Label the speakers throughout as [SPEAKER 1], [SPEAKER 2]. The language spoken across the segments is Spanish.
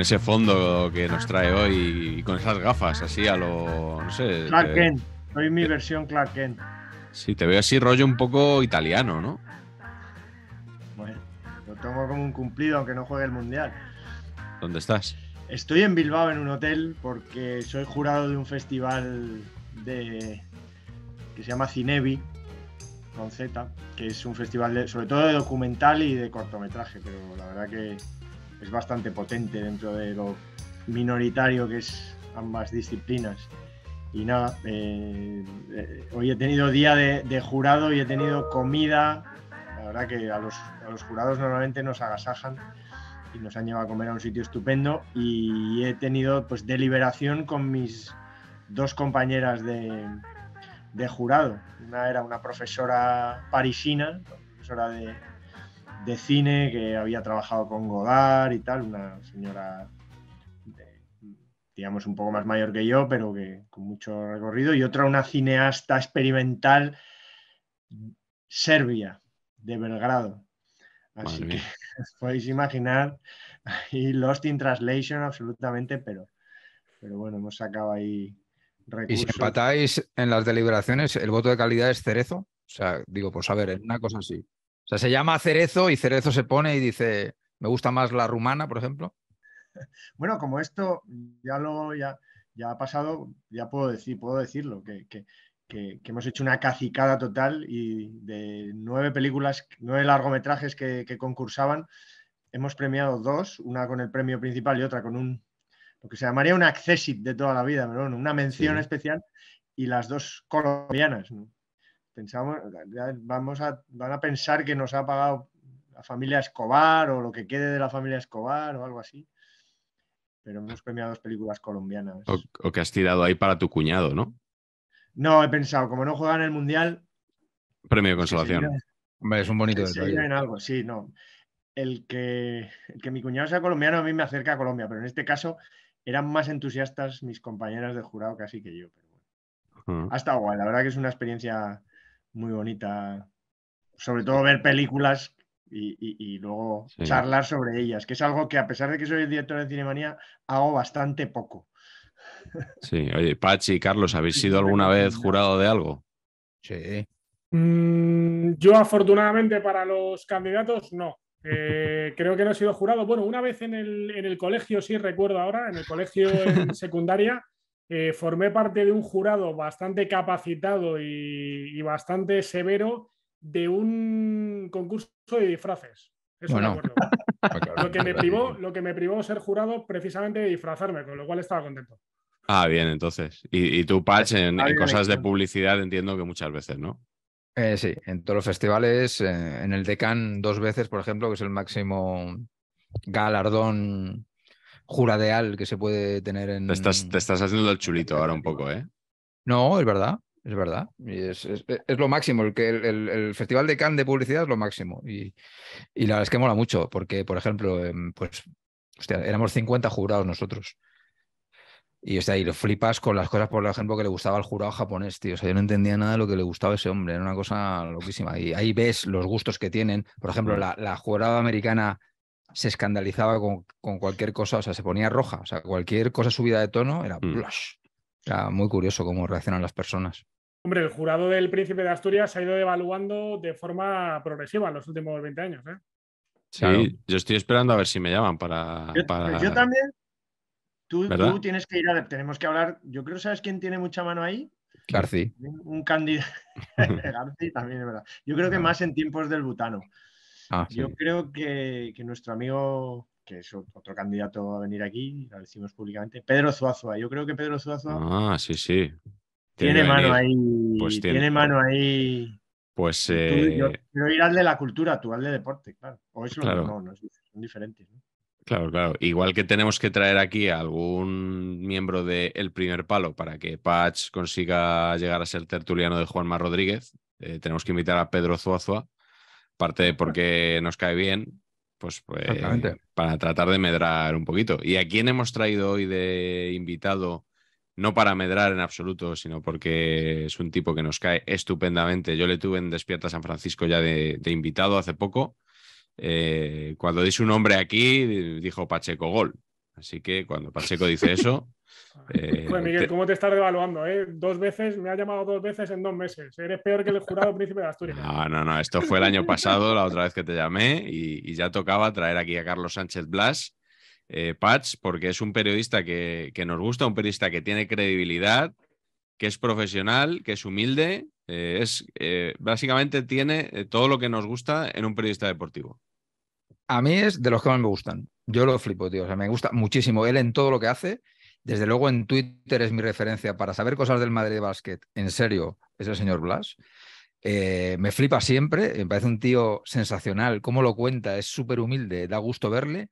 [SPEAKER 1] ese fondo que nos trae hoy y con esas gafas así a lo. No sé. Clark Kent.
[SPEAKER 2] Soy mi versión Clark Kent.
[SPEAKER 1] Sí, te veo así rollo un poco italiano, ¿no?
[SPEAKER 2] Bueno, lo tengo como un cumplido aunque no juegue el mundial. ¿Dónde estás? Estoy en Bilbao en un hotel porque soy jurado de un festival de que se llama Cinevi, con Z, que es un festival sobre todo de documental y de cortometraje, pero la verdad que es bastante potente dentro de lo minoritario que es ambas disciplinas. Y nada, eh, eh, hoy he tenido día de, jurado y he tenido comida. La verdad que a los, a los jurados normalmente nos agasajan y nos han llevado a comer a un sitio estupendo y he tenido pues deliberación con mis dos compañeras de, de jurado. Una era una profesora parisina, profesora de, de cine que había trabajado con Godard y tal, una señora, digamos, un poco más mayor que yo, pero que con mucho recorrido, y otra una cineasta experimental serbia, de Belgrado. Así que os podéis imaginar y Lost in Translation absolutamente, pero, pero bueno, hemos sacado ahí recursos. Y si
[SPEAKER 3] empatáis en las deliberaciones, ¿el voto de calidad es cerezo? O sea, digo, pues a ver, una cosa así. O sea, se llama Cerezo y Cerezo se pone y dice, me gusta más la rumana, por ejemplo.
[SPEAKER 2] Bueno, como esto ya lo ya, ya ha pasado, ya puedo decir, puedo decirlo, que, hemos hecho una cacicada total y de nueve películas, nueve largometrajes que, que concursaban, hemos premiado dos, una con el premio principal y otra con un lo que se llamaría un accessit de toda la vida, una mención especial y las dos colombianas. ¿no? vamos a, van a pensar que nos ha pagado la familia Escobar o lo que quede de la familia Escobar o algo así. Pero hemos premiado dos películas colombianas.
[SPEAKER 1] O, que has tirado ahí para tu cuñado, ¿no?
[SPEAKER 2] No, he pensado, como no juega en el Mundial...
[SPEAKER 1] Premio de pues consolación.
[SPEAKER 3] es un bonito detalle.
[SPEAKER 2] algo, no. El que, mi cuñado sea colombiano a mí me acerca a Colombia, pero en este caso eran más entusiastas mis compañeras de jurado casi que yo. Pero guay, la verdad que es una experiencia muy bonita. Sobre todo ver películas y, luego charlar sobre ellas, que es algo que a pesar de que soy el director de Cinemanía, hago bastante poco.
[SPEAKER 1] Sí, oye, Pachi Carlos, ¿habéis sido alguna vez jurado de algo? Sí.
[SPEAKER 4] Mm, yo afortunadamente para los candidatos no. Eh, creo que no he sido jurado. Bueno, una vez en el, en el colegio, sí recuerdo ahora, en el colegio en secundaria, eh, formé parte de un jurado bastante capacitado y, bastante severo de un concurso de disfraces. Eso me acuerdo. Ah, lo, que me privó, ser jurado precisamente de disfrazarme, con lo cual estaba contento.
[SPEAKER 3] Ah, bien,
[SPEAKER 1] entonces. Y, tu tú, Patch, en, cosas de publicidad entiendo que muchas veces, ¿no?
[SPEAKER 3] Eh, sí, en todos los festivales, eh, en el Decan dos veces, por ejemplo, que es el máximo galardón juradeal que se puede tener en. Te
[SPEAKER 1] estás, te estás haciendo el chulito ahora un poco, ¿eh?
[SPEAKER 3] No, es verdad. Es verdad, es, es, lo máximo. El, que el, Festival de Cannes de publicidad es lo máximo. Y, la verdad es que mola mucho, porque, por ejemplo, em, pues, hostia, éramos 50 jurados nosotros. Y, o sea, lo flipas con las cosas, por ejemplo, que le gustaba al jurado japonés, tío. O sea, yo no entendía nada de lo que le gustaba a ese hombre. Era una cosa loquísima. Y ahí ves los gustos que tienen. Por ejemplo, mm. la, la jurada americana se escandalizaba con, cualquier cosa, o sea, se ponía roja, o sea, cualquier cosa subida de tono era mm. blush. Era muy curioso cómo reaccionan las personas.
[SPEAKER 4] Hombre, el jurado del Príncipe de Asturias ha ido devaluando de forma progresiva en los últimos 20 años. ¿eh? Sí,
[SPEAKER 1] yo estoy esperando a ver si me llaman para. Yo, pues
[SPEAKER 2] también. Tú, tienes que ir a. Tenemos que hablar. Yo creo, ¿sabes quién tiene mucha mano ahí? Garci. Un, candidato. Garci también, es verdad. Yo creo que más en tiempos del butano. Ah, yo creo que, nuestro amigo, que es otro candidato a venir aquí, lo decimos públicamente, Pedro Zuazua. Yo creo que Pedro Zuazua.
[SPEAKER 1] Ah, sí, sí. Tiene, mano ahí. Pues tiene, mano
[SPEAKER 2] ahí.
[SPEAKER 1] Pues. yo eh,
[SPEAKER 2] quiero ir al de la cultura, tú al de deporte, claro. O eso lo no, no, son diferentes.
[SPEAKER 1] Claro, claro. Igual que tenemos que traer aquí a algún miembro del primer palo para que Patch consiga llegar a ser tertuliano de Juanma Rodríguez, eh, tenemos que invitar a Pedro Zuazua parte porque nos cae bien, pues, pues para tratar de medrar un poquito. ¿Y a quién hemos traído hoy de invitado? No para medrar en absoluto, sino porque es un tipo que nos cae estupendamente. Yo le tuve en Despierta San Francisco ya de, invitado hace poco. Eh, cuando dice un hombre aquí, dijo Pacheco Gol. Así que cuando Pacheco dice eso, Ah. Eh,
[SPEAKER 4] Miguel, ¿cómo te estás devaluando? Eh? Dos veces, me ha llamado dos veces en dos meses. Eres peor que el jurado príncipe de Asturias.
[SPEAKER 1] No, no, no. Esto fue el año pasado, la otra vez que te llamé, y, ya tocaba traer aquí a Carlos Sánchez Blas, eh, porque es un periodista que, nos gusta, un periodista que tiene credibilidad, que es profesional, que es humilde. Eh, es, básicamente tiene todo lo que nos
[SPEAKER 3] gusta en un periodista deportivo. A mí es de los que más me gustan. Yo lo flipo, tío. O sea, me gusta muchísimo él en todo lo que hace desde luego en Twitter es mi referencia para saber cosas del Madrid Basket. En serio, es el señor Blas. Eh, me flipa siempre, me parece un tío sensacional, cómo lo cuenta, es súper humilde, da gusto verle.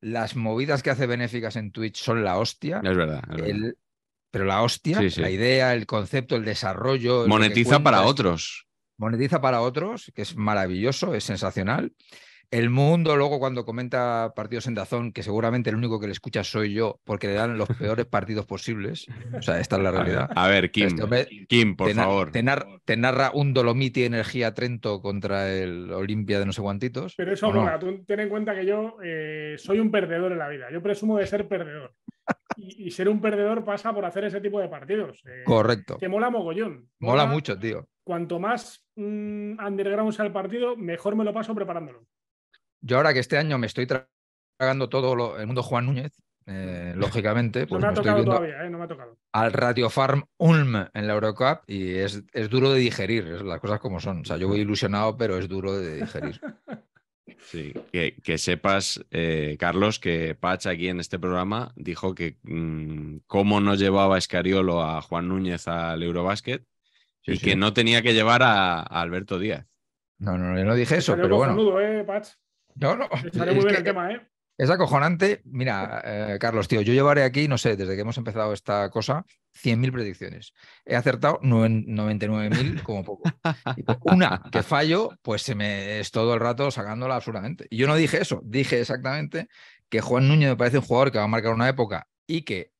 [SPEAKER 3] Las movidas que hace benéficas en Twitch son la hostia. Es verdad. pero la hostia, la idea, el concepto, el desarrollo. Monetiza para otros. monetiza para otros, que es maravilloso, es sensacional. El mundo, luego, cuando comenta partidos en Dazón, que seguramente el único que le escucha soy yo, porque le dan los peores partidos posibles. O sea, esta es la realidad. A ver, Kim, Kim, por favor. Te, narra, un Dolomiti Energía Trento contra el Olimpia de no sé cuantitos. Pero eso, no?
[SPEAKER 4] ten en cuenta que yo eh, soy un perdedor en la vida. Yo presumo de ser perdedor. Y, ser un perdedor pasa por hacer ese tipo de partidos. Eh, Correcto. Que mola mogollón. Mola, mucho, tío. Cuanto más mm, underground sea el partido, mejor me lo paso preparándolo.
[SPEAKER 3] Yo ahora que este año me estoy tragando todo lo, el mundo Juan Núñez, eh, lógicamente. no pues me ha tocado todavía, eh, no me ha tocado. Al Radio Farm Ulm en la Eurocup y es, duro de digerir, las cosas como son. O sea, yo voy ilusionado, pero es duro de digerir.
[SPEAKER 1] Sí, que, sepas, eh, Carlos, que Pach aquí en este programa dijo que mm, cómo no llevaba Escariolo a Juan Núñez al Eurobasket y que no tenía que llevar a, Alberto Díaz.
[SPEAKER 3] No, no, yo no dije eso, pero, bueno.
[SPEAKER 4] ¿eh, Pach? No, no. tema, ¿eh?
[SPEAKER 3] Es acojonante. Mira, eh, Carlos, tío, yo llevaré aquí, no sé, desde que hemos empezado esta cosa, 100.000 predicciones. He acertado 99.000 como poco. Pues una que fallo, pues se me es todo el rato sacándola absurdamente. Y yo no dije eso, dije exactamente que Juan Núñez me parece un jugador que va a marcar una época y que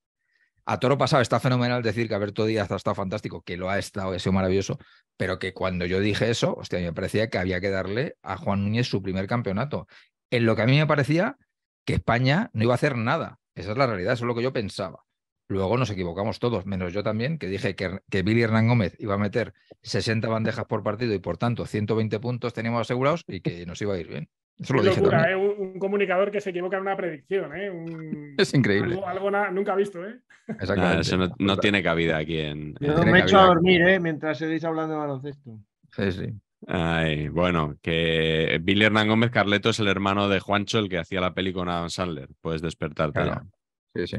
[SPEAKER 3] a toro pasado está fenomenal decir que Alberto Díaz ha estado fantástico, que lo ha estado, que ha sido maravilloso, pero que cuando yo dije eso, hostia, me parecía que había que darle a Juan Núñez su primer campeonato. En lo que a mí me parecía que España no iba a hacer nada. Esa es la realidad, eso es lo que yo pensaba. Luego nos equivocamos todos, menos yo también, que dije que, que Billy Hernán Gómez iba a meter 60 bandejas por partido y por tanto 120 puntos teníamos asegurados y que nos iba a ir bien. ¿eh?
[SPEAKER 4] un, comunicador que se equivoca en una predicción. ¿eh?
[SPEAKER 1] es increíble.
[SPEAKER 4] Algo, algo nunca visto. ¿eh? Exactamente.
[SPEAKER 1] No, eso no, pues tiene cabida aquí en. me he hecho a
[SPEAKER 2] dormir mientras seguís hablando de baloncesto.
[SPEAKER 1] Sí, sí. Ay, bueno, que Bill Hernán Gómez Carleto es el hermano de Juancho, el que hacía la peli con Adam Sandler. Puedes despertarte Sí, sí.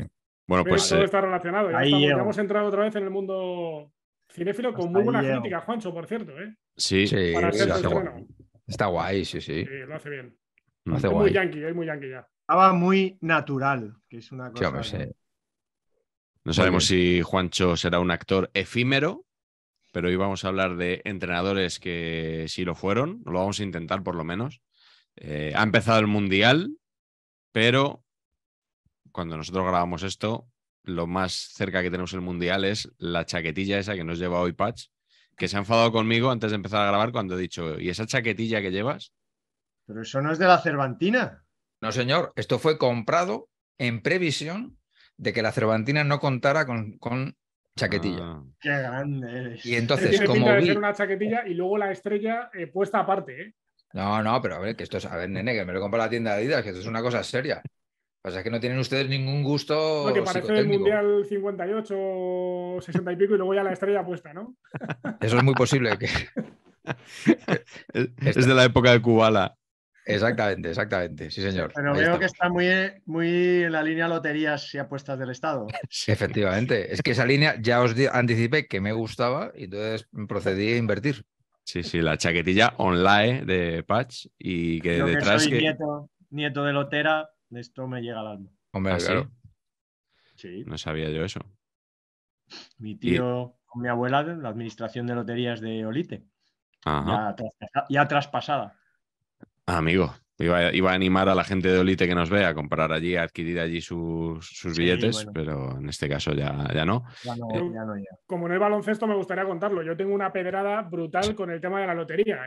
[SPEAKER 1] Bueno, pues. Todo está relacionado. Ya, hemos
[SPEAKER 4] entrado otra vez en el mundo cinéfilo con muy buena crítica, Juancho, por cierto.
[SPEAKER 3] Sí, sí. Está guay, sí, sí.
[SPEAKER 4] lo hace bien. hace muy yankee, muy yankee ya. Estaba
[SPEAKER 2] muy natural, que es
[SPEAKER 4] una cosa.
[SPEAKER 1] No sabemos si Juancho será un actor efímero, pero hoy vamos a hablar de entrenadores que sí lo fueron, lo vamos a intentar por lo menos. Eh, ha empezado el Mundial, pero cuando nosotros grabamos esto, lo más cerca que tenemos el Mundial es la chaquetilla esa que nos lleva hoy Patch, que se ha enfadado conmigo antes de empezar a grabar cuando he dicho, ¿y esa chaquetilla que
[SPEAKER 3] llevas? Pero eso no es de la Cervantina. No, señor, esto fue comprado en previsión de que la Cervantina no contara con, chaquetilla. Ah.
[SPEAKER 4] qué grande Y entonces, ¿cómo? como una chaquetilla y luego la estrella eh, puesta aparte, ¿eh?
[SPEAKER 3] No, no, pero a ver, que esto es, a ver, nene, que me lo compra la tienda de Adidas, que esto es una cosa seria. O sea que no tienen ustedes ningún gusto. Porque parece el Mundial
[SPEAKER 4] 58, 60 y pico y luego ya la estrella puesta, ¿no?
[SPEAKER 3] Eso es muy posible. es de la época de Kubala. Exactamente, exactamente, sí señor. Pero veo que
[SPEAKER 2] está muy, muy en la línea loterías y apuestas del Estado.
[SPEAKER 3] efectivamente, es que esa línea ya os anticipé que me gustaba y entonces procedí a invertir. Sí, sí, la chaquetilla online de
[SPEAKER 1] Patch y que detrás... Que soy
[SPEAKER 2] Nieto, nieto de Lotera. Esto me llega al alma. Hombre, ¿Ah,
[SPEAKER 1] Sí? No sabía yo eso. Mi tío
[SPEAKER 2] con mi abuela, la administración de loterías de Olite. ya traspasada.
[SPEAKER 1] Ah, amigo, Iba, a animar a la gente de Olite que nos vea a comprar allí, a adquirir allí sus, billetes, pero en este caso ya, ya no.
[SPEAKER 4] Como no, Como en el baloncesto me gustaría contarlo. Yo tengo una pedrada brutal con el tema de la lotería.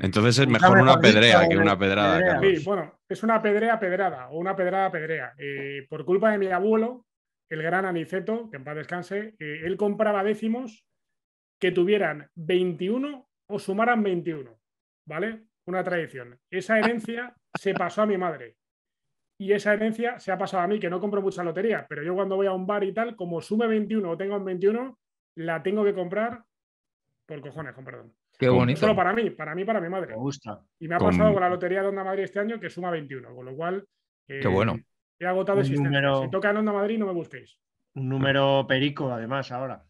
[SPEAKER 1] Entonces es mejor una pedrea que una pedrada.
[SPEAKER 4] bueno, es una pedrea pedrada o una pedrada pedrea. Eh, por culpa de mi abuelo, el gran Aniceto, que en paz descanse, eh, él compraba décimos que tuvieran 21 o sumaran 21. ¿Vale? una tradición. Esa herencia se pasó a mi madre. Y esa herencia se ha pasado a mí, que no compro mucha lotería, pero yo cuando voy a un bar y tal, como sume 21 o tengo un 21, la tengo que comprar por cojones, con perdón.
[SPEAKER 5] Qué bonito. Solo para
[SPEAKER 4] mí, para mí, para mi madre. Me gusta. Y me ha pasado con, la lotería de Onda Madrid este año que suma 21, con lo cual. Eh, Qué bueno. He agotado el número... Si toca en Onda Madrid, no me busquéis.
[SPEAKER 2] Un número perico, además, ahora.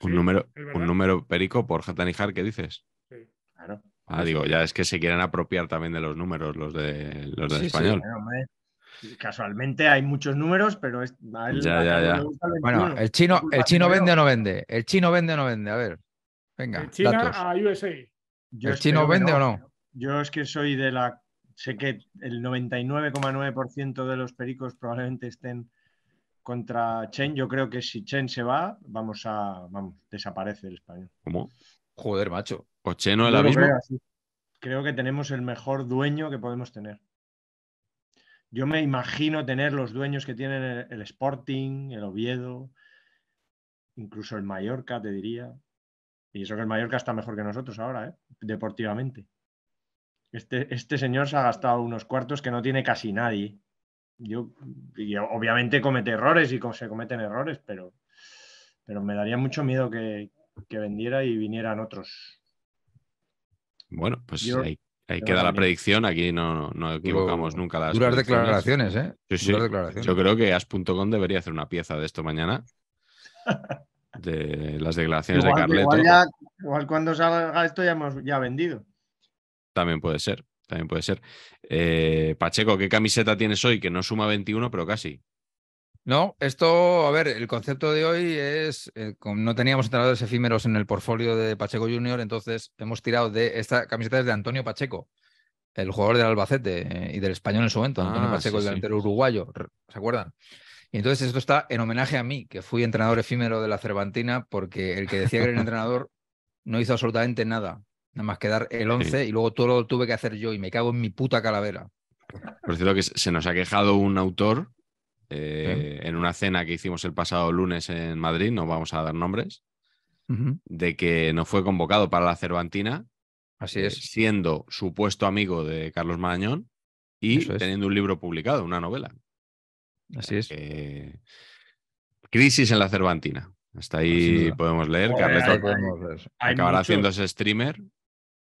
[SPEAKER 1] Un, número, un número perico por Hatanijar, ¿qué dices? Sí.
[SPEAKER 4] Claro.
[SPEAKER 2] Ah, digo,
[SPEAKER 1] ya es que se quieren apropiar también de los números los de los español.
[SPEAKER 2] Casualmente hay
[SPEAKER 3] muchos números, pero
[SPEAKER 2] bueno, el chino, el chino vende
[SPEAKER 3] o no vende. El chino vende o no vende. A ver, venga. ¿El chino vende o no?
[SPEAKER 2] Yo es que soy de la. Sé que el 99,9% de los pericos probablemente estén contra Chen. Yo creo que si Chen se va, vamos a. Vamos, desaparece el español.
[SPEAKER 1] ¿Cómo? Joder, macho. Ocheno el abismo.
[SPEAKER 2] Creo, que tenemos el mejor dueño que podemos tener. Yo me imagino tener los dueños que tienen el, Sporting, el Oviedo, incluso el Mallorca, te diría. Y eso que el Mallorca está mejor que nosotros ahora, ¿eh? deportivamente. Este, este, señor se ha gastado unos cuartos que no tiene casi nadie. Yo, y obviamente comete errores y se cometen errores, pero, pero me daría mucho miedo que, que vendiera y vinieran otros. Bueno, pues Ahí queda la
[SPEAKER 1] predicción, aquí no, no equivocamos nunca las Duras declaraciones, ¿eh? Yo creo que As.com debería hacer una pieza de esto mañana. De las declaraciones de Carleto.
[SPEAKER 2] Igual, cuando salga esto ya hemos ya vendido.
[SPEAKER 1] También puede ser, también puede ser. Eh, Pacheco, ¿qué camiseta tienes hoy? Que no suma 21, pero casi.
[SPEAKER 3] No, esto, a ver, el concepto de hoy es, eh, como no teníamos entrenadores efímeros en el portfolio de Pacheco Junior, entonces hemos tirado de esta camiseta de Antonio Pacheco, el jugador del Albacete eh, y del español en su momento, Antonio ah, Pacheco, el delantero uruguayo, ¿se acuerdan? Y entonces esto está en homenaje a mí, que fui entrenador efímero de la Cervantina, porque el que decía que era el entrenador no hizo absolutamente nada, nada más que dar el 11 y luego todo lo tuve que hacer yo y me cago en mi puta calavera.
[SPEAKER 1] Por cierto, que se nos ha quejado un autor eh, en una cena que hicimos el pasado lunes en Madrid, no vamos a dar nombres,
[SPEAKER 5] de
[SPEAKER 1] que no fue convocado para la Cervantina, Así eh, es. siendo supuesto amigo de Carlos Marañón y teniendo un libro publicado, una novela. Así es. crisis en la Cervantina. Hasta ah, ahí podemos leer. Carlos acabará haciendo ese streamer.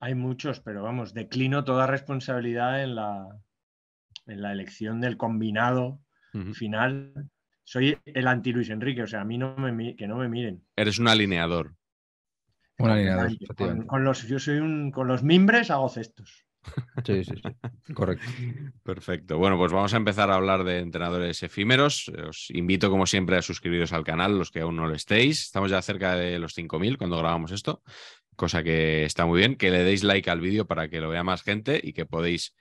[SPEAKER 2] Hay muchos, pero vamos, declino toda responsabilidad en la, en la elección del combinado final soy el anti Luis Enrique, o sea, a mí no me, que no me miren.
[SPEAKER 1] Eres un alineador. Un alineador.
[SPEAKER 2] Con, los, yo soy un, con los mimbres hago cestos.
[SPEAKER 3] Sí, sí, sí. Correcto.
[SPEAKER 1] Perfecto. Bueno, pues vamos a empezar a hablar de entrenadores efímeros. Os invito, como siempre, a suscribiros al canal, los que aún no lo estéis. Estamos ya cerca de los 5.000 cuando grabamos esto, cosa que está muy bien. Que le deis like al vídeo para que lo vea más gente y que podéis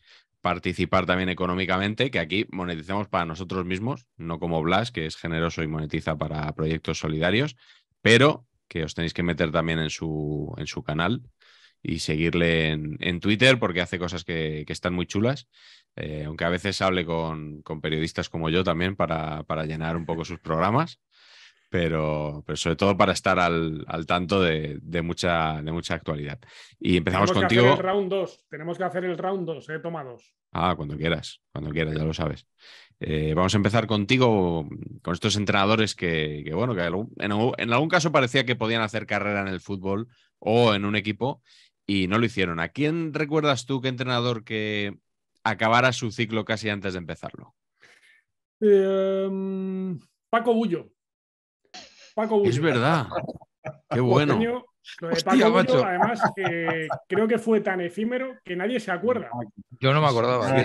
[SPEAKER 1] participar también económicamente, que aquí monetizamos para nosotros mismos, no como Blas, que es generoso y monetiza para proyectos solidarios, pero que os tenéis que meter también en su, en su canal y seguirle en, Twitter porque hace cosas que, están muy chulas. Eh, aunque a veces hable con, con periodistas como yo también para, para, llenar un poco sus programas pero, pero sobre todo para estar al, tanto de, mucha, de mucha actualidad. Y empezamos contigo. Que el
[SPEAKER 4] round 2. Tenemos que hacer el round 2, eh, toma
[SPEAKER 1] Ah, cuando quieras, cuando quieras, ya lo sabes. Eh, vamos a empezar contigo, con estos entrenadores que, bueno, que en, algún caso parecía que podían hacer carrera en el fútbol o en un equipo y no lo hicieron. ¿A quién recuerdas tú, qué entrenador que acabara su ciclo casi antes de empezarlo?
[SPEAKER 4] Em, Paco Bullo. Paco Es verdad. Qué bueno. además, creo que fue tan efímero que nadie se acuerda. Yo no me acordaba.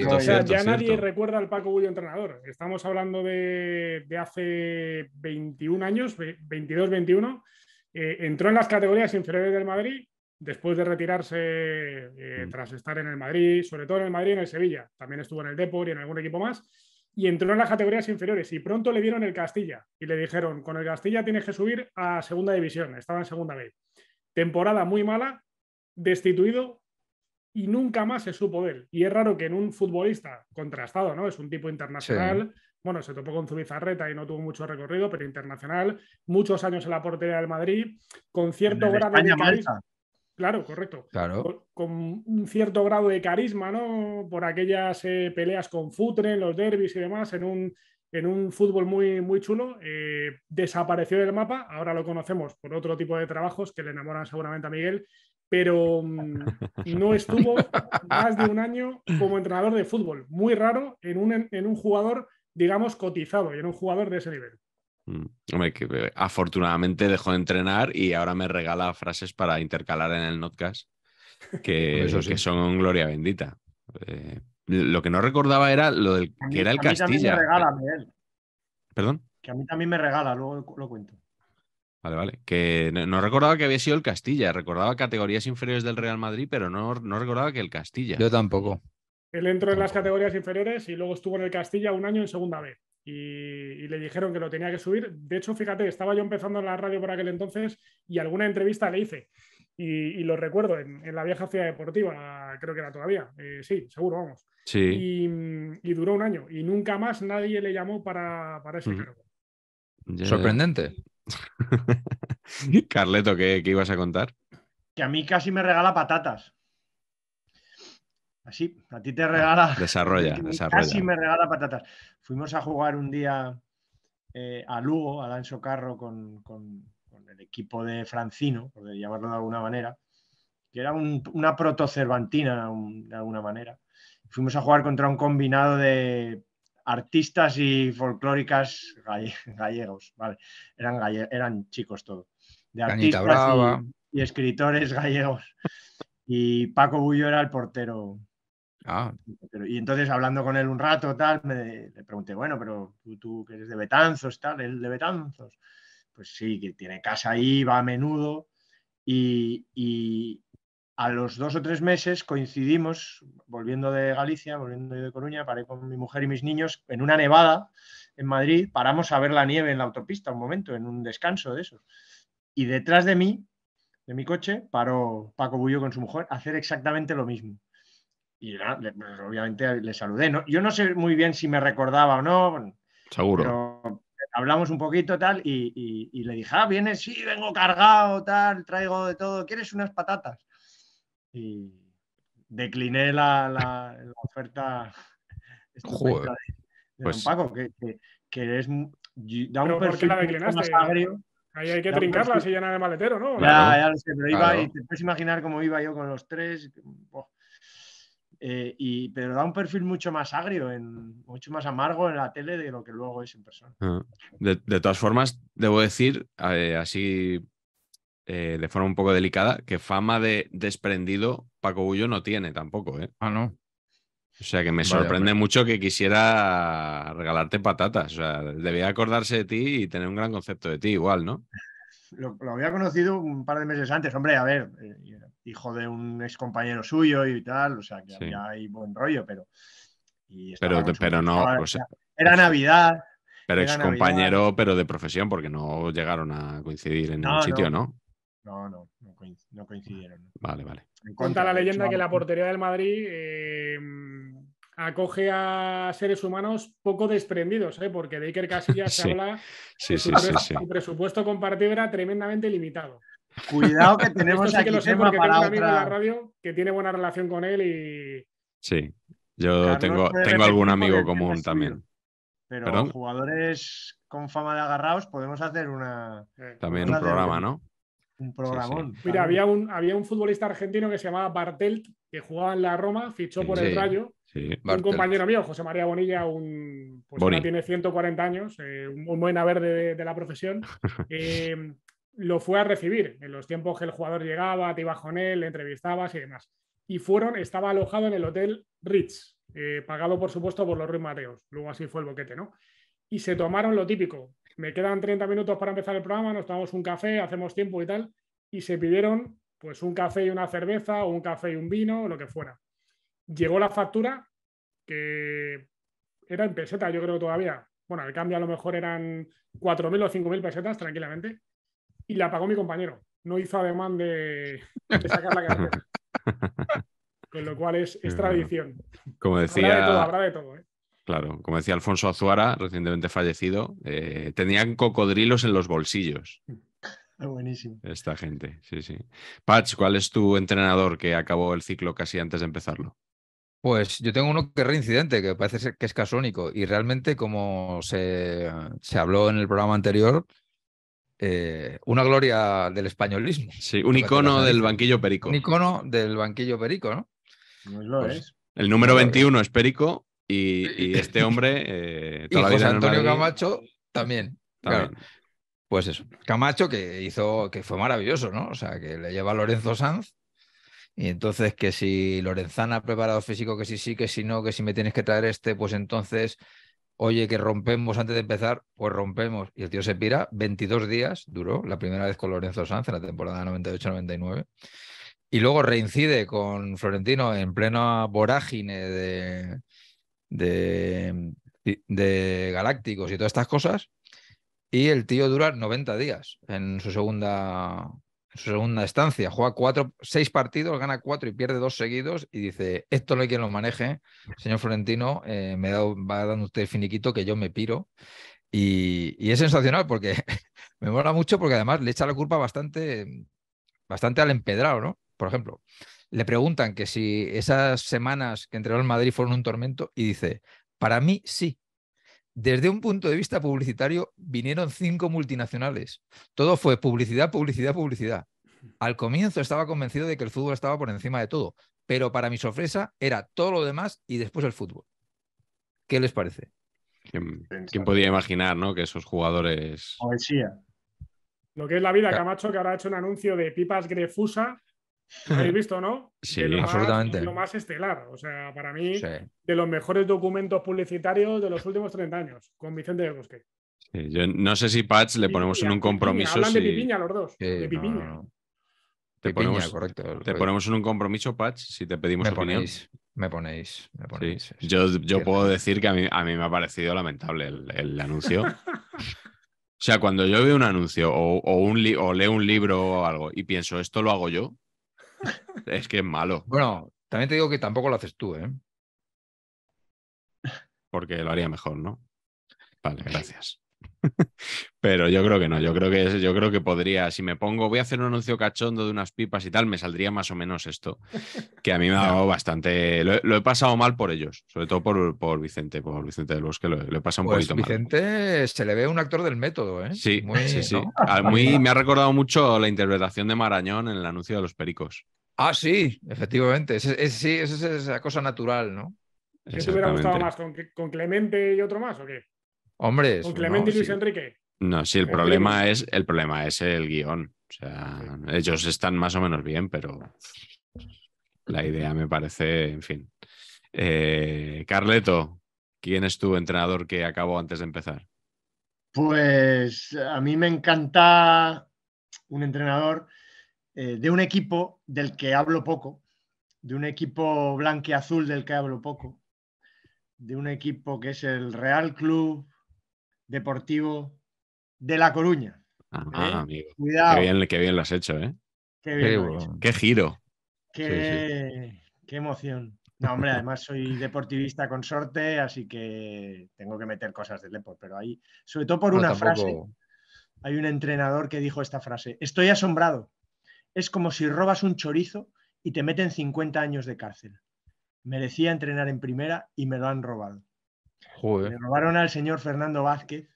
[SPEAKER 4] ya nadie recuerda al Paco Bullo entrenador. Estamos hablando de, hace 21 años, 22, 21. Eh, entró en las categorías inferiores del Madrid después de retirarse eh, mm. tras estar en el Madrid, sobre todo en el Madrid y en el Sevilla. También estuvo en el Depor y en algún equipo más y entró en las categorías inferiores y pronto le dieron el Castilla y le dijeron, con el Castilla tienes que subir a segunda división, estaba en segunda B. Temporada muy mala, destituido y nunca más se supo de él. Y es raro que en un futbolista contrastado, ¿no? Es un tipo internacional, bueno, se topó con Zubizarreta y no tuvo mucho recorrido, pero internacional, muchos años en la portería del Madrid, con cierto grado de... Claro, correcto. Claro. Con, un cierto grado de carisma, ¿no? Por aquellas eh, peleas con Futre, los derbis y demás, en un, en un fútbol muy, muy chulo. Eh, desapareció del mapa, ahora lo conocemos por otro tipo de trabajos que le enamoran seguramente a Miguel, pero mm, no estuvo más de un año como entrenador de fútbol. Muy raro en un, en un jugador, digamos, cotizado y en un jugador de ese nivel.
[SPEAKER 1] Mm. Hombre, eh, afortunadamente dejó de entrenar y ahora me regala frases para intercalar en el notcast que, son gloria bendita. Eh, lo que no recordaba era lo del que era el Castilla. ¿Perdón?
[SPEAKER 2] Que a mí también me regala, luego lo cuento.
[SPEAKER 1] Vale, vale. Que no, recordaba que había sido el Castilla, recordaba categorías inferiores del Real Madrid, pero no, no recordaba que el Castilla.
[SPEAKER 3] Yo tampoco.
[SPEAKER 4] Él entró en las categorías inferiores y luego estuvo en el Castilla un año en segunda vez y, le dijeron que lo tenía que subir. De hecho, fíjate, estaba yo empezando en la radio por aquel entonces y alguna entrevista le hice. Y, lo recuerdo en, la vieja ciudad deportiva, creo que era todavía. Eh, sí, seguro, vamos. Sí. Y, duró un año. Y nunca más nadie le llamó para, para ese cargo.
[SPEAKER 3] Sorprendente.
[SPEAKER 1] Carleto, ¿qué, ¿qué ibas a contar?
[SPEAKER 2] Que a mí casi me regala patatas. Así, a ti te regala. Desarrolla, casi desarrolla. me regala patatas. Fuimos a jugar un día eh, a Lugo, a Danso Carro, con, el equipo de Francino, por llamarlo de alguna manera, que era una proto-cervantina de alguna manera. Fuimos a jugar contra un combinado de artistas y folclóricas gallegos, ¿vale? Eran, eran chicos todos. De artistas y, escritores gallegos. Y Paco Bullo era el portero Ah. y entonces hablando con él un rato, tal, me, le pregunté, bueno, pero tú, que eres de Betanzos, tal, él de Betanzos. Pues sí, que tiene casa ahí, va a menudo. Y, y, a los dos o tres meses coincidimos, volviendo de Galicia, volviendo de Coruña, paré con mi mujer y mis niños en una nevada en Madrid, paramos a ver la nieve en la autopista un momento, en un descanso de esos. Y detrás de mí, de mi coche, paró Paco Bullo con su mujer a hacer exactamente lo mismo y pues, obviamente le saludé. Yo no sé muy bien si me recordaba o no. Seguro. Pero hablamos un poquito tal y, y, y, le dije, ah, vienes, sí, vengo cargado, tal, traigo de todo, ¿quieres unas patatas? Y decliné la,
[SPEAKER 4] oferta de,
[SPEAKER 2] pues... Don Paco, que, que, es...
[SPEAKER 4] Da un ¿Por la Ahí hay que trincarla si llena de maletero, ¿no? Ya, ya lo sé, pero iba y te
[SPEAKER 2] puedes imaginar cómo iba yo con los tres. Oh. Eh, y, pero da un perfil mucho más agrio, en, mucho más amargo en la tele de lo que luego es en persona.
[SPEAKER 1] Ah, de, todas formas, debo decir, eh, así eh, de forma un poco delicada, que fama de desprendido Paco Bullo no tiene tampoco. Ah, no. O sea que me sorprende mucho que quisiera regalarte patatas. O sea, debía acordarse de ti y tener un gran concepto de ti, igual, ¿no?
[SPEAKER 2] Lo, lo había conocido un par de meses antes, hombre, a ver, hijo de un ex compañero suyo y tal, o sea, que había ahí buen rollo, pero...
[SPEAKER 1] pero, no, o sea,
[SPEAKER 2] era Navidad.
[SPEAKER 1] Pero ex compañero, pero de profesión, porque no llegaron a coincidir en ningún un sitio, ¿no?
[SPEAKER 4] No, no, no, coincidieron. Vale, Vale, vale. Cuenta la leyenda que la portería del Madrid em, acoge a seres humanos poco desprendidos, ¿eh? porque de Iker Casillas se habla sí, sí, su, presupuesto compartido era tremendamente limitado. Cuidado que tenemos aquí que la radio que tiene buena relación con él y.
[SPEAKER 1] Sí, yo tengo, tengo algún amigo común también.
[SPEAKER 4] Pero jugadores con fama de agarrados podemos hacer una. Eh,
[SPEAKER 5] también un programa, ¿no? Un programón. Mira, había
[SPEAKER 4] un, había un futbolista argentino que se llamaba Bartelt, que jugaba en la Roma, fichó por el Rayo.
[SPEAKER 5] un compañero
[SPEAKER 4] mío, José María Bonilla, un, pues tiene 140 años, eh, un buen haber de, la profesión. Eh, lo fue a recibir en los tiempos que el jugador llegaba, te ibas con él, le entrevistabas y demás. Y fueron, estaba alojado en el hotel Ritz, eh, pagado por supuesto por los Ruiz Mateos. Luego así fue el boquete, ¿no? Y se tomaron lo típico. Me quedan 30 minutos para empezar el programa, nos tomamos un café, hacemos tiempo y tal. Y se pidieron pues un café y una cerveza o un café y un vino, o lo que fuera. Llegó la factura, que era en peseta, yo creo todavía. Bueno, el cambio a lo mejor eran 4.000 o 5.000 pesetas tranquilamente y la apagó mi compañero. No hizo ademán de, sacar la Con lo cual es, tradición.
[SPEAKER 1] Como decía. Habrá de todo, de todo ¿eh? Claro, como decía Alfonso Azuara, recientemente fallecido, eh, tenían cocodrilos en los bolsillos.
[SPEAKER 2] Ah, buenísimo.
[SPEAKER 1] Esta gente, sí, sí. Patch, ¿cuál es tu entrenador que acabó el ciclo casi antes de empezarlo?
[SPEAKER 3] Pues yo tengo uno que es reincidente, que parece que es casónico. Y realmente, como se, se habló en el programa anterior, eh, una gloria del españolismo. Sí, un icono del banquillo perico. Un icono del banquillo perico, ¿no? Pues pues es.
[SPEAKER 1] El número 21 pues es perico y, este hombre. Eh, y José Antonio
[SPEAKER 3] Camacho también. Claro. Pues eso. Camacho que hizo, que fue maravilloso, ¿no? O sea, que le lleva Lorenzo Sanz. Y entonces que si Lorenzana ha preparado físico, que si sí, que si no, que si me tienes que traer este, pues entonces oye, que rompemos antes de empezar, pues rompemos. Y el tío se pira, 22 días duró, la primera vez con Lorenzo Sanz en la temporada 98-99. Y luego reincide con Florentino en plena vorágine de, de, Galácticos y todas estas cosas. Y el tío dura 90 días en su segunda en su segunda estancia. Juega cuatro, seis partidos, gana cuatro y pierde dos seguidos y dice, esto no hay quien lo maneje, señor Florentino, eh, me va dando usted el finiquito que yo me piro. Y, es sensacional porque me mola mucho porque además le echa la culpa bastante, bastante al empedrado, ¿no? Por ejemplo, le preguntan que si esas semanas que entregó el Madrid fueron un tormento y dice, para mí sí, desde un punto de vista publicitario, vinieron cinco multinacionales. Todo fue publicidad, publicidad, publicidad. Al comienzo estaba convencido de que el fútbol estaba por encima de todo, pero para mi sorpresa era todo lo demás y después el fútbol. ¿Qué les parece?
[SPEAKER 1] ¿Quién, podía imaginar que esos jugadores...
[SPEAKER 4] Lo que es la vida, Camacho, que ahora ha hecho un anuncio de pipas Grefusa lo habéis visto, ¿no?
[SPEAKER 5] Sí, absolutamente. Más, lo más
[SPEAKER 4] estelar, o sea, para mí, de los mejores documentos publicitarios de los últimos 30 años, con Vicente de Bosque.
[SPEAKER 1] yo no sé si Patch le ponemos en un compromiso. hablan de Pipiña los dos, de Pipiña. Te, ponemos, te ponemos en un compromiso, Patch, si te pedimos opinión.
[SPEAKER 3] Me ponéis, me ponéis.
[SPEAKER 1] Yo, puedo decir que a mí, me ha parecido lamentable el, anuncio. o sea, cuando yo veo un anuncio o, un o leo un libro o algo y pienso, ¿esto lo hago yo? es que es malo.
[SPEAKER 3] Bueno, también te digo que tampoco lo haces tú, ¿eh?
[SPEAKER 1] Porque lo haría mejor, ¿no? Vale,
[SPEAKER 5] gracias.
[SPEAKER 1] Pero yo creo que no, yo creo que yo creo que podría, si me pongo, voy a hacer un anuncio cachondo de unas pipas y tal, me saldría más o menos esto, que a mí me ha dado bastante, lo, he pasado mal por ellos, sobre todo por, Vicente, por Vicente del Bosque, lo, lo he pasado un pues poquito mal.
[SPEAKER 3] Vicente se le ve un actor del método, ¿eh?
[SPEAKER 1] Sí, sí, sí. Ah, me ha recordado mucho la interpretación de Marañón en el anuncio de los Pericos.
[SPEAKER 3] Ah, sí, efectivamente, es, es, sí, es cosa natural, ¿no?
[SPEAKER 4] ¿Qué te hubiera gustado más? ¿Con, ¿Con Clemente y otro más o qué? Hombre. Con Clemente no, y Luis Enrique.
[SPEAKER 1] No, sí, el problema, es, el problema es el guión. O sea, ellos están más o menos bien, pero la idea me parece, en fin. Eh, Carleto, ¿quién es tu entrenador que acabó antes de empezar?
[SPEAKER 2] Pues a mí me encanta un entrenador eh, de un equipo del que hablo poco, de un equipo azul del que hablo poco, de un equipo que es el Real Club Deportivo de La Coruña.
[SPEAKER 1] Ah, amigo. Cuidado. Qué bien, lo has hecho, ¿eh? Qué, giro.
[SPEAKER 2] Qué, emoción. No, hombre, además soy deportivista consorte, así que tengo que meter cosas del deporte. Pero ahí, sobre todo por una frase, hay un entrenador que dijo esta frase: Estoy asombrado. Es como si robas un chorizo y te meten 50 años de cárcel. Merecía entrenar en primera y me lo han robado. Le robaron al señor Fernando Vázquez,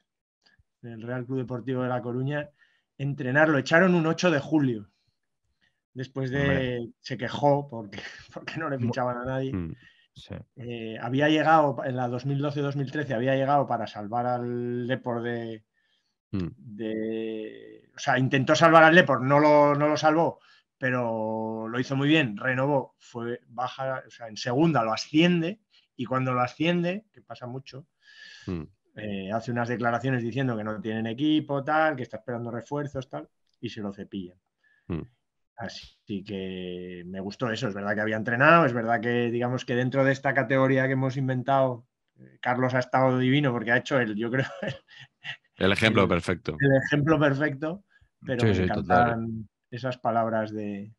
[SPEAKER 2] del Real Club Deportivo de La Coruña, entrenarlo. echaron un 8 de julio. Después de. Se quejó porque, porque no le pinchaban a nadie. Mm, eh, había llegado en la 2012-2013, había llegado para salvar al Depor mm. de, o sea, intentó salvar al Depor, no lo, no lo salvó, pero lo hizo muy bien, renovó, fue baja, o sea, en segunda lo asciende y cuando lo asciende, que pasa mucho, hmm. eh, hace unas declaraciones diciendo que no tienen equipo, tal, que está esperando refuerzos, tal, y se lo cepilla. Hmm. Así que me gustó eso, es verdad que había entrenado, es verdad que digamos que dentro de esta categoría que hemos inventado, eh, Carlos ha estado divino porque ha hecho el, yo creo,
[SPEAKER 1] el, ejemplo perfecto. El
[SPEAKER 2] ejemplo perfecto, pero me encantan esas palabras de,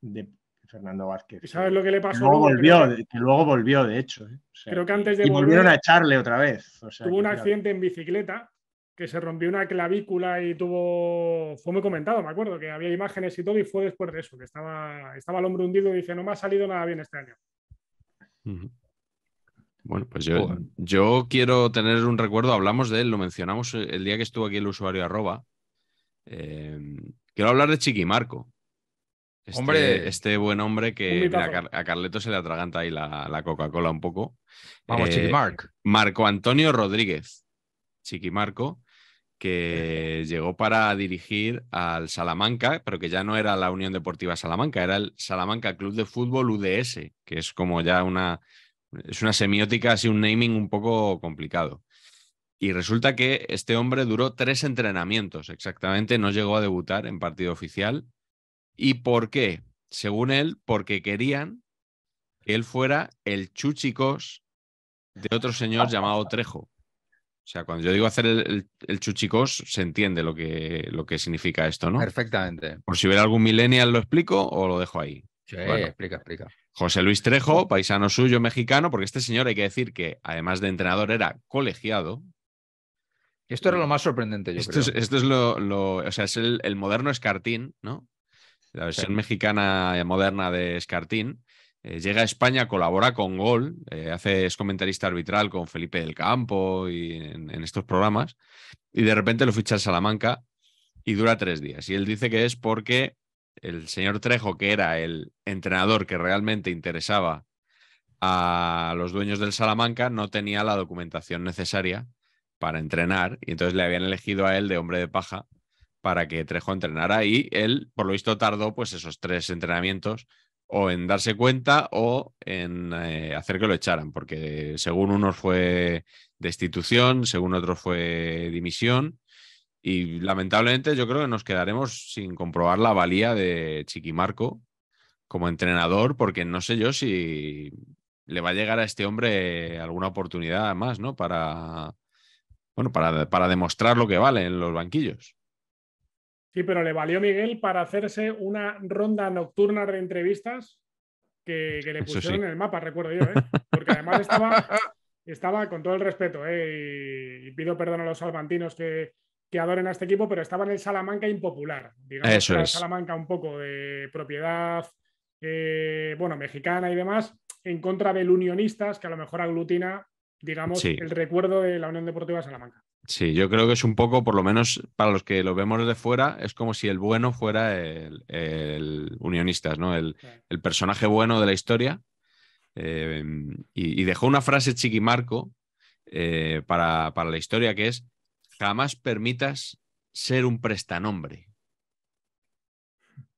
[SPEAKER 2] de, Fernando Vázquez. ¿Y ¿Sabes lo que le pasó? Luego volvió, que luego volvió, de hecho. ¿eh?
[SPEAKER 4] creo que antes de y volvieron a echarle
[SPEAKER 2] otra vez. tuvo un accidente
[SPEAKER 4] en bicicleta que se rompió una clavícula y tuvo. Fue muy comentado, me acuerdo, que había imágenes y todo, y fue después de eso, que estaba, estaba el hombre hundido y dice: No me ha salido nada bien este año.
[SPEAKER 1] Bueno, pues yo, yo, quiero tener un recuerdo, hablamos de él, lo mencionamos el día que estuvo aquí el usuario arroba. Eh, quiero hablar de Chiqui Marco, este, hombre, este buen hombre que a Carleto se le atraganta ahí la, Coca-Cola un poco. Vamos, eh, Marco Antonio Rodríguez, Chiquimarco, que llegó para dirigir al Salamanca, pero que ya no era la Unión Deportiva Salamanca, era el Salamanca Club de Fútbol UDS, que es como ya una, es una semiótica, así un naming un poco complicado. Y resulta que este hombre duró tres entrenamientos exactamente, no llegó a debutar en partido oficial ¿Y por qué? Según él, porque querían que él fuera el chuchicos de otro señor llamado Trejo. O sea, cuando yo digo hacer el, chuchicos, se entiende lo que, lo que significa esto, ¿no?
[SPEAKER 3] Perfectamente.
[SPEAKER 1] Por si hubiera algún millennial, lo explico o lo dejo ahí.
[SPEAKER 3] Sí, explica, explica.
[SPEAKER 1] José Luis Trejo, paisano suyo mexicano, porque este señor hay que decir que además de entrenador era colegiado.
[SPEAKER 3] Esto era lo más sorprendente, yo esto creo. Es,
[SPEAKER 1] esto es lo, o sea, es el, el moderno escartín, ¿no? la versión mexicana eh, moderna de Escartín. Eh, llega a España, colabora con Gol, eh, hace, es comentarista arbitral con Felipe del Campo y en, estos programas, y de repente lo ficha al Salamanca y dura tres días. Y él dice que es porque el señor Trejo, que era el entrenador que realmente interesaba a los dueños del Salamanca, no tenía la documentación necesaria para entrenar y entonces le habían elegido a él de hombre de paja para que Trejo entrenara y él, por lo visto, tardó pues esos tres entrenamientos o en darse cuenta o en eh, hacer que lo echaran, porque según unos fue destitución, según otros fue dimisión. Y lamentablemente yo creo que nos quedaremos sin comprobar la valía de Chiquimarco como entrenador, porque no sé yo si le va a llegar a este hombre alguna oportunidad más, ¿no? Para, bueno, para, para demostrar lo que vale en los banquillos.
[SPEAKER 4] Sí, pero le valió Miguel para hacerse una ronda nocturna de entrevistas que, le pusieron en el mapa, recuerdo yo, ¿eh? porque además estaba, con todo el respeto, ¿eh? y, pido perdón a los salmantinos que, adoren a este equipo, pero estaba en el Salamanca impopular, digamos, Eso el Salamanca un poco de propiedad, eh, bueno, mexicana y demás, en contra del Unionistas, que a lo mejor aglutina, digamos, el recuerdo de la Unión Deportiva de Salamanca.
[SPEAKER 1] Sí, yo creo que es un poco, por lo menos para los que lo vemos de fuera, es como si el bueno fuera el, unionista, ¿no? El, personaje bueno de la historia. Eh, y, dejó una frase chiquimarco eh, para, la historia que es, jamás permitas ser un prestanombre.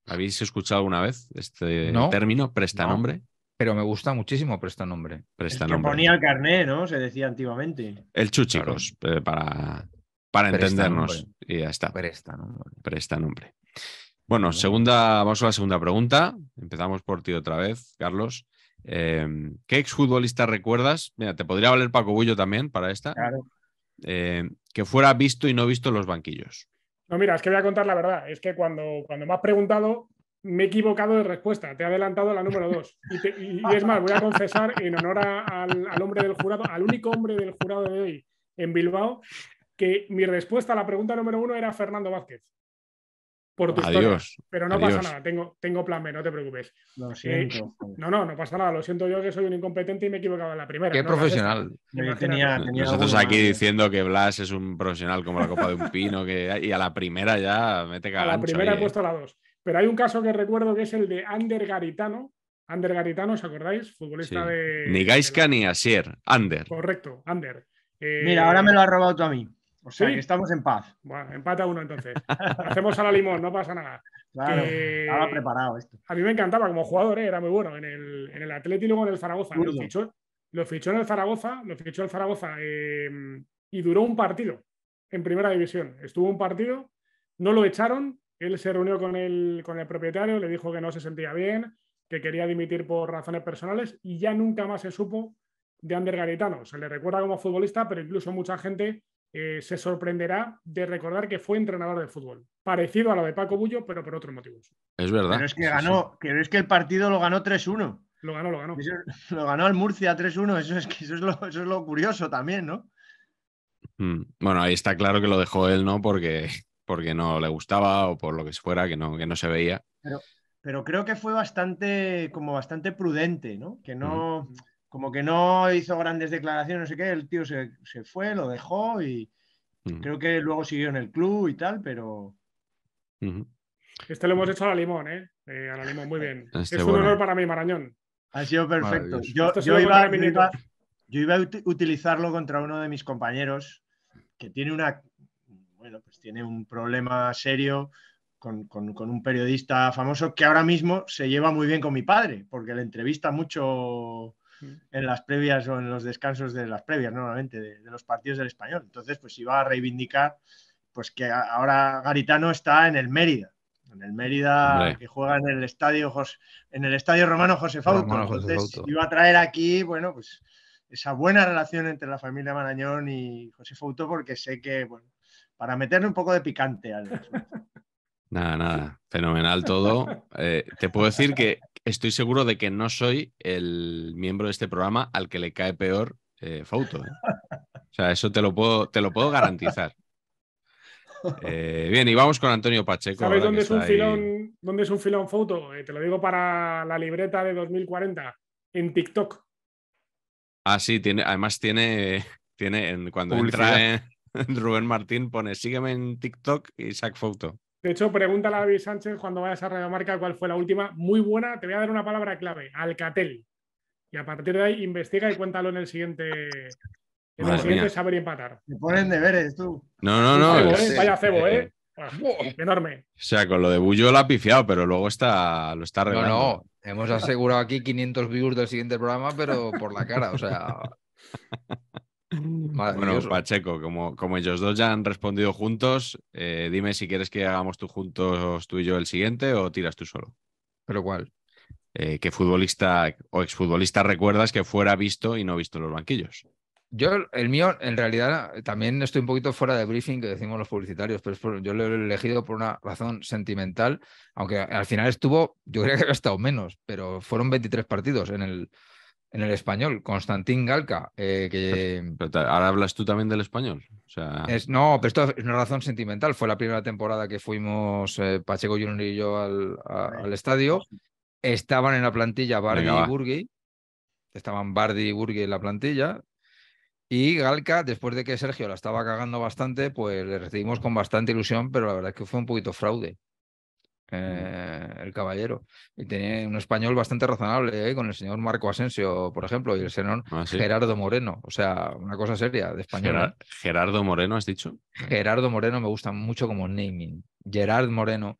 [SPEAKER 1] ¿Habéis escuchado alguna vez este término, prestanombre?
[SPEAKER 3] pero me gusta muchísimo
[SPEAKER 2] Presta Nombre.
[SPEAKER 1] Presta que ponía
[SPEAKER 2] el carné, ¿no? Se decía antiguamente.
[SPEAKER 1] El chuchicos, eh, para, para entendernos. Y ya está. Presta Nombre. Presta Nombre. Bueno, segunda, vamos a la segunda pregunta. Empezamos por ti otra vez, Carlos. Eh, ¿Qué exfutbolista recuerdas? Mira, te podría valer Paco Bullo también para esta. Claro. Eh, que fuera visto y no visto en los banquillos.
[SPEAKER 4] No, mira, es que voy a contar la verdad. Es que cuando, cuando me has preguntado, me he equivocado de respuesta, te he adelantado la número dos. Y, es más, voy a confesar en honor al, hombre del jurado, al único hombre del jurado de hoy en Bilbao, que mi respuesta a la pregunta número uno era Fernando Vázquez. Por tu adiós, Pero no pasa nada, tengo, tengo plan B, no te preocupes. Eh, no, no, no pasa nada, lo siento yo que soy un incompetente y me he equivocado en la primera. Qué profesional.
[SPEAKER 2] Nosotros aquí
[SPEAKER 1] diciendo que Blas es un profesional como la copa de un pino, que, y a la primera ya mete cagando. A la primera he eh. puesto
[SPEAKER 4] la dos. Pero hay un caso que recuerdo que es el de Ander Garitano. Ander Garitano, ¿os acordáis? Futbolista de. Ni
[SPEAKER 1] Gaisca ni Asier. Ander.
[SPEAKER 4] Correcto, Ander. Eh, Mira, ahora me lo ha robado tú a mí. O sea, estamos en paz. Bueno, empata uno entonces. Hacemos a la limón, no pasa nada. Claro, estaba preparado esto. A mí me encantaba como jugador, ¿eh? era muy bueno en el, en Atleti y luego en el Zaragoza. Lo fichó, en el Zaragoza, lo fichó el Zaragoza em, y duró un partido en primera división. Estuvo un partido, no lo echaron él se reunió con el, con el propietario, le dijo que no se sentía bien, que quería dimitir por razones personales y ya nunca más se supo de Ander Garitano. Se le recuerda como futbolista, pero incluso mucha gente eh, se sorprenderá de recordar que fue entrenador de fútbol. Parecido a lo de Paco Bullo, pero por otros motivos.
[SPEAKER 2] Es verdad. Pero es que, ganó, es que el partido lo ganó 3-1. Lo ganó, lo ganó. lo ganó el Murcia 3-1. Eso, es es lo, eso es lo curioso también, ¿no?
[SPEAKER 1] Mm. Bueno, ahí está claro que lo dejó él, ¿no? Porque porque no le gustaba o por lo que fuera, que no, se veía.
[SPEAKER 2] Pero, creo que fue bastante, como bastante prudente, ¿no? Que no, como que no hizo grandes declaraciones, no sé qué, el tío se, fue, lo dejó y
[SPEAKER 4] creo que luego siguió en el club y tal, pero... Este lo hemos hecho a la limón, ¿eh? ¿eh? a la limón, muy bien. Este es un honor para mí, Marañón.
[SPEAKER 2] Ha sido perfecto. yo iba a utilizarlo contra uno de mis compañeros que tiene una pues tiene un problema serio con, un periodista famoso que ahora mismo se lleva muy bien con mi padre, porque le entrevista mucho mm. en las previas o en los descansos de las previas normalmente de, los partidos del español. Entonces, pues iba a reivindicar pues que ahora Garitano está en el Mérida, en el Mérida que juega en el estadio en el estadio romano José Fauto. Entonces iba a traer aquí, bueno, pues esa buena relación entre la familia Marañón y José Fauto porque sé que bueno, para meterle un poco de picante
[SPEAKER 1] Nada, nada, fenomenal todo. Eh, te puedo decir que estoy seguro de que no soy el miembro de este programa al que le cae peor eh, foto. ¿eh? O sea, eso te lo puedo, te lo puedo garantizar. bien, y vamos con Antonio Pacheco. ¿Sabes dónde es, un filón,
[SPEAKER 4] dónde es un filón foto? te lo digo para la libreta de 2040, en TikTok.
[SPEAKER 1] Ah, sí, tiene, además tiene, tiene cuando entra Rubén Martín pone, sígueme en TikTok y sac foto.
[SPEAKER 4] De hecho, pregúntale a David Sánchez cuando vayas a Radio Marca cuál fue la última. Muy buena, te voy a dar una palabra clave, Alcatel. Y a partir de ahí investiga y cuéntalo en el siguiente,
[SPEAKER 2] en el siguiente saber y empatar. Te ponen deberes tú. No,
[SPEAKER 1] no, no. ¿eh?
[SPEAKER 4] Vaya cebo, ¿eh? Ah, enorme.
[SPEAKER 1] O sea, con lo de Bullo lo ha pifiado, pero luego está, lo está regalando. No, no, hemos
[SPEAKER 3] asegurado aquí 500 views del siguiente programa, pero por la cara, o sea. Mm, bueno,
[SPEAKER 1] Pacheco, como, como ellos dos ya han respondido juntos, eh, dime si quieres que hagamos tú juntos, tú y yo, el siguiente o tiras tú solo. ¿Pero cuál? Eh, ¿Qué futbolista o exfutbolista recuerdas que fuera visto y no visto los banquillos?
[SPEAKER 3] Yo, el mío, en realidad, también estoy un poquito fuera de briefing que decimos los publicitarios, pero yo lo he elegido por una razón sentimental, aunque al final estuvo, yo creo que ha gastado menos, pero fueron 23 partidos en el, en el español, Constantín Galca. Eh, ahora hablas tú también del español. es, no, pero esto es una razón sentimental. Fue la primera temporada que fuimos eh, Pacheco Junior y yo al, estadio. Estaban en la plantilla Bardi y Burgui. Estaban Bardi y Burgui en la plantilla. Y Galca, después de que Sergio la estaba cagando bastante, pues le recibimos con bastante ilusión, pero la verdad es que fue un poquito fraude. Eh, el caballero. Y tenía un español bastante razonable, ¿eh? con el señor Marco Asensio, por ejemplo, y el señor ah, Gerardo Moreno. O sea, una cosa seria de español.
[SPEAKER 1] ¿eh? Gerardo Moreno, has dicho.
[SPEAKER 3] Gerardo Moreno me gusta mucho como naming. Gerard Moreno,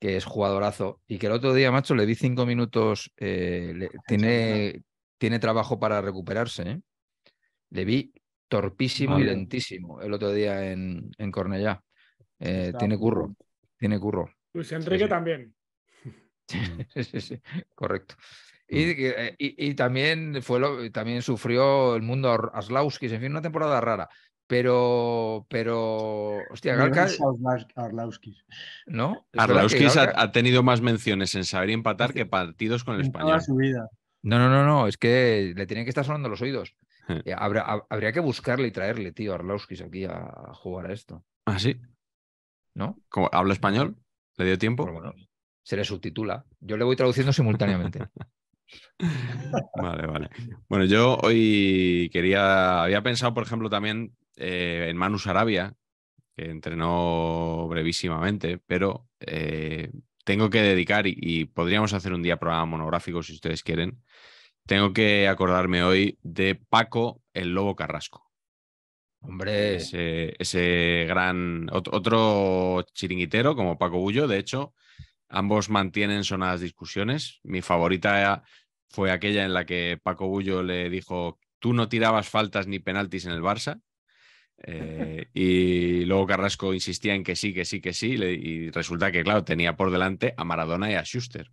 [SPEAKER 3] que es jugadorazo, y que el otro día, macho, le di cinco minutos. tiene, tiene trabajo para recuperarse. Le vi torpísimo y lentísimo el otro día en, en Cornellá. tiene curro, tiene curro.
[SPEAKER 4] Luis Enrique también.
[SPEAKER 3] sí, correcto. Mm. Eh, y, también, fue lo, también sufrió el mundo Arlauskis, en fin, una temporada rara. Pero, pero, hostia,
[SPEAKER 2] Arlauskis.
[SPEAKER 3] ¿No? Arlauskis
[SPEAKER 1] ha, tenido
[SPEAKER 3] más menciones en saber empatar que partidos con el español. su vida. No, no, no, no, es que le tienen que estar sonando los oídos. Eh. Eh, habría que buscarle y traerle, tío, Arlauskis aquí a, jugar a esto.
[SPEAKER 1] ¿Ah, sí? ¿No? ¿Habla español? ¿Le dio tiempo? bueno, se le subtitula.
[SPEAKER 3] Yo le voy traduciendo simultáneamente.
[SPEAKER 1] vale, vale. Bueno, yo hoy quería, había pensado, por ejemplo, también eh, en Manu Arabia, que entrenó brevísimamente, pero eh, tengo que dedicar, y, podríamos hacer un día programa monográfico si ustedes quieren, tengo que acordarme hoy de Paco el Lobo Carrasco. Hombre. Ese, gran. Otro chiringuitero como Paco Bullo, de hecho, ambos mantienen sonadas discusiones. Mi favorita fue aquella en la que Paco Bullo le dijo: Tú no tirabas faltas ni penaltis en el Barça. Eh, y luego Carrasco insistía en que sí, que sí, que sí, y resulta que, claro, tenía por delante a Maradona y a Schuster.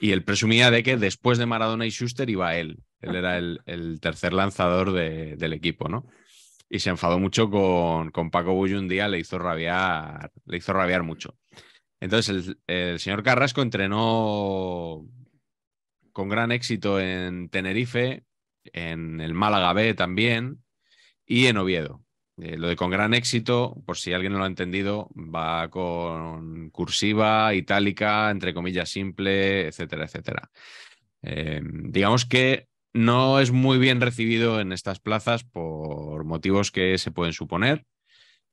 [SPEAKER 1] Y él presumía de que después de Maradona y Schuster iba él. Él era el, tercer lanzador del equipo, ¿no? y se enfadó mucho con, Paco Bullo un día, le hizo rabiar, le hizo rabiar mucho. Entonces el, señor Carrasco entrenó con gran éxito en Tenerife, en el Málaga B también y en Oviedo. Eh, lo de con gran éxito, por si alguien no lo ha entendido, va con cursiva, itálica, entre comillas simple, etcétera, etcétera. Eh, digamos que no es muy bien recibido en estas plazas por motivos que se pueden suponer.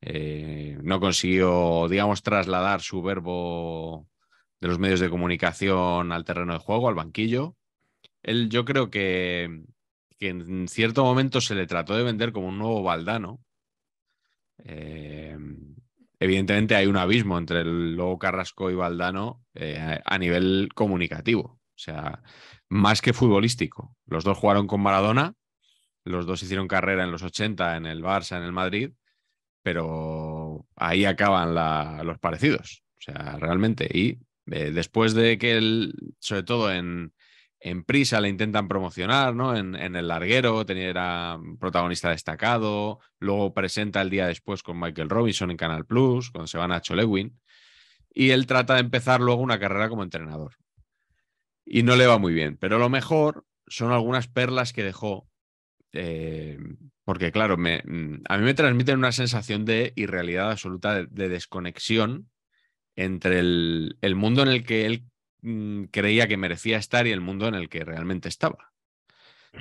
[SPEAKER 1] Eh, no consiguió, digamos, trasladar su verbo de los medios de comunicación al terreno de juego, al banquillo. Él, yo creo que, en cierto momento se le trató de vender como un nuevo Valdano. Eh, evidentemente hay un abismo entre el Lobo Carrasco y Valdano eh, a nivel comunicativo. O sea, más que futbolístico. Los dos jugaron con Maradona, los dos hicieron carrera en los 80 en el Barça, en el Madrid, pero ahí acaban los parecidos. O sea, realmente. Y eh, después de que, él, sobre todo en, Prisa, le intentan promocionar, ¿no? En, El Larguero tenía, protagonista destacado. Luego presenta el día después con Michael Robinson en Canal Plus, cuando se van a Cholewin, Y él trata de empezar luego una carrera como entrenador y no le va muy bien. Pero lo mejor son algunas perlas que dejó, eh, porque claro, me, mm, a mí me transmiten una sensación de irrealidad absoluta, de, desconexión entre el, mundo en el que él mm, creía que merecía estar y el mundo en el que realmente estaba.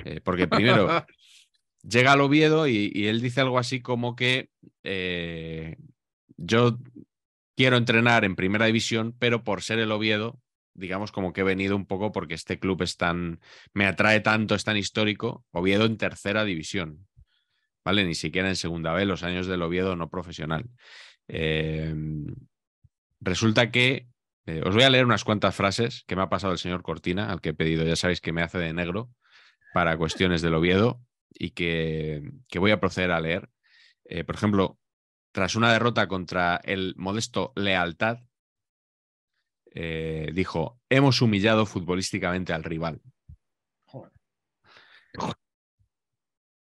[SPEAKER 1] Eh, porque primero llega al Oviedo y, él dice algo así como que eh, yo quiero entrenar en primera división, pero por ser el Oviedo digamos, como que he venido un poco porque este club es tan, me atrae tanto, es tan histórico. Oviedo en tercera división, ¿vale? Ni siquiera en segunda B, los años del Oviedo no profesional. Em, resulta que, eh, os voy a leer unas cuantas frases que me ha pasado el señor Cortina, al que he pedido, ya sabéis que me hace de negro para cuestiones del Oviedo y que, voy a proceder a leer. Eh, por ejemplo, tras una derrota contra el modesto Lealtad, eh, dijo, hemos humillado futbolísticamente al rival.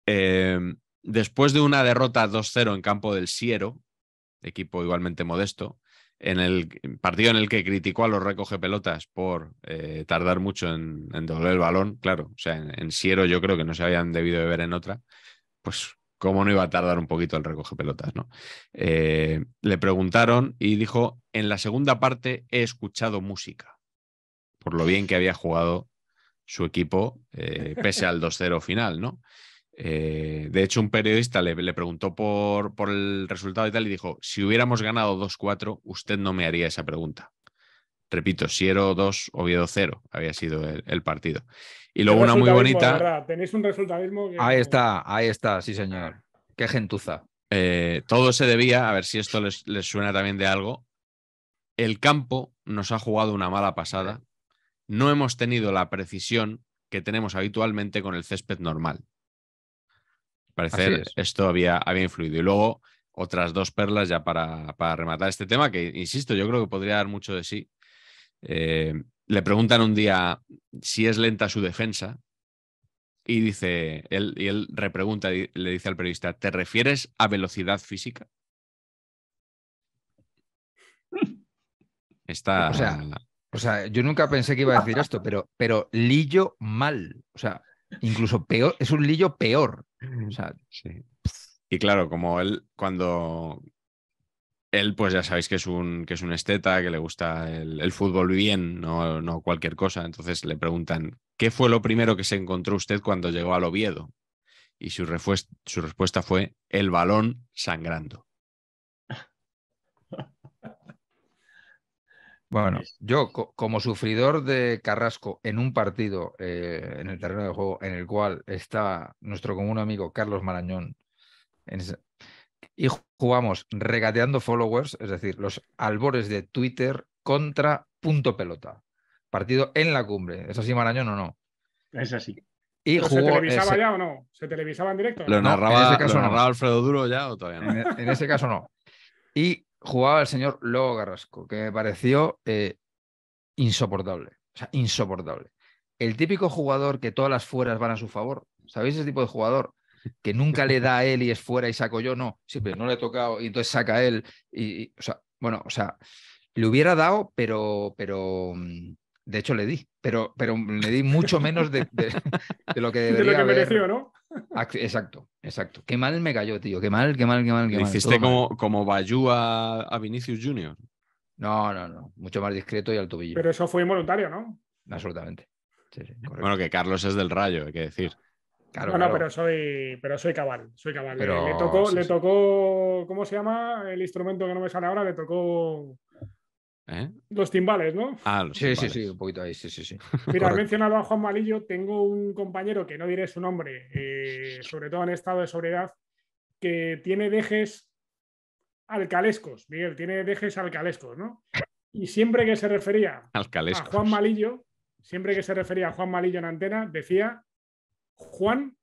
[SPEAKER 1] Em, después de una derrota 2-0 en campo del Siero, equipo igualmente modesto, en el partido en el que criticó a los recoge pelotas por eh, tardar mucho en, en doblar el balón, claro, o sea, en, en, Siero yo creo que no se habían debido de ver en otra, pues cómo no iba a tardar un poquito el recoge pelotas, ¿no? Eh, le preguntaron y dijo, en la segunda parte he escuchado música, por lo bien que había jugado su equipo, eh, pese al 2-0 final, ¿no? Eh, de hecho, un periodista le, preguntó por, por, el resultado y tal, y dijo, si hubiéramos ganado 2-4, usted no me haría esa pregunta. Repito, si era 2, Oviedo 0 había sido el partido. Y luego una muy bonita. Ahí está, ahí está, sí, señor. Qué gentuza. Eh, todo se debía, a ver si esto les, suena también de algo. El campo nos ha jugado una mala pasada. No hemos tenido la precisión que tenemos habitualmente con el césped normal. parecer, esto había, había influido. Y luego, otras dos perlas ya para, para, rematar este tema, que insisto, yo creo que podría dar mucho de sí. Eh, le preguntan un día si es lenta su defensa y dice, él, y él repregunta, le dice al periodista, ¿te refieres a velocidad física? Está... O sea,
[SPEAKER 3] o sea, yo nunca pensé que iba a decir esto, pero, pero lillo mal. O sea, incluso peor, es un lillo peor.
[SPEAKER 1] Y claro, como él cuando, él, pues ya sabéis que es un, es un esteta, que le gusta el, fútbol bien, no, cualquier cosa. Entonces le preguntan, ¿qué fue lo primero que se encontró usted cuando llegó al Oviedo? Y su, respuesta fue, el balón sangrando.
[SPEAKER 3] Bueno, yo como sufridor de Carrasco en un partido eh, en el terreno de juego en el cual está nuestro común amigo Carlos Marañón, en, y jugamos regateando followers, es decir, los albores de Twitter contra punto pelota. Partido en la cumbre. ¿Es así, Marañón o no? Es así. ¿Se televisaba ya
[SPEAKER 4] o no? ¿Se televisaba en directo? ¿Lo narraba, en ese caso narraba
[SPEAKER 3] Alfredo Duro ya o todavía no? E, en, ese caso no. Y jugaba el señor Lobo Garrasco que me pareció eh, insoportable. O sea, insoportable. El típico jugador que todas las fueras van a su favor. ¿Sabéis ese tipo de jugador? que nunca le da a él y es fuera y saco yo, no, siempre no le he tocado y entonces saca él. Y, o sea, bueno, o sea, le hubiera dado, pero, pero mm, de hecho le di, pero, pero le di mucho menos de, lo que debería mereció, ¿no? Exacto, exacto. Qué mal me cayó, tío. Qué mal, qué mal, qué mal. Qué hiciste como, como Bayou a, Vinicius Junior? No, no, no. Mucho más discreto y al tobillo.
[SPEAKER 4] Pero eso fue involuntario, ¿no?
[SPEAKER 1] Absolutamente. bueno, que Carlos es del rayo, hay que decir
[SPEAKER 4] no, no, pero soy, pero soy cabal, soy cabal. Le, tocó, ¿cómo se llama? El instrumento que no me sale ahora, le tocó ¿Eh? Los timbales, ¿no?
[SPEAKER 3] Ah, sí, sí, sí, un poquito ahí, sí, sí, sí. Mira, mencionado
[SPEAKER 4] a Juan Malillo, tengo un compañero que no diré su nombre, eh, sobre todo en estado de sobriedad, que tiene dejes alcalescos, Miguel, tiene dejes alcalescos, ¿no? Y siempre que se refería
[SPEAKER 5] a Juan
[SPEAKER 4] Malillo, siempre que se refería a Juan Malillo en antena, decía Juan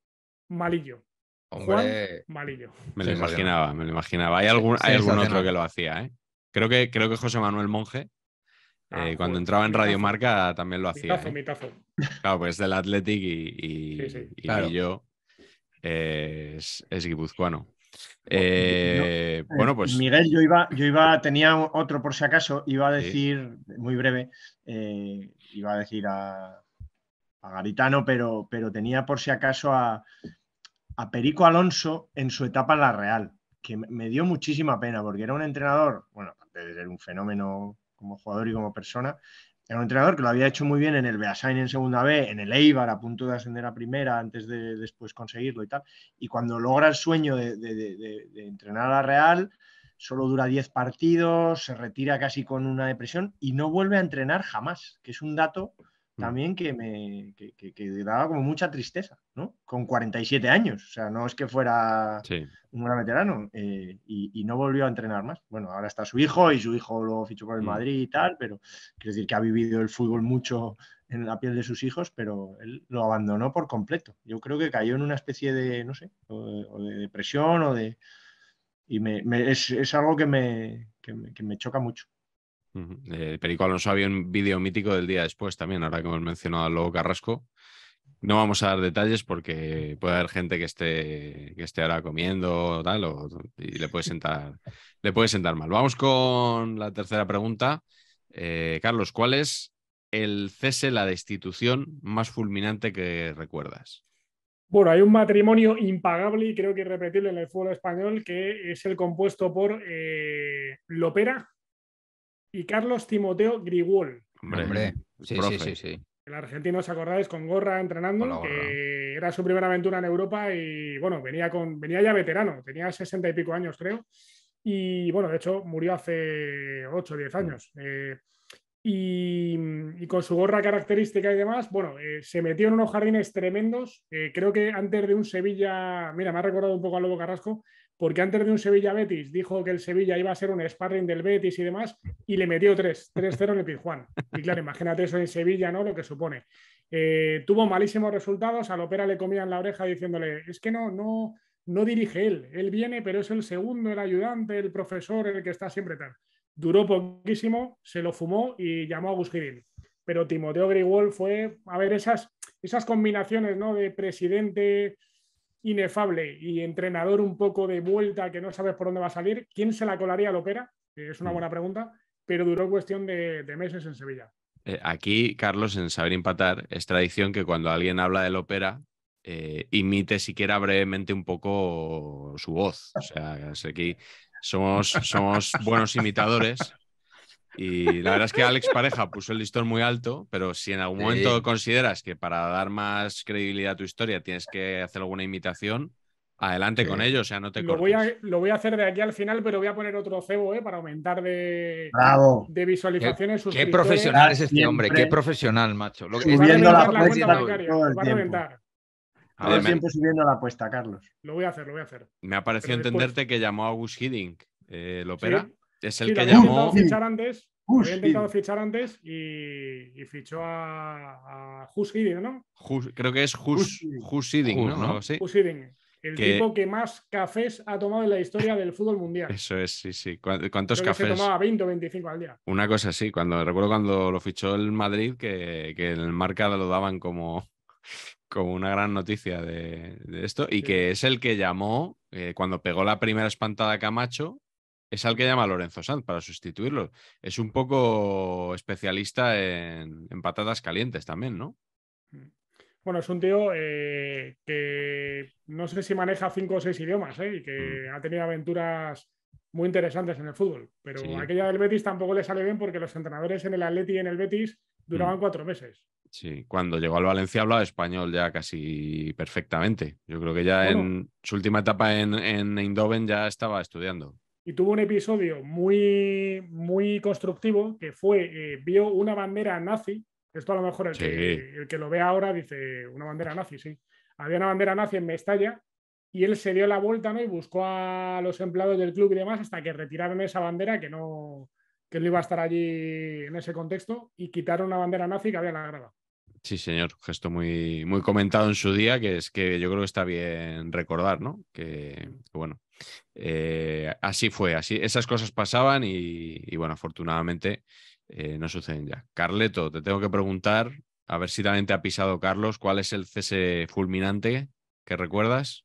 [SPEAKER 4] Malillo. Juan Malillo. Me lo imaginaba, me lo
[SPEAKER 1] imaginaba. Hay algún, otro que lo hacía, ¿eh? Creo que, creo que José Manuel Monge, eh, ah, cuando entraba en Radio Marca, también lo hacía. Mitazo, ¿eh? Claro, pues del Athletic y, yo es, guipuzcoano. Eh, bueno, pues. Miguel, yo
[SPEAKER 2] iba, yo iba, tenía otro por si acaso, iba a decir, muy breve, iba a decir a, a Garitano, pero, pero tenía por si acaso a, Perico Alonso en su etapa en la Real, que me dio muchísima pena porque era un entrenador, bueno, aparte de ser un fenómeno como jugador y como persona, era un entrenador que lo había hecho muy bien en el Beasain en segunda B, en el Eibar a punto de ascender a primera antes de después conseguirlo y tal. Y cuando logra el sueño de, de entrenar a la Real, solo dura 10 partidos, se retira casi con una depresión y no vuelve a entrenar jamás, que es un dato Mm. también que me daba como mucha tristeza, ¿no? Con 47 años, o sea, no es que fuera un gran veterano eh, y, no volvió a entrenar más. Bueno, ahora está su hijo y su hijo lo fichó con el mm. Madrid y tal, pero quiero decir que ha vivido el fútbol mucho en la piel de sus hijos, pero él lo abandonó por completo. Yo creo que cayó en una especie de, no sé, o de, depresión o de... Y es, algo que me, que me, que me choca mucho.
[SPEAKER 1] Uh eh, Perico había un vídeo mítico del día después también, ahora que hemos mencionado a Carrasco. No vamos a dar detalles porque puede haber gente que esté, que esté ahora comiendo tal, y le puede, sentar, le puede sentar mal. Vamos con la tercera pregunta. Eh, Carlos, ¿cuál es el cese, la destitución más fulminante que recuerdas?
[SPEAKER 4] Bueno, hay un matrimonio impagable y creo que irrepetible en el fútbol español que es el compuesto por eh, Lopera, y Carlos Timoteo Grigol.
[SPEAKER 5] Hombre, sí, sí, sí,
[SPEAKER 4] El argentino, ¿os acordáis? Con gorra entrenando, era su primera aventura en Europa y bueno, venía, con, venía ya veterano, tenía sesenta y pico años, creo. Y bueno, de hecho, murió hace ocho o 10 años. Mm. Eh, y, con su gorra característica y demás, bueno, eh, se metió en unos jardines tremendos. Eh, creo que antes de un Sevilla, mira, me ha recordado un poco a Lobo Carrasco, porque antes de un Sevilla Betis dijo que el Sevilla iba a ser un sparring del Betis y demás, y le metió 3, 0 en el Pizjuán. Y claro, imagínate eso en Sevilla, ¿no? Lo que supone. Eh, tuvo malísimos resultados, a Lopera le comían la oreja diciéndole, es que no, no, no dirige él, él viene, pero es el segundo, el ayudante, el profesor, el que está siempre tal. Duró poquísimo, se lo fumó y llamó a Gusquidil. Pero Timoteo Grigol fue, a ver, esas, esas combinaciones, ¿no? De presidente, inefable y entrenador un poco de vuelta que no sabes por dónde va a salir, ¿quién se la colaría a Lopera? Es una mm. buena pregunta, pero duró cuestión de, meses en Sevilla.
[SPEAKER 1] Eh, aquí, Carlos, en Saber Empatar, es tradición que cuando alguien habla de Lopera, eh, imite siquiera brevemente un poco su voz. O sea, aquí somos buenos imitadores y la verdad es que Alex Pareja puso el listón muy alto, pero si en algún momento consideras que para dar más credibilidad a tu historia tienes que hacer alguna imitación, adelante con ello, o sea, no te lo
[SPEAKER 4] voy, a, lo voy a hacer de aquí al final, pero voy a poner otro cebo eh, para aumentar de, de visualizaciones. Qué, qué profesional es
[SPEAKER 3] este hombre, qué profesional, macho. Subiendo la,
[SPEAKER 2] la apuesta, Carlos.
[SPEAKER 4] Lo voy a hacer, lo voy a hacer.
[SPEAKER 1] Me ha parecido entenderte que llamó a Gus Hiddink, eh, ¿lo opera? Es el que había llamó. Fichar
[SPEAKER 4] antes, intentado fichar antes y, fichó a, a ¿no?
[SPEAKER 1] creo que es Hus, ¿no? Sí.
[SPEAKER 4] El tipo que más cafés ha tomado en la historia del fútbol mundial.
[SPEAKER 1] Eso es, sí, sí. ¿Cuántos cafés? se tomaba
[SPEAKER 4] 20 o 25 al día.
[SPEAKER 1] Una cosa así, cuando recuerdo cuando lo fichó el Madrid, que, que en el marca lo daban como, como una gran noticia de, esto, y que es el que llamó eh, cuando pegó la primera espantada a Camacho, es al que llama Lorenzo Sanz para sustituirlo. Es un poco especialista en, en patatas calientes también, ¿no?
[SPEAKER 4] Mm. Bueno, es un tío eh, que no sé si maneja cinco o seis idiomas eh, y que mm. ha tenido aventuras muy interesantes en el fútbol, pero aquella del Betis tampoco le sale bien porque los entrenadores en el Atleti y en el Betis duraban mm. cuatro meses.
[SPEAKER 1] Sí, cuando llegó al Valencia hablaba español ya casi perfectamente. Yo creo que ya en su última etapa en, en Eindhoven ya estaba estudiando
[SPEAKER 4] y tuvo un episodio muy, muy constructivo que fue, eh, vio una bandera nazi, esto a lo mejor el, que, lo ve ahora dice, una bandera nazi, sí. Había una bandera nazi en Mestalla y él se dio la vuelta ¿no? y buscó a los empleados del club y demás hasta que retiraron esa bandera que no, que no iba a estar allí en ese contexto y quitaron una bandera nazi que había en la grada.
[SPEAKER 1] Sí, señor, gesto muy, muy comentado en su día, que es que yo creo que está bien recordar, ¿no? Que, bueno, eh, así fue, así, esas cosas pasaban y, bueno, afortunadamente eh, no suceden ya. Carleto, te tengo que preguntar, a ver si también te ha pisado Carlos, ¿cuál es el cese fulminante que recuerdas?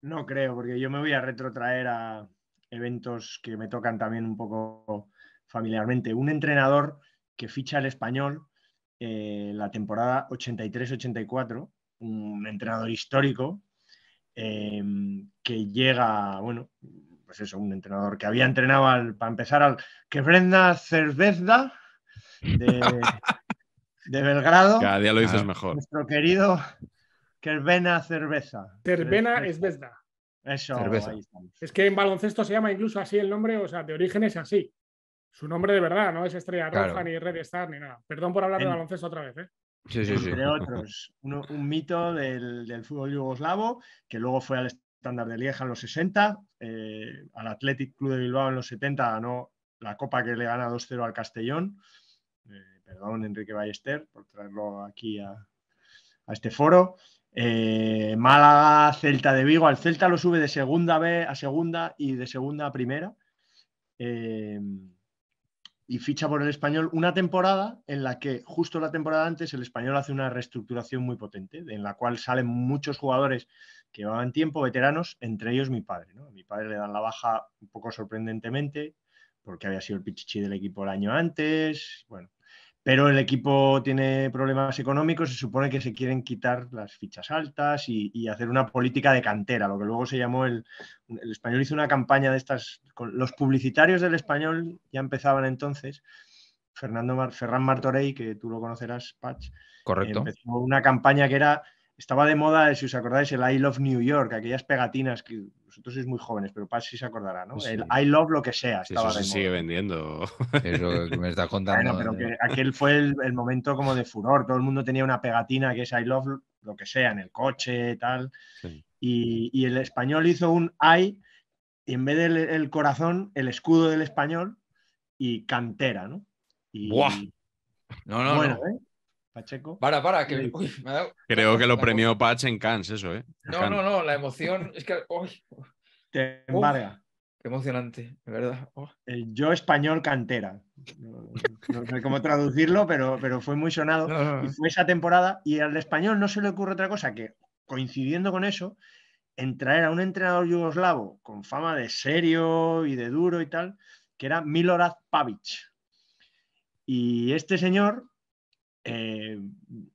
[SPEAKER 2] No creo, porque yo me voy a retrotraer a eventos que me tocan también un poco familiarmente. Un entrenador que ficha el español eh, la temporada 83-84, un entrenador histórico eh, que llega, bueno, pues eso, un entrenador que había entrenado para empezar al que Brenda Cervezda de, Belgrado. Cada día lo dices ah. mejor. Nuestro querido Kervena
[SPEAKER 5] Cerveza. Cervena es Eso,
[SPEAKER 4] Es que en baloncesto se llama incluso así el nombre, o sea, de orígenes así su nombre de verdad, no es Estrella Roja, ni Red Star, ni nada. Perdón por hablar de baloncesto otra vez, ¿eh?
[SPEAKER 5] Sí, sí, sí.
[SPEAKER 2] otros, un mito del, fútbol yugoslavo, que luego fue al estándar de Lieja en los 60, eh, al Athletic Club de Bilbao en los 70 ganó la copa que le gana 2-0 al Castellón. Eh, perdón, Enrique Ballester, por traerlo aquí a, este foro. Eh, Málaga, Celta de Vigo. Al Celta lo sube de segunda B a segunda y de segunda a primera. Eh, y ficha por el español una temporada en la que justo la temporada antes el español hace una reestructuración muy potente, en la cual salen muchos jugadores que llevaban tiempo, veteranos, entre ellos mi padre. A mi padre le dan la baja un poco sorprendentemente porque había sido el pichichi del equipo el año antes, bueno, pero el equipo tiene problemas económicos, se supone que se quieren quitar las fichas altas y, hacer una política de cantera, lo que luego se llamó el, el español hizo una campaña de estas, con, los publicitarios del español ya empezaban entonces, Fernando Mar, Ferran Martorey, que tú lo conocerás, Patch, Correcto. empezó una campaña que era estaba de moda, si os acordáis, el I Love New York, aquellas pegatinas que vosotros sois muy jóvenes, pero Paz sí se acordará, ¿no? El I Love lo que sea. Estaba eso se sigue
[SPEAKER 1] vendiendo. Eso me está contando. pero ¿eh? aquel fue
[SPEAKER 2] el, momento como de furor. Todo el mundo tenía una pegatina que es I Love lo que sea, en el coche, tal. Y, el español hizo un I y en vez del corazón, el escudo del español y cantera, ¿no?
[SPEAKER 5] Y, ¡Buah! No,
[SPEAKER 2] no,
[SPEAKER 1] bueno,
[SPEAKER 3] no. ¿eh? Pacheco. Para, para, que
[SPEAKER 2] Creo que lo
[SPEAKER 1] premió Pach en Cannes, eso, ¿eh?
[SPEAKER 3] no, no, no, la emoción es que. Uy. Qué emocionante,
[SPEAKER 2] de verdad. El yo español cantera. No, sé cómo traducirlo, pero, pero fue muy sonado. y fue esa temporada. Y al español no se le ocurre otra cosa que, coincidiendo con eso, entrar a un entrenador yugoslavo con fama de serio y de duro y tal, que era Milorad Pavic. Y este señor eh,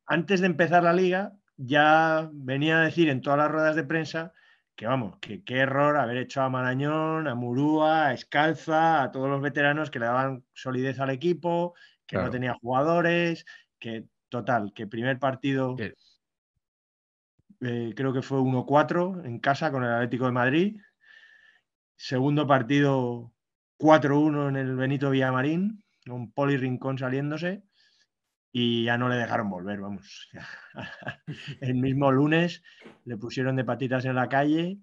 [SPEAKER 2] antes de empezar la liga, ya venía a decir en todas las ruedas de prensa que vamos, que qué error haber hecho a Marañón, a Murúa, a Escalza, a todos los veteranos que le daban solidez al equipo, que no tenía jugadores, que total, que primer partido eh, creo que fue 1-4 en casa con el Atlético de Madrid, segundo partido 4-1 en el Benito Villamarín, un poli rincón saliéndose, y ya no le dejaron volver, vamos. El mismo lunes le pusieron de patitas en la calle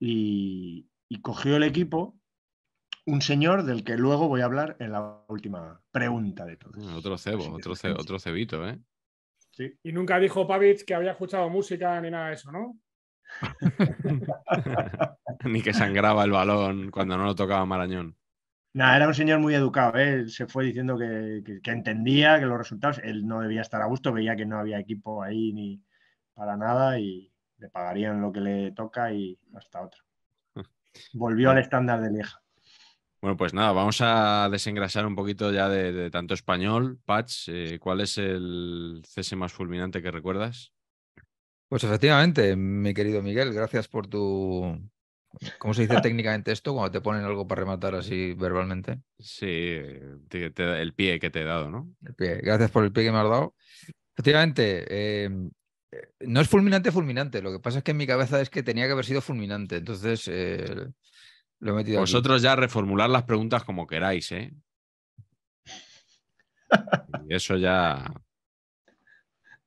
[SPEAKER 2] y, cogió el equipo un señor del que luego voy a hablar en la última pregunta de todos.
[SPEAKER 1] Mm, otro cebo, otro, otro cebito, ¿eh?
[SPEAKER 4] Sí. Y nunca dijo Pavic que había escuchado música ni nada de eso, ¿no?
[SPEAKER 1] ni que sangraba el balón cuando no lo tocaba Marañón.
[SPEAKER 2] Nada, era un señor muy educado, ¿eh? Él se fue diciendo que, entendía que los resultados, él no debía estar a gusto, veía que no había equipo ahí ni para nada y le pagarían lo que le toca y hasta otro. Volvió al estándar de Lieja.
[SPEAKER 1] Bueno, pues nada, vamos a desengrasar un poquito ya de, tanto español. Patch, eh, ¿cuál es el cese más fulminante que recuerdas?
[SPEAKER 3] Pues efectivamente, mi querido Miguel, gracias por tu, ¿Cómo se dice técnicamente esto cuando te ponen algo para rematar así verbalmente? Sí, el pie que te he dado, ¿no? Gracias por el pie que me has dado. Efectivamente, em, eh, no es fulminante, fulminante. Lo que pasa es que en mi cabeza es que tenía que haber sido fulminante. Entonces, eh, lo he metido. Vosotros
[SPEAKER 1] ya reformular las preguntas como queráis, ¿eh?
[SPEAKER 3] y
[SPEAKER 1] eso ya.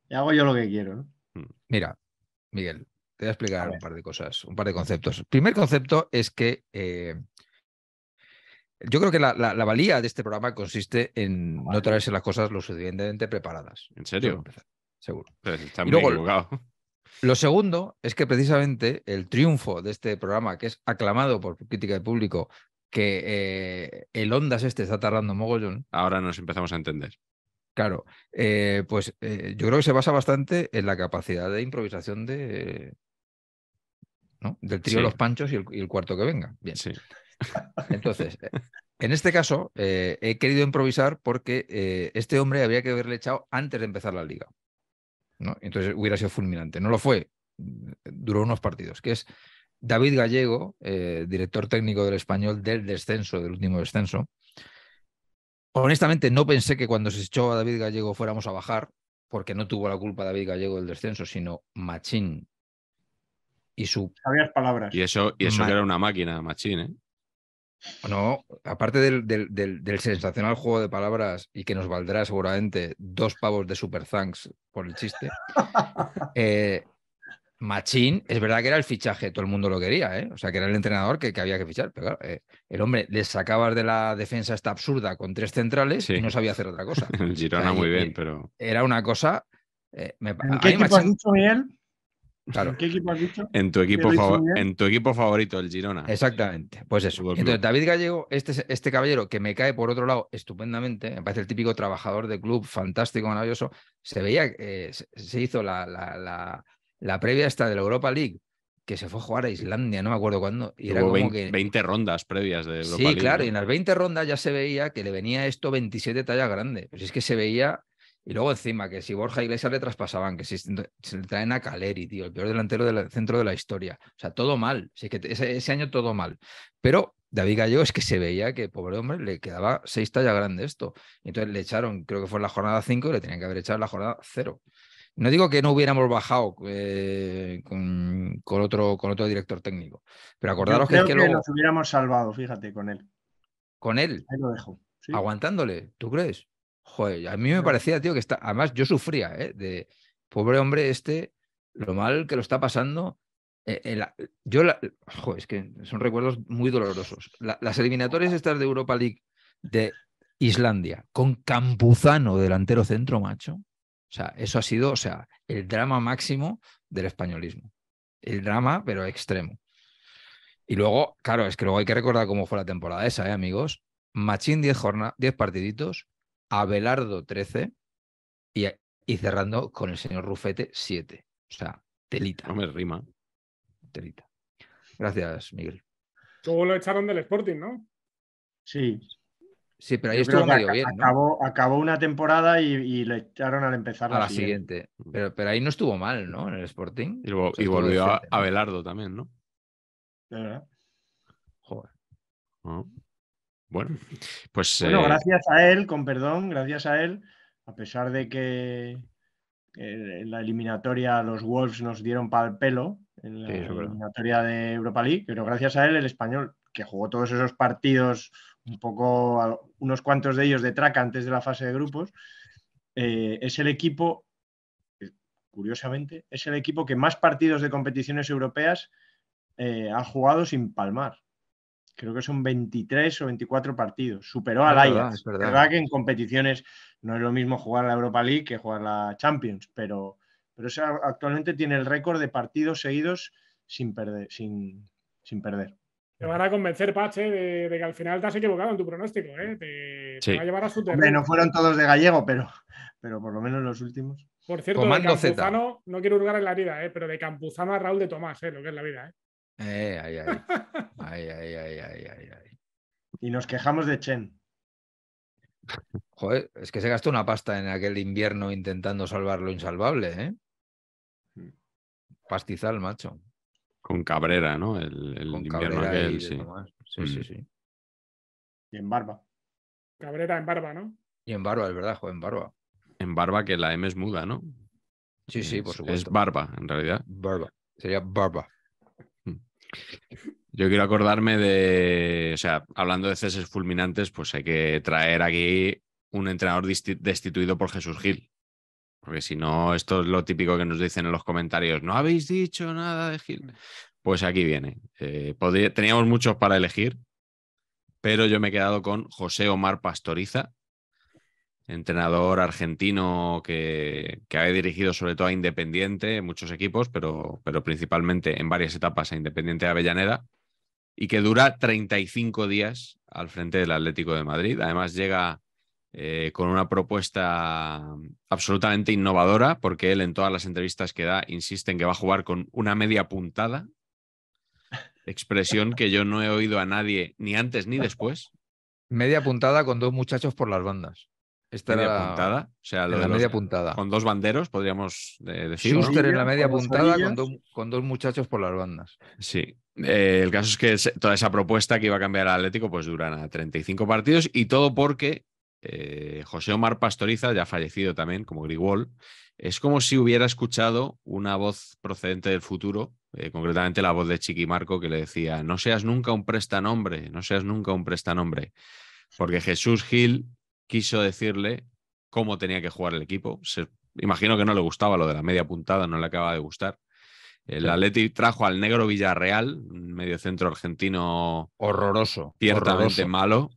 [SPEAKER 3] Ya hago yo lo que quiero. ¿no? Mm. Mira, Miguel, te voy a explicar un par de cosas, un par de conceptos. El primer concepto es que eh, yo creo que la, valía de este programa consiste en no traerse las cosas lo suficientemente preparadas. ¿En serio? Seguro. Pues está Lo segundo es que precisamente el triunfo de este programa, que es aclamado por crítica del público, que eh, el Ondas este está tardando mogollón. Ahora nos empezamos a entender. Claro, eh, pues yo creo que se basa bastante en la capacidad de improvisación de, del trío de los panchos y el, cuarto que venga. Bien. Entonces, eh, en este caso, eh, he querido improvisar porque eh, este hombre había que haberle echado antes de empezar la liga. Entonces hubiera sido fulminante. No lo fue. Duró unos partidos, que es David Gallego, director técnico del español del descenso, del último descenso. Honestamente, no pensé que cuando se echó a David Gallego fuéramos a bajar, porque no tuvo la culpa David Gallego del descenso, sino Machín y su... palabras. Y eso,
[SPEAKER 1] y eso que era una máquina, machín, ¿eh?
[SPEAKER 3] No, aparte del, sensacional juego de palabras y que nos valdrá seguramente dos pavos de Super Thanks por el chiste, eh, Machín, es verdad que era el fichaje, todo el mundo lo quería, ¿eh? o sea, que era el entrenador que, que había que fichar, pero claro, el hombre le sacaba de la defensa esta absurda con tres centrales y no sabía hacer otra cosa.
[SPEAKER 1] el Girona muy bien,
[SPEAKER 3] pero... Era una cosa... Me... ¿En qué en tu equipo, favorito, el Girona. Exactamente, pues eso. Entonces, David Gallego, este, este caballero que me cae por otro lado estupendamente, me parece el típico trabajador de club, fantástico, maravilloso, se veía, que eh, se hizo la, la, la, previa esta de la Europa League, que se fue a jugar a Islandia, no me acuerdo cuándo. Y era como que...
[SPEAKER 1] 20 rondas previas de Europa League. Sí, claro, y en
[SPEAKER 3] las 20 rondas ya se veía que le venía esto 27 talla grande. Pero pues es que se veía y luego encima, que si Borja Iglesias le traspasaban, que si se le traen a Caleri, tío, el peor delantero del centro de la historia. O sea, todo mal. que ese, año todo mal. Pero David Gallo es que se veía que, pobre hombre, le quedaba seis tallas grandes esto. entonces le echaron, creo que fue en la jornada cinco le tenían que haber echado en la jornada cero. No digo que no hubiéramos bajado eh, con, otro, con otro director técnico, pero acordaros que, nos
[SPEAKER 2] hubiéramos salvado, fíjate, con él.
[SPEAKER 3] ¿Con él? lo dejo. Aguantándole, ¿tú crees? Joder, a mí me parecía, tío, que está. Además, yo sufría, ¿eh? De pobre hombre este, lo mal que lo está pasando. Eh, eh, yo, la... joder, es que son recuerdos muy dolorosos. las eliminatorias estas de Europa League de Islandia, con Campuzano delantero centro, macho. O sea, eso ha sido, o sea, el drama máximo del españolismo. El drama, pero extremo. Y luego, claro, es que luego hay que recordar cómo fue la temporada esa, ¿eh, amigos? Machín 10 partiditos, Abelardo 13 y, y cerrando con el señor Rufete 7. O sea, telita. No me rima. Telita. Gracias, Miguel.
[SPEAKER 4] Luego lo echaron del Sporting, ¿no?
[SPEAKER 3] Sí. Sí, pero
[SPEAKER 4] ahí estuvo
[SPEAKER 2] medio bien. Acabó, una temporada y, le echaron al empezar a la, siguiente.
[SPEAKER 3] Pero, pero, ahí no estuvo mal, ¿no? En el Sporting. Y, volvió a, Belardo también, ¿no? De Joder. ¿No? Ah.
[SPEAKER 1] Bueno, pues. Eh, gracias
[SPEAKER 2] a él, con perdón, gracias a él, a pesar de que eh, en la eliminatoria los Wolves nos dieron pal pelo en la eliminatoria de Europa League, pero gracias a él el español, que jugó todos esos partidos, un poco, unos cuantos de ellos de traca antes de la fase de grupos, eh, es el equipo, curiosamente, es el equipo que más partidos de competiciones europeas ha jugado sin palmar creo que son 23 o 24 partidos. Superó ah, al Ajax. Es verdad. que en competiciones no es lo mismo jugar la Europa League que jugar la Champions, pero, pero actualmente tiene el récord de partidos seguidos sin perder. Sin, perder.
[SPEAKER 4] Te van a convencer, Pache, de, que al final te has equivocado en tu pronóstico. ¿eh? Te, va a llevar a su terreno. no fueron todos de
[SPEAKER 2] gallego, pero, pero por lo menos los últimos.
[SPEAKER 4] Por cierto, de Campuzano, no quiero hurgar en la vida, ¿eh? pero de Campuzano a Raúl de Tomás, ¿eh? lo que es la vida. ¿eh?
[SPEAKER 3] Eh, ay, Y nos quejamos de Chen. Joder, es que se gastó una pasta en aquel invierno intentando salvar lo insalvable, ¿eh? Pastizal, macho.
[SPEAKER 1] Con Cabrera, ¿no? El, invierno aquel, sí. sí, mm. sí.
[SPEAKER 4] Y en barba. Cabrera en barba, ¿no?
[SPEAKER 3] Y en barba, es verdad, joder, en barba.
[SPEAKER 1] En barba que la M es muda, ¿no? Sí, sí, por supuesto. Es barba, en realidad. Barba. Sería barba. Yo quiero acordarme de, o sea, hablando de ceses fulminantes, pues hay que traer aquí un entrenador destituido por Jesús Gil. Porque si no, esto es lo típico que nos dicen en los comentarios, no habéis dicho nada de Gil. Mm. Pues aquí viene. Eh, teníamos muchos para elegir, pero yo me he quedado con José Omar Pastoriza, entrenador argentino que, ha dirigido sobre todo a Independiente, muchos equipos, pero, principalmente en varias etapas a Independiente de Avellaneda, y que dura 35 días al frente del Atlético de Madrid. Además llega eh, con una propuesta absolutamente innovadora, porque él en todas las entrevistas que da insiste en que va a jugar con una media puntada, expresión que yo no he oído a nadie ni antes ni después.
[SPEAKER 3] Media puntada con dos muchachos por las bandas. Esta media O sea, la media
[SPEAKER 1] puntada. Con dos banderos, podríamos eh, decir. Schuster en la media puntada
[SPEAKER 3] con, dos muchachos por las bandas.
[SPEAKER 1] Sí. Eh, el caso es que toda esa propuesta que iba a cambiar al Atlético, pues duran a 35 partidos y todo porque eh, José Omar Pastoriza, ya fallecido también, como Grigol, es como si hubiera escuchado una voz procedente del futuro, concretamente la voz de Chiqui Marco, que le decía: No seas nunca un prestanombre, no seas nunca un prestanombre. Porque Jesús Gil quiso decirle cómo tenía que jugar el equipo. imagino que no le gustaba lo de la media puntada, no le acaba de gustar. El Atleti trajo al negro Villarreal, medio centro argentino horroroso, ciertamente de malo.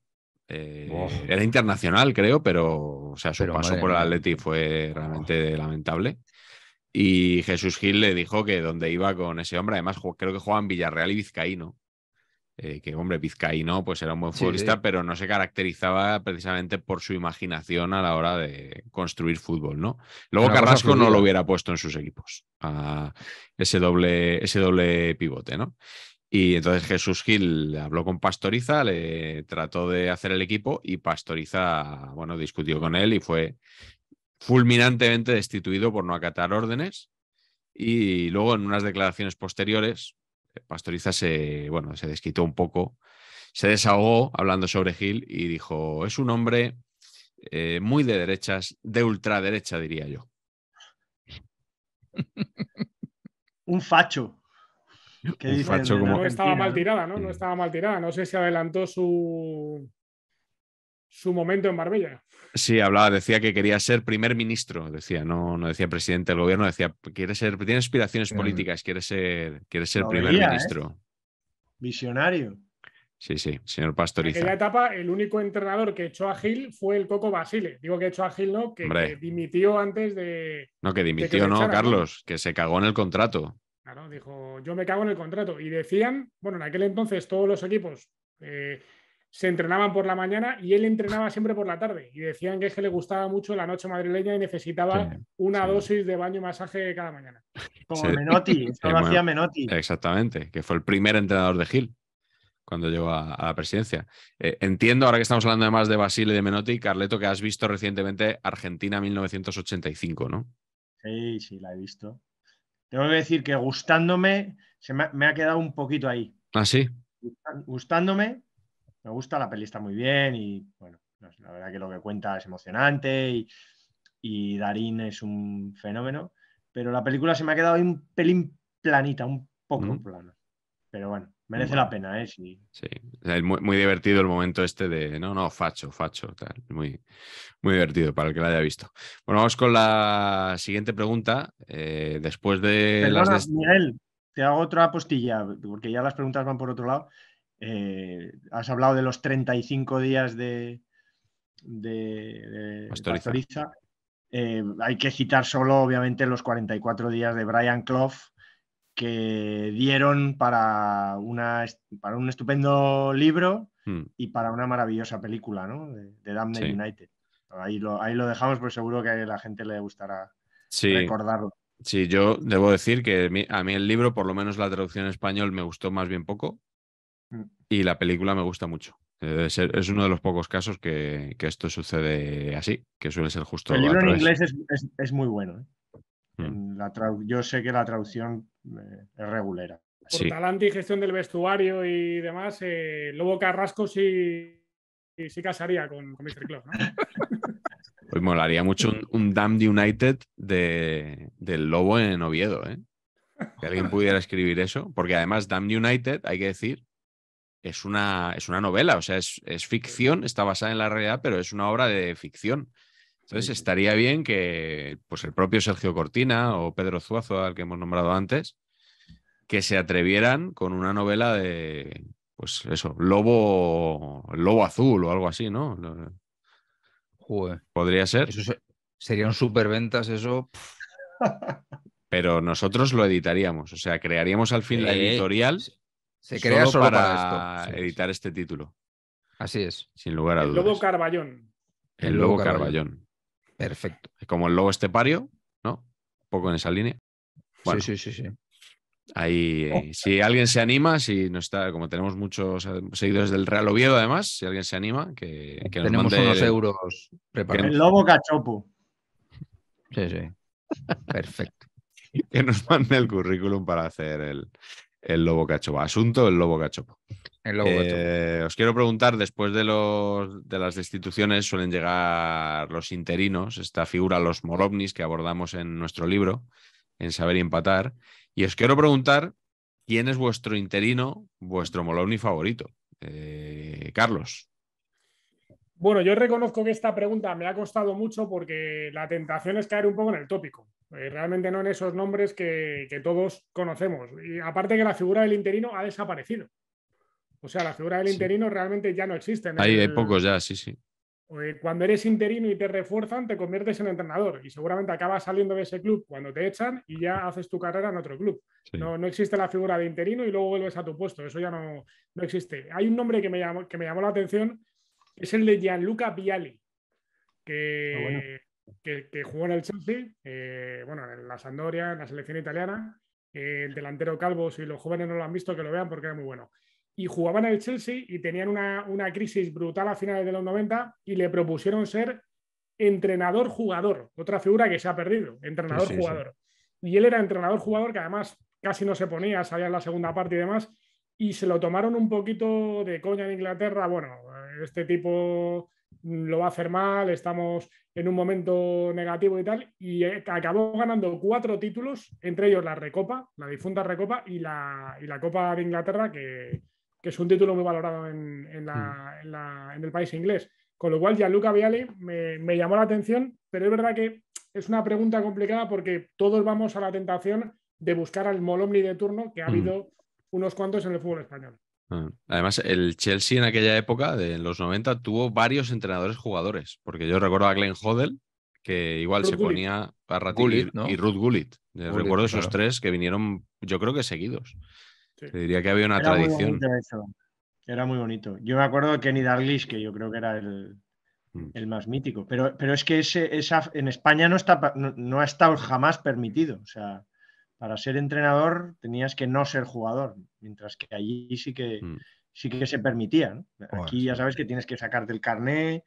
[SPEAKER 1] Eh, era internacional, creo, pero o sea, su paso por el Atleti fue realmente lamentable. Y Jesús Gil le dijo que donde iba con ese hombre, además creo que jugaban Villarreal y Vizcaíno, eh, que hombre, Vizcaíno pues era un buen futbolista, pero no se caracterizaba precisamente por su imaginación a la hora de construir fútbol, ¿no?
[SPEAKER 4] Luego Carrasco no lo hubiera
[SPEAKER 1] puesto en sus equipos, a ese doble, ese doble pivote, ¿no? Y entonces Jesús Gil habló con Pastoriza, le trató de hacer el equipo y Pastoriza, bueno, discutió con él y fue fulminantemente destituido por no acatar órdenes. Y luego en unas declaraciones posteriores, Pastoriza se, bueno, se desquitó un poco, se desahogó hablando sobre Gil y dijo, es un hombre eh, muy de derechas, de ultraderecha,
[SPEAKER 2] diría yo. un facho.
[SPEAKER 5] No estaba mal
[SPEAKER 4] tirada, ¿no? No estaba mal tirada. No sé si adelantó su, su momento en Marbella.
[SPEAKER 1] Sí, hablaba, decía que quería ser primer ministro, decía, no, no decía presidente del gobierno, decía, quiere ser, tiene aspiraciones políticas, quiere ser, quiere ser primer ¿eh? ministro.
[SPEAKER 4] Visionario.
[SPEAKER 1] Sí, sí, señor Pastoriza. En
[SPEAKER 4] la etapa, el único entrenador que echó a Gil fue el Coco Basile. Digo que echó a Gil, ¿no? Que, dimitió antes de. No, que dimitió, no, Carlos,
[SPEAKER 1] que se cagó en el contrato.
[SPEAKER 4] Claro, dijo, yo me cago en el contrato. Y decían, bueno, en aquel entonces todos los equipos eh, se entrenaban por la mañana y él entrenaba siempre por la tarde. Y decían que es que le gustaba mucho la noche madrileña y necesitaba una dosis de baño y masaje cada mañana.
[SPEAKER 5] Como Menotti, eso lo hacía
[SPEAKER 2] Menotti.
[SPEAKER 1] Exactamente, que fue el primer entrenador de Gil cuando llegó a, la presidencia. Eh, entiendo, ahora que estamos hablando además de Basile y de Menotti, Carleto, que has visto recientemente Argentina 1985, ¿no?
[SPEAKER 2] Sí, sí, la he visto. Tengo que decir que gustándome, se me, me ha quedado un poquito ahí. ¿Ah, sí? Gustándome, me gusta, la peli está muy bien y bueno, pues la verdad que lo que cuenta es emocionante y, Darín es un fenómeno, pero la película se me ha quedado un pelín planita, un poco plana. Pero bueno, merece la pena, ¿eh? Sí.
[SPEAKER 1] Es muy, divertido el momento este de, no, no, facho, facho, tal. Muy, muy divertido para el que la haya visto. Bueno, vamos con la siguiente pregunta. Eh, después de... Este-
[SPEAKER 2] Miguel, te hago otra postilla, porque ya las preguntas van por otro lado. Eh, has hablado de los 35 días de, de, de eh, hay que citar solo, obviamente, los 44 días de Brian Clough que dieron para, una, para un estupendo libro hmm. y para una maravillosa película ¿no? de, Damned United. Ahí lo, ahí lo dejamos, pero seguro que a la gente le gustará sí. recordarlo.
[SPEAKER 1] Sí, yo debo decir que a mí el libro, por lo menos la traducción en español, me gustó más bien poco. Mm. Y la película me gusta mucho. Eh, es, uno de los pocos casos que, esto sucede así, que suele ser justo. El libro en inglés
[SPEAKER 2] es, muy bueno. ¿eh? Mm. yo sé que la traducción eh, es regulera.
[SPEAKER 4] Por talante y gestión del vestuario y demás, eh, Lobo Carrasco sí, sí casaría con, Mr. Claus. ¿no?
[SPEAKER 1] Pues molaría mucho un, Damn Damned United del Lobo en Oviedo. Que alguien pudiera escribir eso, porque además Damned United, hay que decir, es una, es una novela, o sea, es, ficción, está basada en la realidad, pero es una obra de ficción. Entonces estaría bien que pues, el propio Sergio Cortina o Pedro Zuazo, al que hemos nombrado antes, que se atrevieran con una novela de, pues eso, lobo, lobo azul o algo así, ¿no? Podría ser. serían se, serían superventas, eso. Pero nosotros lo editaríamos, o sea, crearíamos al fin la eh, editorial.
[SPEAKER 5] Se solo para,
[SPEAKER 1] editar este título. Así es. Sin lugar a el
[SPEAKER 4] Lobo Carballón.
[SPEAKER 1] El, Lobo Carballón. Perfecto. Como el Lobo Estepario, ¿no? Un poco en esa línea. sí, sí, sí, sí. Ahí, eh, oh. si alguien se anima, si no está, como tenemos muchos eh, seguidores del Real Oviedo, además, si alguien se anima, que, tenemos unos euros preparados. El
[SPEAKER 2] lobo cachopo.
[SPEAKER 1] Sí, sí. Perfecto. que nos mande el currículum para hacer el, el lobo cachopa. Asunto, el lobo cachopo eh, Os quiero preguntar, después de, los, de las destituciones suelen llegar los interinos, esta figura, los morovnis que abordamos en nuestro libro, en Saber y Empatar. Y os quiero preguntar, ¿quién es vuestro interino, vuestro morovni favorito? Eh, Carlos.
[SPEAKER 4] Bueno, yo reconozco que esta pregunta me ha costado mucho porque la tentación es caer un poco en el tópico. Eh, realmente no en esos nombres que, todos conocemos. Y aparte que la figura del interino ha desaparecido. O sea, la figura del interino realmente ya no existe. hay
[SPEAKER 1] pocos ya, sí, sí.
[SPEAKER 4] Cuando eres interino y te refuerzan, te conviertes en entrenador y seguramente acabas saliendo de ese club cuando te echan y ya haces tu carrera en otro club. No, no, existe la figura de interino y luego vuelves a tu puesto. Eso ya no, no existe. Hay un nombre que me, llamó, que me llamó la atención, es el de Gianluca Viali, que... Ah, que, jugó en el Chelsea, eh, bueno, en la Sandoria, en la selección italiana, eh, el delantero Calvo, si los jóvenes no lo han visto, que lo vean porque era muy bueno. Y jugaban en el Chelsea y tenían una, crisis brutal a finales de los 90 y le propusieron ser entrenador-jugador, otra figura que se ha perdido, entrenador-jugador. Y él era entrenador-jugador que además casi no se ponía, salía en la segunda parte y demás, y se lo tomaron un poquito de coña en Inglaterra, bueno, este tipo lo va a hacer mal, estamos en un momento negativo y tal, y eh, acabó ganando cuatro títulos, entre ellos la Recopa, la difunta Recopa y la, Copa de Inglaterra, que, es un título muy valorado mm. en, el país inglés. Con lo cual, Gianluca Viale me, me llamó la atención, pero es verdad que es una pregunta complicada porque todos vamos a la tentación de buscar al Molomni de turno, que ha mm. habido unos cuantos en el fútbol español.
[SPEAKER 1] Ah, además, el Chelsea en aquella época, de los 90, tuvo varios entrenadores jugadores, porque yo recuerdo a Glenn Hoddle, que igual se ponía a y, Ruth Gullit. Eh, recuerdo esos tres que vinieron, yo creo que seguidos. Te diría que había una tradición.
[SPEAKER 2] Era muy bonito. Yo me acuerdo de Kenny Darlish, que yo creo que era mm. el, más mítico. Pero, pero es que ese, esa, en España no, está, no, ha estado jamás permitido. O sea, para ser entrenador tenías que no ser jugador, mientras que allí sí que, mm. sí que se permitía. Aquí ya sabes que tienes que sacarte el carné.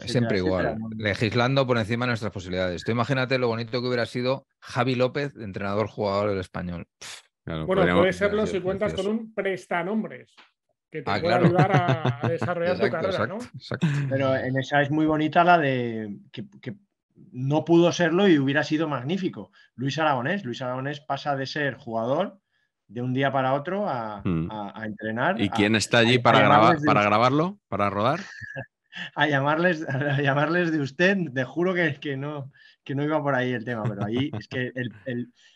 [SPEAKER 2] Siempre igual,
[SPEAKER 3] legislando por encima de nuestras posibilidades. Tú imagínate lo bonito que hubiera sido Javi López, entrenador jugador del español. bueno, puede
[SPEAKER 4] serlo si cuentas con un prestanombres que te ah, ayudar a, desarrollar tu carrera, ¿no?
[SPEAKER 2] Pero en esa es muy bonita la de no pudo serlo y hubiera sido magnífico. Luis Aragonés, Luis Aragonés pasa de ser jugador de un día para otro a, hmm. entrenar. ¿Y quién
[SPEAKER 1] está allí para, grabar para grabarlo, para rodar?
[SPEAKER 2] a, llamarles, a llamarles de usted, te juro que, que, no, que no iba por ahí el tema, pero ahí es que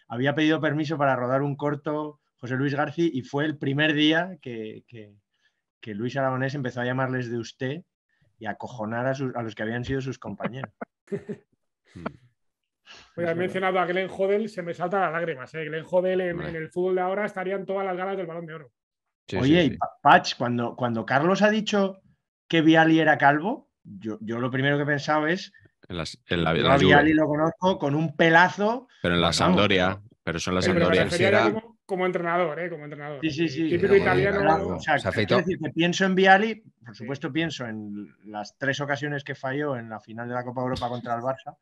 [SPEAKER 2] había pedido permiso para rodar un corto José Luis García y fue el primer día que, Luis Aragonés empezó a llamarles de usted y a acojonar a, a los que habían sido sus compañeros.
[SPEAKER 5] Mm.
[SPEAKER 4] Pues he mencionado a Glenn Jodel. se me saltan las lágrimas. ¿eh? Glenn en, el fútbol de ahora estarían todas las galas del balón de oro.
[SPEAKER 2] Oye, y Patch, cuando, cuando Carlos ha dicho que Viali era calvo, yo, yo lo primero que he pensado es.
[SPEAKER 1] En la, Viali
[SPEAKER 2] lo conozco con un pelazo.
[SPEAKER 1] Pero en la Sampdoria, pero son las Sampdoria. Era...
[SPEAKER 2] Como
[SPEAKER 4] entrenador, ¿eh? Como entrenador. Sí, sí, sí. Típico italiano. decir,
[SPEAKER 2] que pienso en Viali, por supuesto pienso en las tres ocasiones que falló en la final de la Copa Europa contra el Barça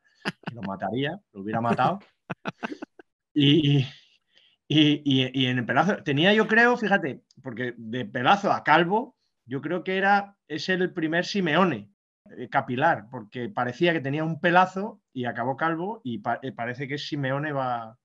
[SPEAKER 2] lo mataría, lo hubiera matado. Y, y, en el pelazo, tenía yo creo, fíjate, porque de pelazo a calvo, yo creo que era, es el primer Simeone eh, capilar, porque parecía que tenía un pelazo y acabó calvo y eh, parece que Simeone va,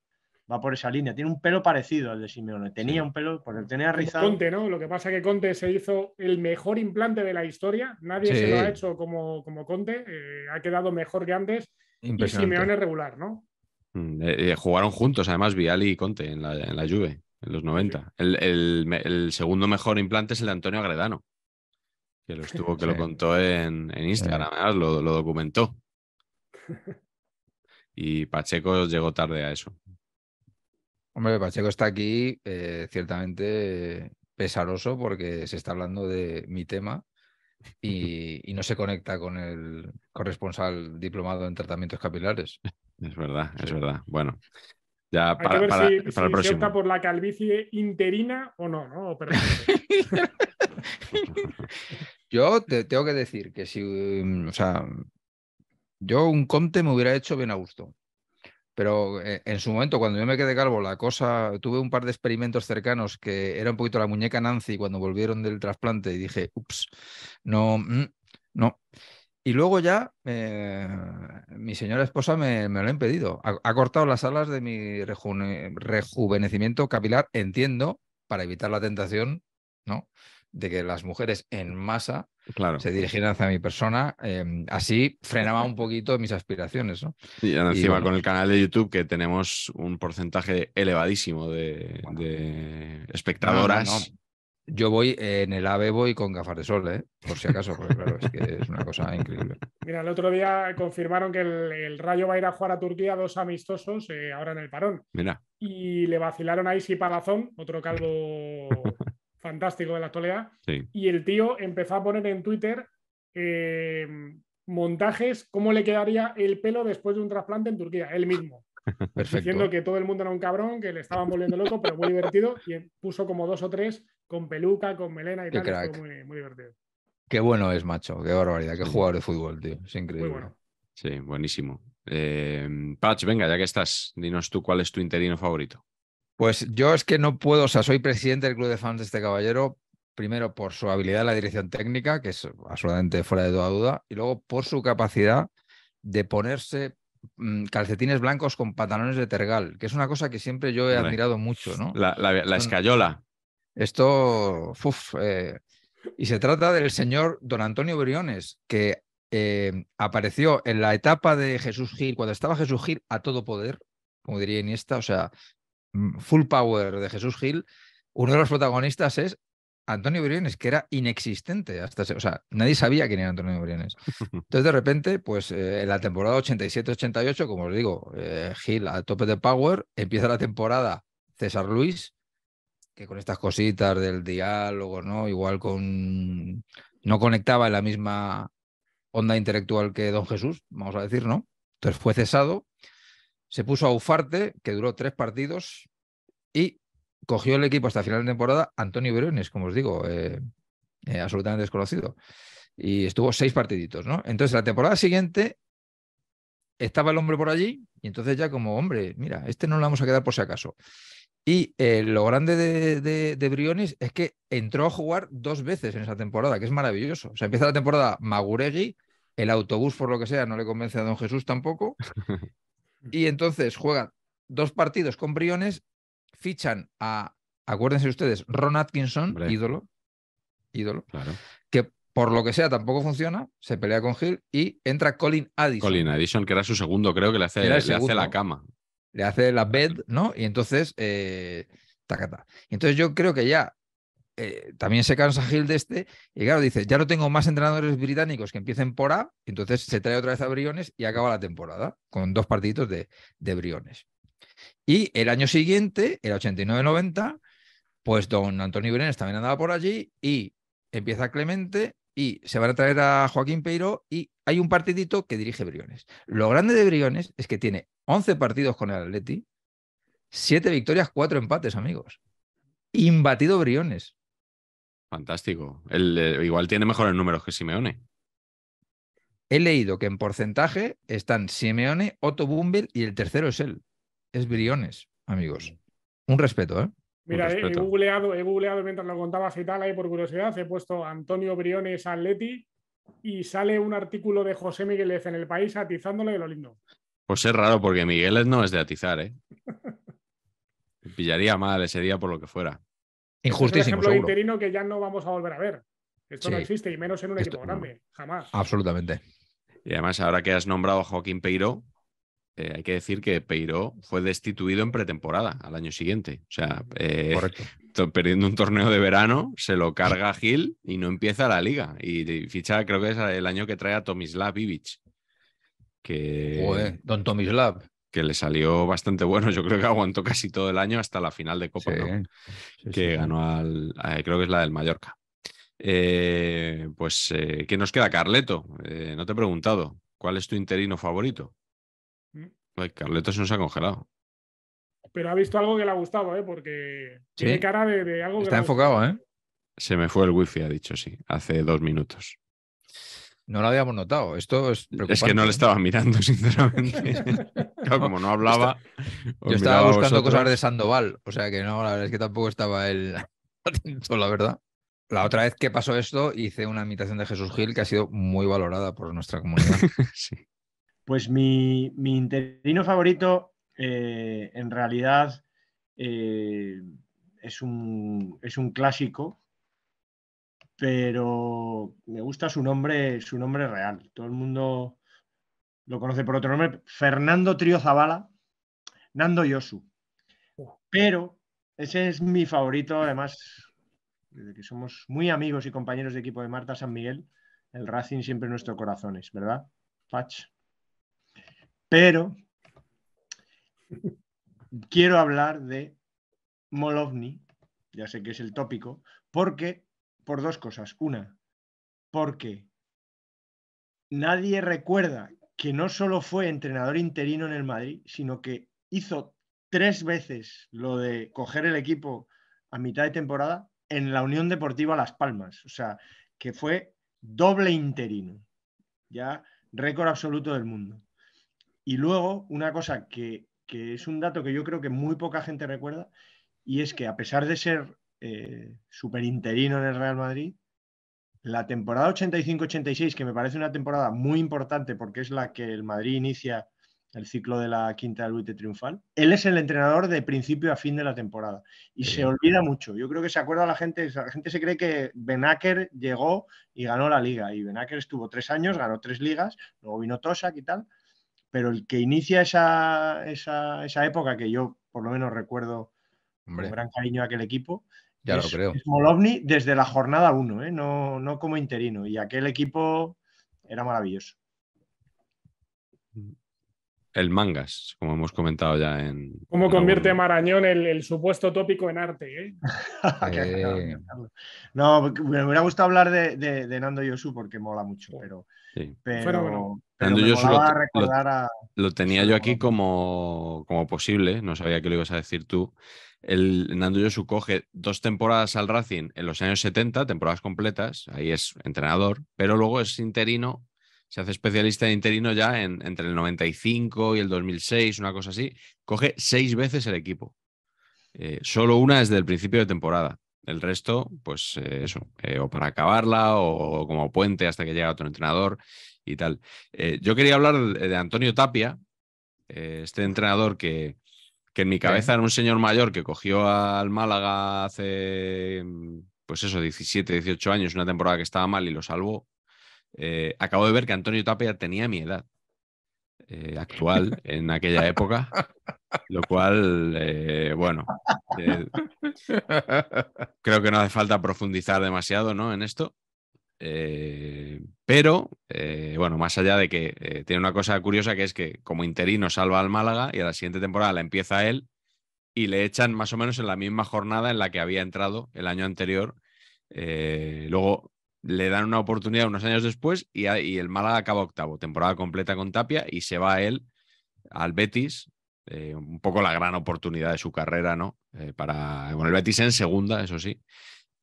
[SPEAKER 2] va por esa línea. Tiene un pelo parecido al de Simeone. Tenía un pelo, porque tenía rizado. Conte,
[SPEAKER 4] ¿no? Lo que pasa es que Conte se hizo el mejor implante de la historia. Nadie se lo ha hecho como, Conte. Eh, ha quedado mejor que antes.
[SPEAKER 2] Y Simeone
[SPEAKER 4] regular, ¿no?
[SPEAKER 1] Mm, eh, eh, jugaron juntos, además, Viali y Conte en la, en Juve, en los 90. El, segundo mejor implante es el de Antonio Agredano, que lo, estuvo, que lo contó en, Instagram, además, lo, documentó. Y Pacheco llegó tarde a eso.
[SPEAKER 3] Hombre, Pacheco está aquí eh, ciertamente pesaroso porque se está hablando de mi tema y, no se conecta con el corresponsal diplomado en tratamientos capilares. Es verdad, es verdad. Bueno, ya para, para, el próximo.
[SPEAKER 4] por la calvicie interina o no, ¿no?
[SPEAKER 3] yo te tengo que decir que si, mm, o sea, yo un comte me hubiera hecho bien a gusto pero eh, en su momento, cuando yo me quedé calvo, la cosa, tuve un par de experimentos cercanos que era un poquito la muñeca Nancy cuando volvieron del trasplante y dije, ups, no, mm, no. Y luego ya eh, mi señora esposa me, lo ha impedido. Ha, cortado las alas de mi rejuvenecimiento capilar, entiendo, para evitar la tentación, ¿no? De que las mujeres en masa claro. se dirigieran hacia mi persona. Em, así frenaba un poquito mis aspiraciones. ¿no?
[SPEAKER 1] Y encima con el canal de YouTube que tenemos un porcentaje elevadísimo de,
[SPEAKER 3] espectadoras. yo voy en el AVE, voy con gafas de sol, ¿eh? por si acaso, porque claro, es que es una cosa increíble.
[SPEAKER 4] Mira, el otro día confirmaron que el, Rayo va a ir a jugar a Turquía dos amistosos eh, ahora en el parón. Y le vacilaron ahí si Palazón, otro calvo fantástico de la actualidad. Y el tío empezó a poner en Twitter eh, montajes, cómo le quedaría el pelo después de un trasplante en Turquía, él mismo. Diciendo que todo el mundo era un cabrón, que le estaban volviendo loco, pero muy divertido. Y puso como dos o tres con peluca, con melena y qué tal. muy, divertido.
[SPEAKER 3] Qué bueno es, macho. Qué barbaridad. Qué jugador de fútbol, tío. Es increíble. Sí, buenísimo. Eh,
[SPEAKER 1] Pach, venga, ya que estás, dinos tú cuál es tu interino favorito.
[SPEAKER 3] Pues yo es que no puedo, o sea, soy presidente del club de fans de este caballero, primero por su habilidad en la dirección técnica, que es absolutamente fuera de toda duda, y luego por su capacidad de ponerse mm, calcetines blancos con pantalones de tergal, que es una cosa que siempre yo he admirado mucho, ¿no?
[SPEAKER 1] La, escayola.
[SPEAKER 3] Esto, eh, y se trata del señor don Antonio Briones, que eh, apareció en la etapa de Jesús Gil, cuando estaba Jesús Gil a todo poder, como diría Iniesta, o sea, Mm, full power de Jesús Gil, uno de los protagonistas es Antonio Briones, que era inexistente. Hasta, o sea, nadie sabía quién era Antonio Briones. Entonces, de repente, pues eh, en la temporada 87-88, como os digo, eh, Gil a tope de power, empieza la temporada César Luis, que con estas cositas del diálogo, ¿no? Igual con. No conectaba en la misma onda intelectual que Don Jesús, vamos a decir, ¿no? Entonces fue cesado se puso a Ufarte, que duró tres partidos, y cogió el equipo hasta final de temporada Antonio Briones, como os digo, eh, eh, absolutamente desconocido. Y estuvo seis partiditos, ¿no? Entonces, la temporada siguiente estaba el hombre por allí, y entonces ya como, hombre, mira, este no lo vamos a quedar por si acaso. Y eh, lo grande de, Briones es que entró a jugar dos veces en esa temporada, que es maravilloso. O sea, empieza la temporada Maguregui, el autobús por lo que sea no le convence a don Jesús tampoco, Y entonces juegan dos partidos con Briones, fichan a, acuérdense ustedes, Ron Atkinson, ídolo, ídolo, claro. que por lo que sea tampoco funciona, se pelea con Hill y entra Colin Addison. Colin
[SPEAKER 1] Addison, que era su segundo, creo que le hace, le hace la cama.
[SPEAKER 3] Le hace la bed, ¿no? Y entonces, eh, tacata. Entonces yo creo que ya eh, también se cansa Gil de este, y claro, dice, ya no tengo más entrenadores británicos que empiecen por A, entonces se trae otra vez a Briones y acaba la temporada con dos partiditos de, de Briones. Y el año siguiente, el 89-90, pues don Antonio Briones también andaba por allí y empieza Clemente y se van a traer a Joaquín Peiro y hay un partidito que dirige Briones. Lo grande de Briones es que tiene 11 partidos con el Atleti, 7 victorias, 4 empates, amigos. Imbatido Briones.
[SPEAKER 1] Fantástico. igual tiene mejores números que Simeone.
[SPEAKER 3] He leído que en porcentaje están Simeone, Otto Bumble y el tercero es él. Es Briones, amigos. Un respeto, ¿eh? Mira, he,
[SPEAKER 4] googleado, mientras lo contabas y tal, ahí por curiosidad, he puesto Antonio Briones Atleti y sale un artículo de José Migueles en El País atizándole de lo lindo.
[SPEAKER 1] Pues es raro porque Migueles no es de atizar, ¿eh? Pillaría mal ese día por lo que fuera. Injustísimo. ejemplo interino
[SPEAKER 4] que ya no vamos a volver a ver. Esto no existe, y menos en un equipo grande, jamás.
[SPEAKER 3] Absolutamente.
[SPEAKER 1] Y además, ahora que has nombrado a Joaquín Peiro, eh, hay que decir que Peiro fue destituido en pretemporada al año siguiente. O sea, eh, perdiendo un torneo de verano, se lo carga Gil y no empieza la liga. Y, ficha, creo que es el año que trae a Tomislav Ivic. Que... Joder, don Tomislav que le salió bastante bueno. Yo creo que aguantó casi todo el año hasta la final de Copa, que ganó al, eh, creo que es la del Mallorca. Eh, pues, eh, ¿qué nos queda, Carleto? no te he preguntado, ¿cuál es tu interino favorito? Mm. Carleto se nos ha congelado.
[SPEAKER 4] Pero ha visto algo que le ha gustado, ¿eh? porque tiene cara de, de algo Está
[SPEAKER 1] enfocado, ¿eh? Se me fue el wifi, ha dicho, sí, hace dos minutos.
[SPEAKER 3] No lo habíamos notado. Esto es Es
[SPEAKER 1] que no le ¿eh? estaba
[SPEAKER 4] mirando, sinceramente.
[SPEAKER 3] como no hablaba. Yo estaba buscando cosas de Sandoval. O sea que no, la verdad es que tampoco estaba él la verdad. La otra vez que pasó esto, hice una imitación de Jesús Gil que ha sido muy valorada por nuestra comunidad.
[SPEAKER 2] Pues mi, mi, interino favorito, eh, en realidad, eh, es, es un clásico pero me gusta su nombre, su nombre real. Todo el mundo lo conoce por otro nombre, Fernando Trio Zavala, Nando Yosu. Pero ese es mi favorito, además, desde que somos muy amigos y compañeros de equipo de Marta San Miguel, el Racing siempre en nuestros corazones, ¿verdad, Pach? Pero quiero hablar de Molovny. ya sé que es el tópico, porque por dos cosas. Una, porque nadie recuerda que no solo fue entrenador interino en el Madrid, sino que hizo tres veces lo de coger el equipo a mitad de temporada en la Unión Deportiva Las Palmas. O sea, que fue doble interino. Ya récord absoluto del mundo. Y luego, una cosa que, que es un dato que yo creo que muy poca gente recuerda, y es que a pesar de ser eh, interino en el Real Madrid. La temporada 85-86, que me parece una temporada muy importante porque es la que el Madrid inicia el ciclo de la quinta del buitre triunfal. Él es el entrenador de principio a fin de la temporada y se olvida mucho. Yo creo que se acuerda la gente, la gente se cree que Acker llegó y ganó la liga y Acker estuvo tres años, ganó tres ligas, luego vino Tosak y tal, pero el que inicia esa, esa, época que yo por lo menos recuerdo con gran cariño a aquel equipo ya lo creo. Molovni desde la jornada 1, ¿eh? no, como interino. Y aquel equipo
[SPEAKER 4] era maravilloso.
[SPEAKER 1] El mangas,
[SPEAKER 4] como hemos comentado ya en. ¿Cómo convierte Marañón el, supuesto tópico en arte? Eh?
[SPEAKER 5] Eh.
[SPEAKER 2] no, me hubiera gustado hablar de, Nando Yosu porque mola mucho,
[SPEAKER 5] pero.
[SPEAKER 1] lo, tenía yo aquí como, como posible, no sabía que lo ibas a decir tú el Nando Yosu coge dos temporadas al Racing en los años 70, temporadas completas, ahí es entrenador, pero luego es interino, se hace especialista en interino ya entre el 95 y el 2006, una cosa así, coge seis veces el equipo. Eh, solo una desde el principio de temporada. El resto, pues eh, eso, eh, o para acabarla o, como puente hasta que llega otro entrenador y tal. yo quería hablar de Antonio Tapia, este entrenador que, que en mi cabeza era un señor mayor que cogió al Málaga hace, pues eso, 17, 18 años, una temporada que estaba mal y lo salvó. Eh, acabo de ver que Antonio Tapia tenía mi edad eh, actual en aquella época, lo cual, eh, bueno, creo que no hace falta profundizar demasiado ¿no? en esto. Pero, eh, bueno, más allá de que eh, tiene una cosa curiosa que es que como interino salva al Málaga y a la siguiente temporada la empieza él y le echan más o menos en la misma jornada en la que había entrado el año anterior. Eh, luego le dan una oportunidad unos años después y, el Málaga acaba octavo, temporada completa con Tapia y se va él al Betis. un poco la gran oportunidad de su carrera, ¿no? para, bueno, el Betis en segunda, eso sí,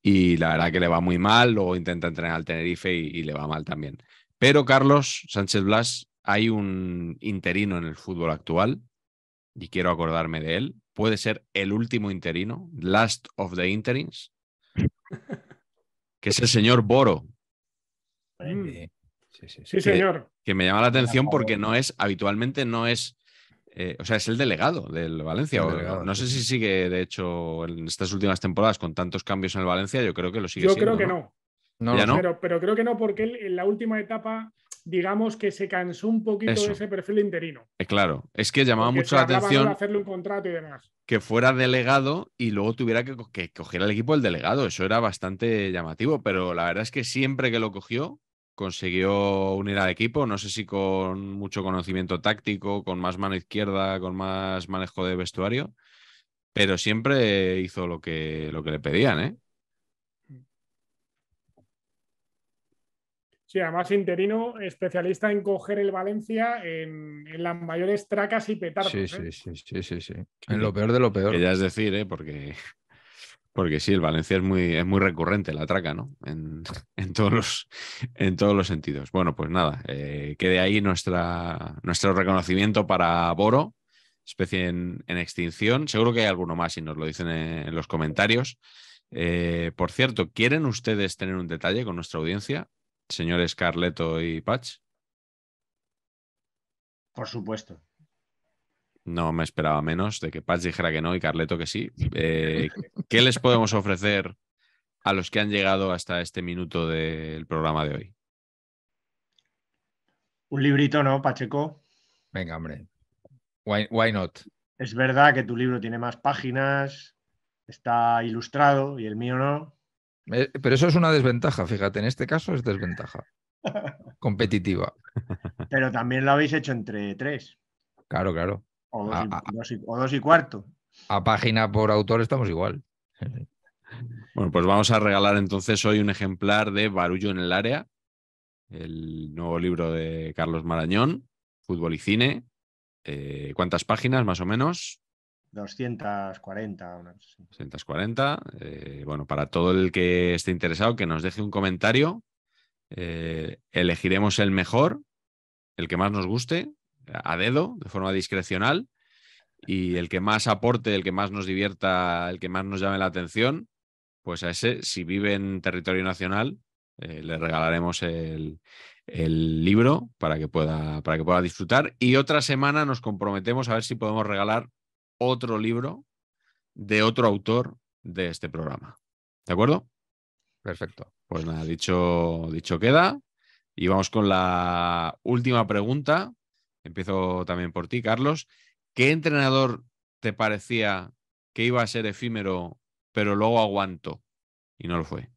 [SPEAKER 1] y la verdad que le va muy mal, luego intenta entrenar al Tenerife y, le va mal también. Pero Carlos Sánchez Blas, hay un interino en el fútbol actual y quiero acordarme de él. Puede ser el último interino, last of the interins, que es el señor Boro.
[SPEAKER 5] Mm.
[SPEAKER 3] Sí,
[SPEAKER 1] señor. Que me llama la atención porque no es, habitualmente no es eh, o sea, es el delegado del Valencia. no, sé si sigue, de hecho, en estas últimas temporadas con tantos cambios en el Valencia, yo creo que lo sigue. Yo creo que no.
[SPEAKER 4] no. Pero, creo que no, porque en la última etapa, digamos que se cansó un poquito de ese perfil interino.
[SPEAKER 1] Eh, claro, es que llamaba mucho la atención. Que fuera delegado y luego tuviera que, que coger al equipo el delegado. Eso era bastante llamativo, pero la verdad es que siempre que lo cogió, consiguió unir al equipo, no sé si con mucho conocimiento táctico, con más mano izquierda, con más manejo de vestuario, pero siempre hizo lo que, lo que le pedían, ¿eh?
[SPEAKER 4] Sí, además interino, especialista en coger el Valencia en, las mayores tracas y petardos. ¿eh? Sí,
[SPEAKER 1] sí, sí, sí, sí, En lo peor de lo peor. es decir, ¿eh? Porque porque sí, el Valencia es muy, es muy recurrente, la traca, ¿no? En, todos los, en todos los sentidos. Bueno, pues nada, eh, quede ahí nuestro reconocimiento para Boro, especie en, extinción. Seguro que hay alguno más y nos lo dicen en, los comentarios. Eh, por cierto, ¿quieren ustedes tener un detalle con nuestra audiencia, señores Carleto y Patch?
[SPEAKER 2] Por supuesto
[SPEAKER 1] no me esperaba menos de que Paz dijera que no y Carleto que sí. Eh, ¿Qué les podemos ofrecer a los que han llegado hasta este minuto del programa de hoy?
[SPEAKER 3] Un
[SPEAKER 2] librito, ¿no, Pacheco?
[SPEAKER 3] Venga, hombre. Why, not?
[SPEAKER 2] Es verdad que tu libro tiene más páginas, está ilustrado
[SPEAKER 3] y el mío no. Eh, pero eso es una desventaja, fíjate, en este caso es desventaja competitiva.
[SPEAKER 2] Pero también lo habéis hecho entre tres. Claro, claro. O dos, y, cuarto.
[SPEAKER 3] A página por autor estamos igual.
[SPEAKER 1] Bueno, pues vamos a regalar entonces hoy un ejemplar de Barullo en el área, el nuevo libro de Carlos Marañón, Fútbol y Cine. Eh, ¿Cuántas páginas más o menos?
[SPEAKER 2] 240.
[SPEAKER 1] 240. Eh, bueno, para todo el que esté interesado, que nos deje un comentario. Eh, elegiremos el mejor, el que más nos guste, a dedo, de forma discrecional, y el que más aporte, el que más nos divierta, el que más nos llame la atención, pues a ese, si vive en territorio nacional, eh, le regalaremos el, libro para que, pueda, para que pueda disfrutar. Y otra semana nos comprometemos a ver si podemos regalar otro libro de otro autor de este programa. ¿De acuerdo? Perfecto. Pues nada, dicho, dicho queda. Y vamos con la última pregunta, Empiezo también por ti, Carlos. ¿Qué entrenador te parecía que iba a ser efímero, pero luego aguantó y no lo fue?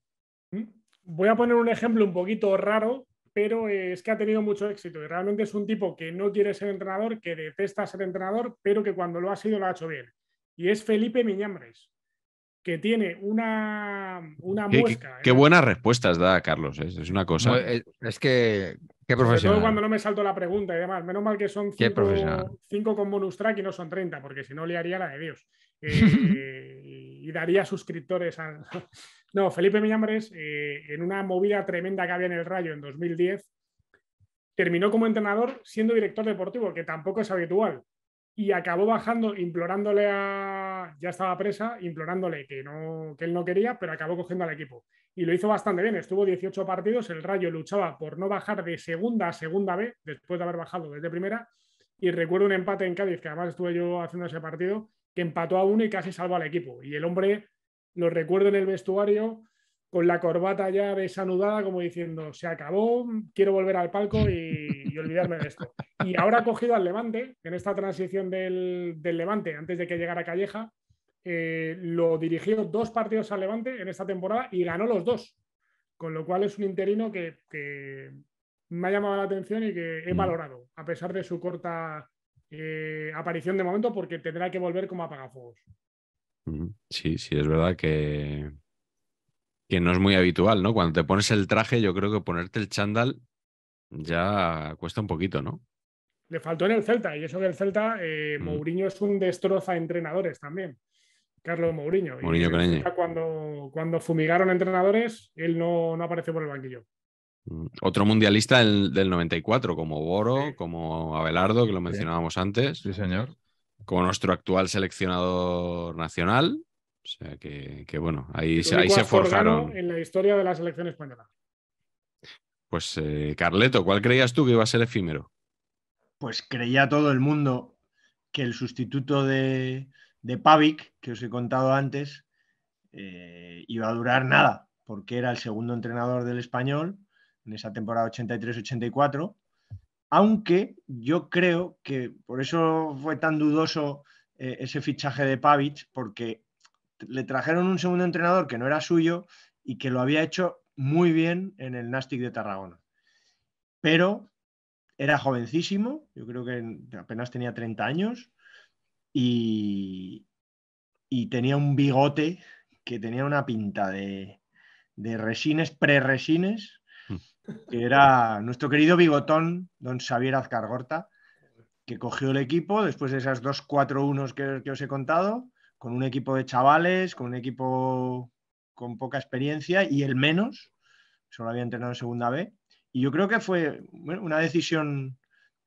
[SPEAKER 4] Mm, voy a poner un ejemplo un poquito raro, pero eh, es que ha tenido mucho éxito y realmente es un tipo que no quiere ser entrenador, que detesta ser entrenador, pero que cuando lo ha sido lo ha hecho bien. Y es Felipe Miñambres, que tiene una, una qué,
[SPEAKER 1] Qué, ¿eh? buenas respuestas da, Carlos. ¿eh? Es, una cosa.
[SPEAKER 3] es, que
[SPEAKER 5] Qué cuando
[SPEAKER 4] no me salto la pregunta y demás. Menos mal que son cinco, con bonus track y no son 30, porque si no le haría la de Dios. Eh, y daría suscriptores a... No, Felipe Miñambres, eh, en una movida tremenda que había en el Rayo en 2010, terminó como entrenador siendo director deportivo, que tampoco es habitual, y acabó bajando, implorándole a ya estaba presa, implorándole que, no, él no quería, pero acabó cogiendo al equipo. Y lo hizo bastante bien, estuvo 18 partidos, el Rayo luchaba por no bajar de segunda a segunda B, después de haber bajado desde primera, y recuerdo un empate en Cádiz, que además estuve yo haciendo ese partido, que empató a uno y casi salvó al equipo. Y el hombre, lo recuerdo en el vestuario, con la corbata ya desanudada, como diciendo, se acabó, quiero volver al palco y, olvidarme de esto. Y ahora ha cogido al Levante, en esta transición del, Levante, antes de que llegara Calleja, eh, lo dirigió dos partidos al Levante en esta temporada y ganó los dos. Con lo cual es un interino que, me ha llamado la atención y que he mm. valorado, a pesar de su corta eh, aparición de momento, porque tendrá que volver como apagafuegos.
[SPEAKER 1] Mm, sí, sí, es verdad que, que no es muy habitual, ¿no? Cuando te pones el traje, yo creo que ponerte el chándal ya cuesta un poquito, ¿no?
[SPEAKER 4] Le faltó en el Celta, y eso que el Celta, eh, mm. Mourinho es un destroza entrenadores también. Carlos Mourinho. Mourinho cuando, cuando fumigaron entrenadores, él no, no apareció por el banquillo.
[SPEAKER 1] Mm, otro mundialista del, 94, como Boro, como Abelardo, que lo mencionábamos antes. Sí, señor. Como nuestro actual seleccionador nacional. O sea que, bueno, ahí, se, ahí forjaron.
[SPEAKER 4] En la historia de la selección española.
[SPEAKER 1] Pues eh, Carleto, ¿cuál creías tú que iba a ser efímero?
[SPEAKER 2] Pues creía todo el mundo que el sustituto de, de Pavic, que os he contado antes, eh, iba a durar nada, porque era el segundo entrenador del español en esa temporada 83-84, aunque yo creo que por eso fue tan dudoso eh, ese fichaje de Pavic, porque le trajeron un segundo entrenador que no era suyo y que lo había hecho muy bien en el Nastic de Tarragona. Pero era jovencísimo, yo creo que apenas tenía 30 años y, tenía un bigote que tenía una pinta de, resines, pre-resines, que era nuestro querido bigotón, don Xavier Azcargorta, que cogió el equipo después de esas dos 4-1 que os he contado con un equipo de chavales, con un equipo con poca experiencia y el menos, solo había entrenado en segunda B. Y yo creo que fue una decisión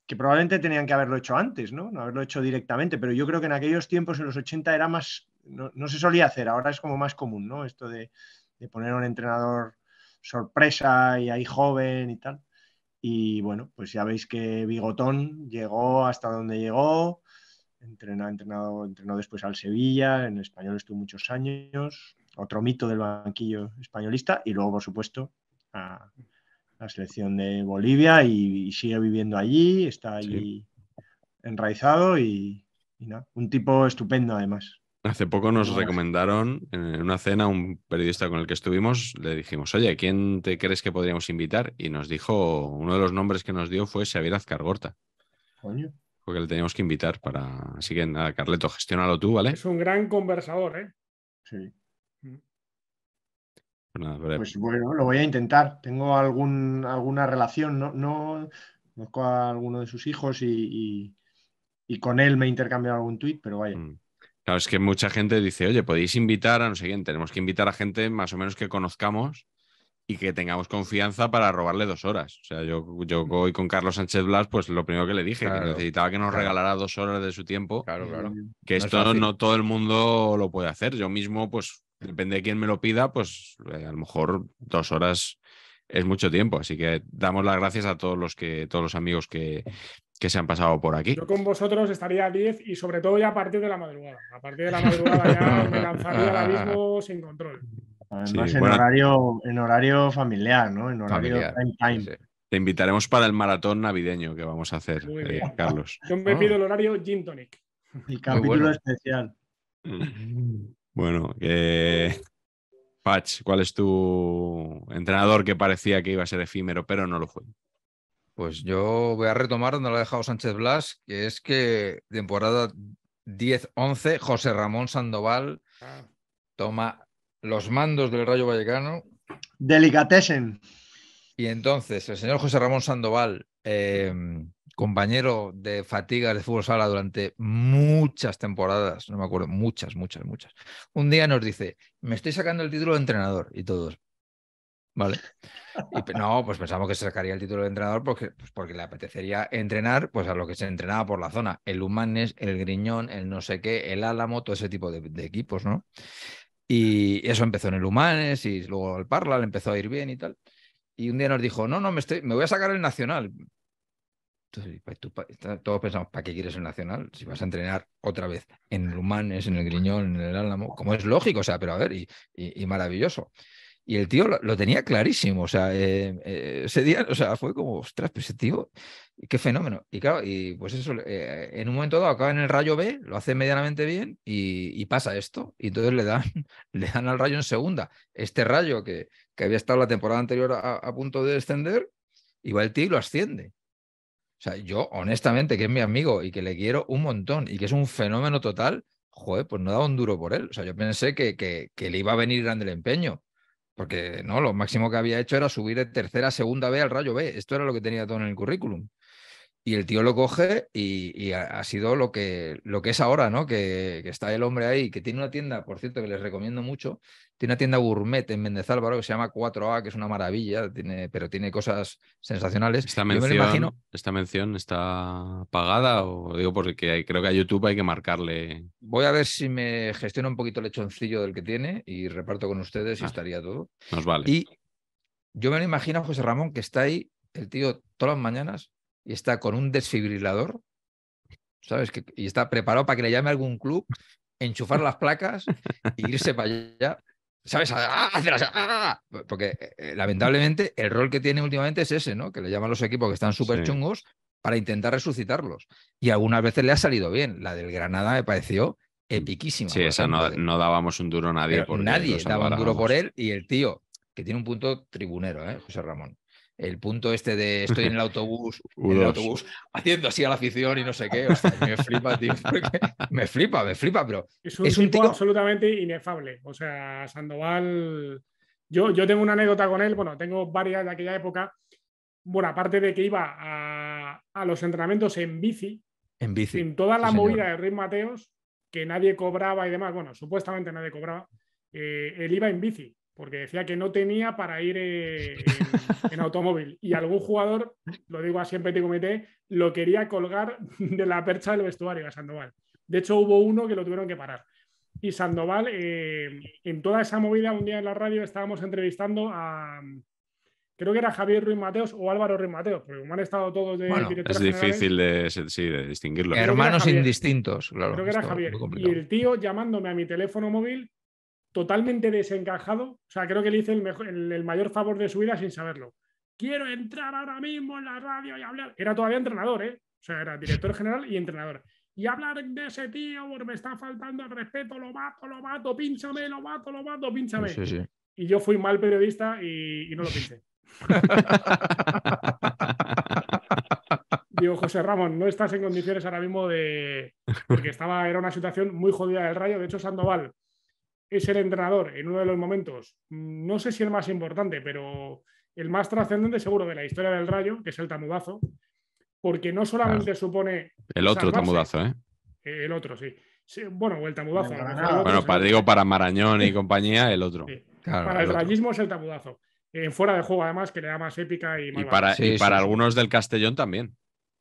[SPEAKER 2] que probablemente tenían que haberlo hecho antes, ¿no? haberlo hecho directamente, pero yo creo que en aquellos tiempos, en los 80, era más, no, se solía hacer, ahora es como más común, ¿no? Esto de, de poner a un entrenador sorpresa y ahí joven y tal. Y bueno, pues ya veis que Bigotón llegó hasta donde llegó, entrenó, entrenado, entrenó después al Sevilla, en español estuvo muchos años, otro mito del banquillo españolista y luego, por supuesto, a la selección de Bolivia y, sigue viviendo allí, está allí enraizado y, un tipo estupendo además.
[SPEAKER 1] Hace poco nos recomendaron en una cena un periodista con el que estuvimos, le dijimos, oye, ¿quién te crees que podríamos invitar? Y nos dijo, uno de los nombres que nos dio fue Xavier Azcargorta. Coño que le teníamos que invitar para. Así que nada, Carleto, gestiónalo tú, ¿vale? Es un gran
[SPEAKER 4] conversador, ¿eh? Sí. Mm.
[SPEAKER 2] Pues, pues bueno, lo voy a intentar. Tengo algún, alguna relación, no, no conozco a alguno de sus hijos y, con él me he intercambiado algún tuit, pero vaya. Mm.
[SPEAKER 1] Claro, es que mucha gente dice, oye, podéis invitar a no sé quién, tenemos que invitar a gente más o menos que conozcamos y que tengamos confianza para robarle dos horas. O sea, yo, yo mm. voy con Carlos Sánchez Blas, pues lo primero que le dije, que necesitaba que nos regalara dos horas de su tiempo. Claro, claro. Mm, que esto no todo el mundo lo puede hacer. Yo mismo, pues, depende de quién me lo pida, pues eh, a lo mejor dos horas es mucho tiempo. Así que damos las gracias a todos los que, todos los amigos que, que se han pasado por aquí. Yo
[SPEAKER 4] con vosotros estaría a 10 y sobre todo ya a partir de la madrugada. A partir de la madrugada ya me lanzaría al abismo sin control.
[SPEAKER 5] Además, en,
[SPEAKER 2] horario, en horario familiar, ¿no? En horario time Te invitaremos
[SPEAKER 1] para el maratón navideño que vamos a hacer, eh, Carlos. Yo me
[SPEAKER 4] ah. pido el horario Gin Tonic.
[SPEAKER 5] El capítulo especial.
[SPEAKER 1] Bueno, eh, Patch, ¿cuál es tu entrenador que parecía que iba a ser efímero, pero no lo fue?
[SPEAKER 3] Pues yo voy a retomar donde lo ha dejado Sánchez Blas, que es que temporada 10-11, José Ramón Sandoval ah. toma los mandos del Rayo Vallecano.
[SPEAKER 2] Delicatesen
[SPEAKER 3] Y entonces el señor José Ramón Sandoval, eh, compañero de Fatigas de fútbol sala durante muchas temporadas, no me acuerdo, muchas, muchas, muchas, un día nos dice, me estoy sacando el título de entrenador y todos. ¿Vale? Y, no, pues pensamos que se sacaría el título de entrenador porque, pues porque le apetecería entrenar pues a lo que se entrenaba por la zona, el Humanes, el Griñón, el no sé qué, el Álamo, todo ese tipo de equipos, ¿no? Y eso empezó en el Humanes y luego al Parla, le empezó a ir bien y tal. Y un día nos dijo, no, no, me, estoy, me voy a sacar el Nacional. Entonces, todos pensamos, ¿para qué quieres el Nacional? Si vas a entrenar otra vez en el Humanes, en el Griñón, en el Álamo, como es lógico, o sea, pero a ver, y, maravilloso. Y el tío lo, tenía clarísimo, o sea, eh, eh, ese día, o sea, fue como, ostras, pues ese tío qué fenómeno. Y claro, y pues eso, eh, en un momento dado acaba en el rayo B, lo hace medianamente bien y, pasa esto. Y entonces le dan, le dan al rayo en segunda. Este rayo que, que había estado la temporada anterior a, punto de descender, igual el tío lo asciende. O sea, yo honestamente, que es mi amigo y que le quiero un montón y que es un fenómeno total, joder, pues no dado un duro por él. O sea, yo pensé que, que, que le iba a venir grande el empeño porque no, lo máximo que había hecho era subir de tercera a segunda B al Rayo B. Esto era lo que tenía todo en el currículum. Y el tío lo coge y, ha, sido lo que, lo que es ahora, ¿no? Que, está el hombre ahí, que tiene una tienda, por cierto, que les recomiendo mucho. Tiene una tienda gourmet en Álvaro que se llama 4A, que es una maravilla, tiene, pero tiene cosas sensacionales. Esta mención,
[SPEAKER 1] ¿Esta mención está pagada? O digo, porque creo que a YouTube hay que
[SPEAKER 3] marcarle. Voy a ver si me gestiona un poquito el lechoncillo del que tiene y reparto con ustedes y ah. estaría todo. Nos vale. Y yo me lo imagino José Ramón que está ahí, el tío, todas las mañanas y está con un desfibrilador, ¿sabes? Que, y está preparado para que le llame a algún club, enchufar las placas e irse para allá. ¿Sabes? Porque lamentablemente el rol que tiene últimamente es ese, ¿no? Que le llaman los equipos que están súper chungos para intentar resucitarlos. Y algunas veces le ha salido bien. La del Granada me pareció epiquísima. Sí, esa
[SPEAKER 1] no, dábamos un duro a nadie. Por nadie daba un duro por él
[SPEAKER 3] y el tío, que tiene un punto tribunero, ¿eh? José Ramón el punto este de estoy en el autobús, en el autobús haciendo así a la afición y no sé qué. me flipa, Me flipa, me flipa, pero.
[SPEAKER 4] Es un, absolutamente inefable. O sea, Sandoval. Yo, yo tengo una anécdota con él, bueno, tengo varias de aquella época. Bueno, aparte de que iba a, los entrenamientos en bici. En bici. toda la movida de Rick Mateos, que nadie cobraba y demás. Bueno, supuestamente nadie cobraba. Eh, él iba en bici porque decía que no tenía para ir eh, en, automóvil. Y algún jugador, lo digo así en petit comité, lo quería colgar de la percha del vestuario a Sandoval. De hecho, hubo uno que lo tuvieron que parar. Y Sandoval, eh, en toda esa movida, un día en la radio estábamos entrevistando a, creo que era Javier Ruiz Mateos o Álvaro Ruiz Mateos, porque como han estado todos de Es difícil
[SPEAKER 1] de, sí, distinguirlos. Hermanos indistintos, claro. Creo que era Javier. Y
[SPEAKER 4] el tío llamándome a mi teléfono móvil totalmente desencajado. O sea, creo que le hice el, mejor, el, mayor favor de su vida sin saberlo. Quiero entrar ahora mismo en la radio y hablar. Era todavía entrenador, ¿eh? O sea, era director general y entrenador. Y hablar de ese tío, porque me está faltando el respeto, lo mato, lo mato, pínchame, lo mato, lo mato, pínchame. Y yo fui mal periodista y, no lo pinché. Digo, José Ramón, no estás en condiciones ahora mismo de. Porque estaba, era una situación muy jodida del rayo. De hecho, Sandoval, es el entrenador en uno de los momentos, mm, no sé si el más importante, pero el más trascendente seguro de la historia del Rayo, que es el tamudazo, porque no solamente supone... El otro tamudazo, ¿eh? ¿eh? El otro, sí. bueno, el tamudazo. bueno,
[SPEAKER 1] digo, para Marañón y compañía, el otro. para el,
[SPEAKER 4] rayismo es el tamudazo. en fuera de juego, además, que le da más épica y más... Y para, para
[SPEAKER 1] algunos del Castellón también.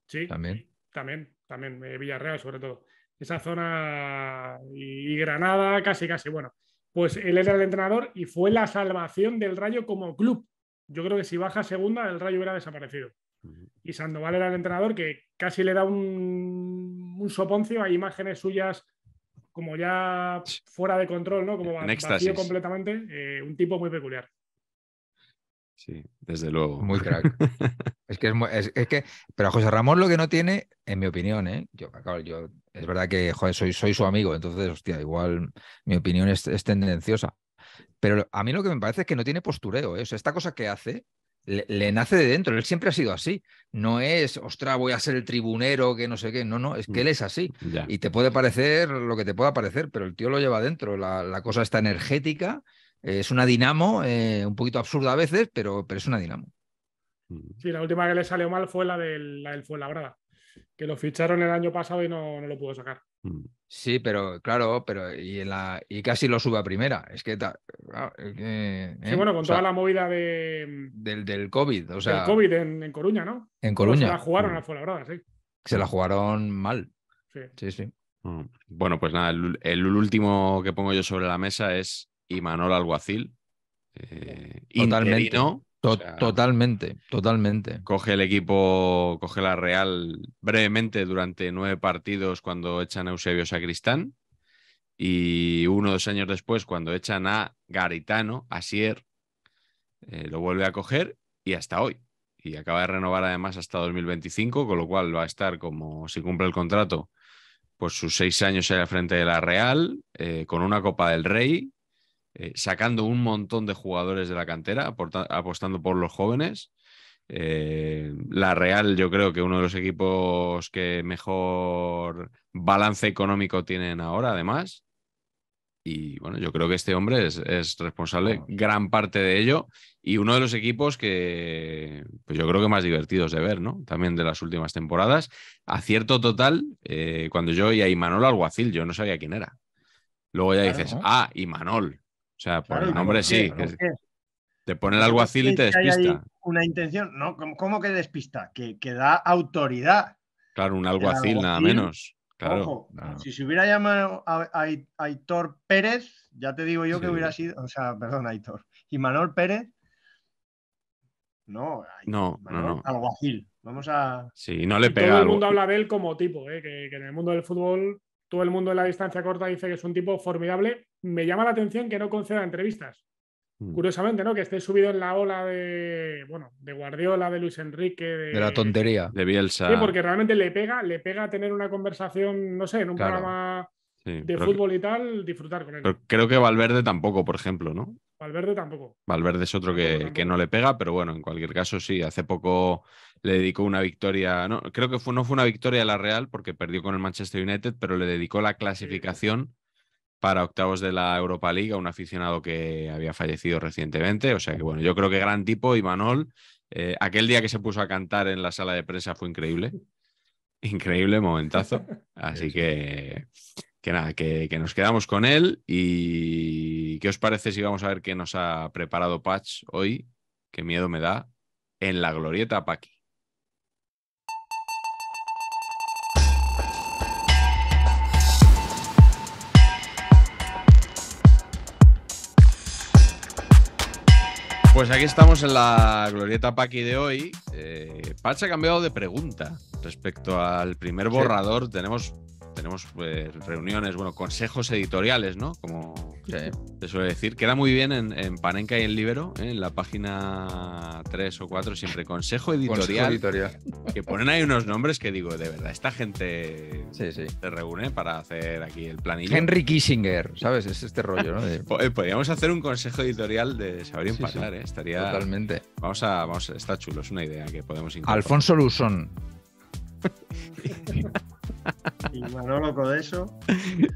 [SPEAKER 4] Sí, también. También, también. Eh, Villarreal, sobre todo esa zona y, Granada, casi, casi, bueno. Pues él era el entrenador y fue la salvación del Rayo como club. Yo creo que si baja segunda, el Rayo hubiera desaparecido. Y Sandoval era el entrenador que casi le da un, soponcio a imágenes suyas como ya fuera de control, ¿no? Como vacío completamente. Eh, un tipo muy peculiar.
[SPEAKER 3] Sí, desde luego. Muy crack. Es que, es, que, pero José Ramón lo que no tiene, en mi opinión, ¿eh? yo, yo, es verdad que soy, soy su amigo, entonces, hostia, igual mi opinión es, tendenciosa. Pero a mí lo que me parece es que no tiene postureo. ¿eh? esta cosa que hace le, nace de dentro. Él siempre ha sido así. No es, ostra, voy a ser el tribunero, que no sé qué. No, no, es que él es así. Y te puede parecer lo que te pueda parecer, pero el tío lo lleva dentro. La, cosa está energética. Eh, es una dinamo, eh, un poquito absurda a veces, pero, pero es una dinamo.
[SPEAKER 4] Mm. Sí, la última que le salió mal fue la del, la Fuenlabrada, que lo ficharon el año pasado y no, no lo pudo sacar. Mm.
[SPEAKER 3] Sí, pero claro, pero y, la, y casi lo sube a primera. Es que. sí, ¿eh? bueno, con toda la
[SPEAKER 4] movida Del,
[SPEAKER 3] COVID, o sea. Del COVID
[SPEAKER 4] en, Coruña, ¿no? En Coruña. se la jugaron mm. al Fuenlabrada, sí. Se
[SPEAKER 3] la jugaron mal. Sí, sí.
[SPEAKER 1] Bueno, pues nada, el, último que pongo yo sobre la mesa es Imanol Alguacil. Eh, Totalmente
[SPEAKER 3] totalmente, totalmente.
[SPEAKER 1] Coge el equipo, coge la Real brevemente durante nueve partidos cuando echan a Eusebio Sacristán y uno o dos años después cuando echan a Garitano, a eh, lo vuelve a coger y hasta hoy. Y acaba de renovar además hasta 2025, con lo cual va a estar como si cumple el contrato, pues sus seis años ahí al frente de la Real, eh, con una Copa del Rey, eh, sacando un montón de jugadores de la cantera, apostando por los jóvenes. Eh, la Real, yo creo que uno de los equipos que mejor balance económico tienen ahora, además. Y bueno, yo creo que este hombre es, responsable gran parte de ello y uno de los equipos que pues yo creo que más divertidos de ver, ¿no? También de las últimas temporadas. Acierto total, eh, cuando yo oía a Imanol Alguacil, yo no sabía quién era. Luego ya dices, ah, Imanol, o sea, por el nombre sí. te pone el alguacil y te despista.
[SPEAKER 2] Una intención, ¿no? ¿Cómo, que despista? Que, que, da autoridad.
[SPEAKER 1] Claro, un alguacil, nada menos.
[SPEAKER 2] Claro, Ojo, si se hubiera llamado Aitor Pérez, ya te digo yo que hubiera sido, o sea, perdón, Aitor,
[SPEAKER 4] y Manuel Pérez,
[SPEAKER 2] no,
[SPEAKER 5] no, no,
[SPEAKER 4] alguacil. Vamos a. Sí, no le pega. Todo el mundo habla de él como tipo, ¿eh? que, en el mundo del fútbol todo el mundo en la distancia corta dice que es un tipo formidable. Me llama la atención que no conceda entrevistas. Mm. Curiosamente, ¿no? Que esté subido en la ola de, bueno, de Guardiola, de Luis Enrique, de, la
[SPEAKER 1] tontería, de Bielsa. Sí, porque
[SPEAKER 4] realmente le pega, le pega tener una conversación, no sé, en un programa
[SPEAKER 1] de fútbol
[SPEAKER 4] y tal, disfrutar con él.
[SPEAKER 1] creo que Valverde tampoco, por ejemplo, ¿no?
[SPEAKER 4] Valverde tampoco.
[SPEAKER 1] Valverde es otro que, que no le pega, pero bueno, en cualquier caso sí. Hace poco le dedicó una victoria, no, creo que no fue una victoria a la Real porque perdió con el Manchester United, pero le dedicó la clasificación para octavos de la Europa League a un aficionado que había fallecido recientemente. O sea que bueno, yo creo que gran tipo, Imanol. Eh, aquel día que se puso a cantar en la sala de prensa fue increíble. Increíble momentazo. Así que, que nada, que, nos quedamos con él. ¿Y qué os parece si vamos a ver qué nos ha preparado Patch hoy? Qué miedo me da. En la glorieta, Paqui. Pues aquí estamos en la glorieta Paqui de hoy. Eh, Pach ha cambiado de pregunta respecto al primer borrador. Tenemos tenemos pues, reuniones, bueno, consejos editoriales, ¿no? Como se suele decir. Queda muy bien en, Panenca Panenka y en Libero, ¿eh? en la página 3 o 4, siempre consejo editorial, consejo editorial. Que ponen ahí unos nombres que digo, de verdad, esta gente se reúne para hacer aquí el planillo. Henry
[SPEAKER 3] Kissinger, ¿sabes? Es este rollo, ¿no?
[SPEAKER 1] Podríamos hacer un consejo editorial de saber empatar, ¿eh? Estaría. Totalmente. Vamos a, vamos, está chulo, es una idea que podemos Alfonso
[SPEAKER 3] Luzón.
[SPEAKER 2] Y Manolo eso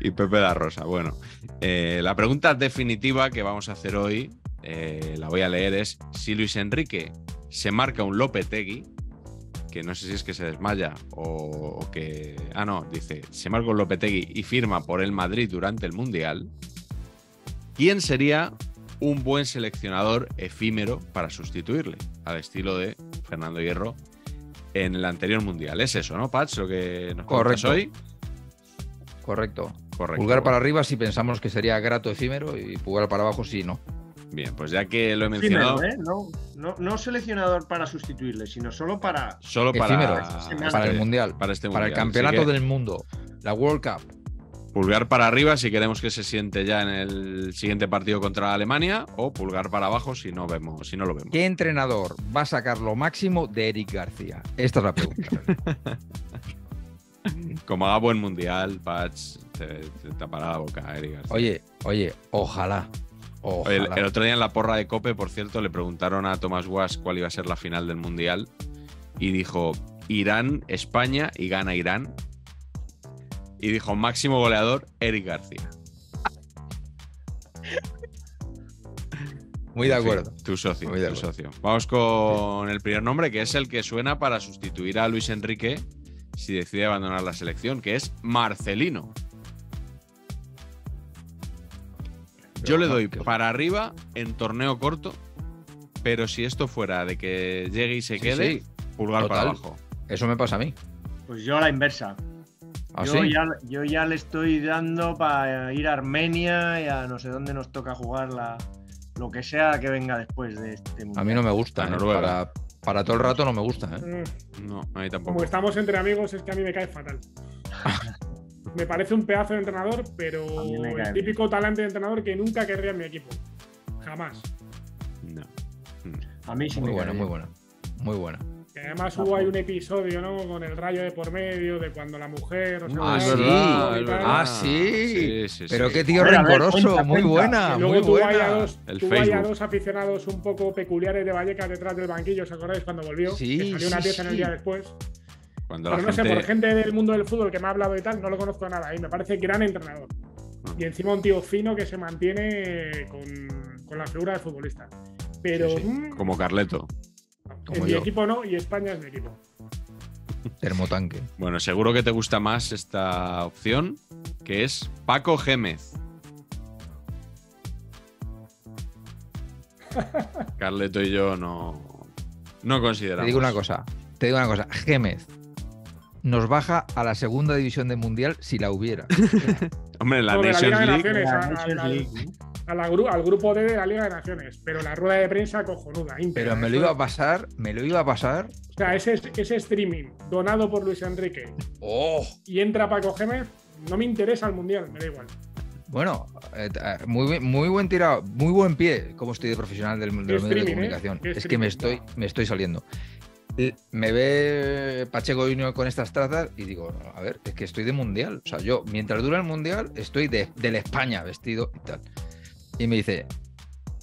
[SPEAKER 1] Y Pepe la Rosa. Bueno, eh, la pregunta definitiva que vamos a hacer hoy, eh, la voy a leer, es si Luis Enrique se marca un Lopetegui, que no sé si es que se desmaya o, o que... Ah, no, dice, se marca un Lopetegui y firma por el Madrid durante el Mundial. ¿Quién sería un buen seleccionador efímero para sustituirle, al estilo de Fernando Hierro en el anterior mundial. Es eso, ¿no, Patch? Lo que nos Correcto. hoy. Correcto.
[SPEAKER 3] Correcto. Pulgar para arriba si pensamos que sería grato efímero y pulgar para abajo si no. Bien,
[SPEAKER 1] pues ya que lo he
[SPEAKER 3] mencionado. ¿eh?
[SPEAKER 2] no, seleccionador para sustituirle, sino solo para. Solo
[SPEAKER 1] para, el este- mundial. Para este Para el campeonato del
[SPEAKER 3] mundo. La World Cup
[SPEAKER 1] pulgar para arriba si queremos que se siente ya en el siguiente partido contra Alemania o pulgar para abajo si no vemos, si no lo vemos.
[SPEAKER 3] ¿Qué entrenador va a sacar lo máximo de Eric García? Esta es la pregunta.
[SPEAKER 1] Como haga buen mundial, Patch, te, tapará la boca, Eric García. Oye,
[SPEAKER 3] oye, ojalá. El, otro
[SPEAKER 1] día en la porra de Cope, por cierto, le preguntaron a Tomás Guas cuál iba a ser la final del mundial y dijo Irán, España y gana Irán y dijo máximo goleador Eric García. Muy de acuerdo. tu socio, socio. Vamos con el primer nombre, que es el que suena para sustituir a Luis Enrique si decide abandonar la selección, que es Marcelino. Yo le doy para arriba en torneo corto, pero si esto fuera de que llegue y se quede, pulgar para
[SPEAKER 2] abajo.
[SPEAKER 3] Eso me pasa a mí.
[SPEAKER 2] Pues yo a la inversa. ¿Ah, yo, ya, yo, ya, le estoy dando para ir a Armenia y a no sé dónde nos toca jugar la, lo que
[SPEAKER 4] sea que venga después de este A mí no me gusta ¿eh? Noruega.
[SPEAKER 3] Para todo el rato no me gusta.
[SPEAKER 4] ¿eh?
[SPEAKER 1] Mm. No, a mí tampoco. Como
[SPEAKER 4] estamos entre amigos, es que a mí me cae fatal. me parece un pedazo de entrenador, pero el típico talante de entrenador que nunca querría en mi equipo. Jamás.
[SPEAKER 2] No. A mí sí muy me buena, muy buena. Muy buena.
[SPEAKER 4] Que además hubo ahí un episodio, ¿no? Con el rayo de por medio, de cuando la mujer. Ah, ah, sí, ah, sí. Pero qué tío rencoroso, muy buena. luego muy buena. dos, el dos aficionados un poco peculiares de Vallecas detrás del banquillo, ¿os acordáis cuando volvió? Sí. Que salió una pieza en el día después. Cuando Pero no sé, por gente del mundo del fútbol que me ha hablado de tal, no lo conozco nada. Y me parece gran entrenador. Ah. Y encima un tío fino que se mantiene con, con la figura de futbolista. Pero. Mm,
[SPEAKER 1] Como Carleto
[SPEAKER 4] en mi equipo no y España es mi equipo.
[SPEAKER 3] Termotanque.
[SPEAKER 1] Bueno, seguro que te gusta más esta opción, que es Paco Gémez. Carleto y yo no, no consideramos. Te digo una cosa,
[SPEAKER 3] te digo una cosa, Gémez nos baja a la segunda división de Mundial si la hubiera. Hombre, la nation's League
[SPEAKER 4] al grupo de la Liga de Naciones, pero la rueda de prensa cojonuda. pero me lo iba
[SPEAKER 3] a pasar, me lo iba a pasar.
[SPEAKER 4] O sea, ese, ese streaming donado por Luis Enrique oh. y entra Paco Gémez, no me interesa el Mundial, me da igual.
[SPEAKER 3] Bueno, eh, eh, muy, muy buen tirado, muy buen pie, como estoy de profesional del, medio de ¿eh? comunicación. Es que me estoy, me estoy saliendo. Me ve Pacheco Junior con estas trazas y digo, a ver, es que estoy de mundial. O sea, yo mientras dura el mundial estoy de, de la España vestido y tal. Y me dice,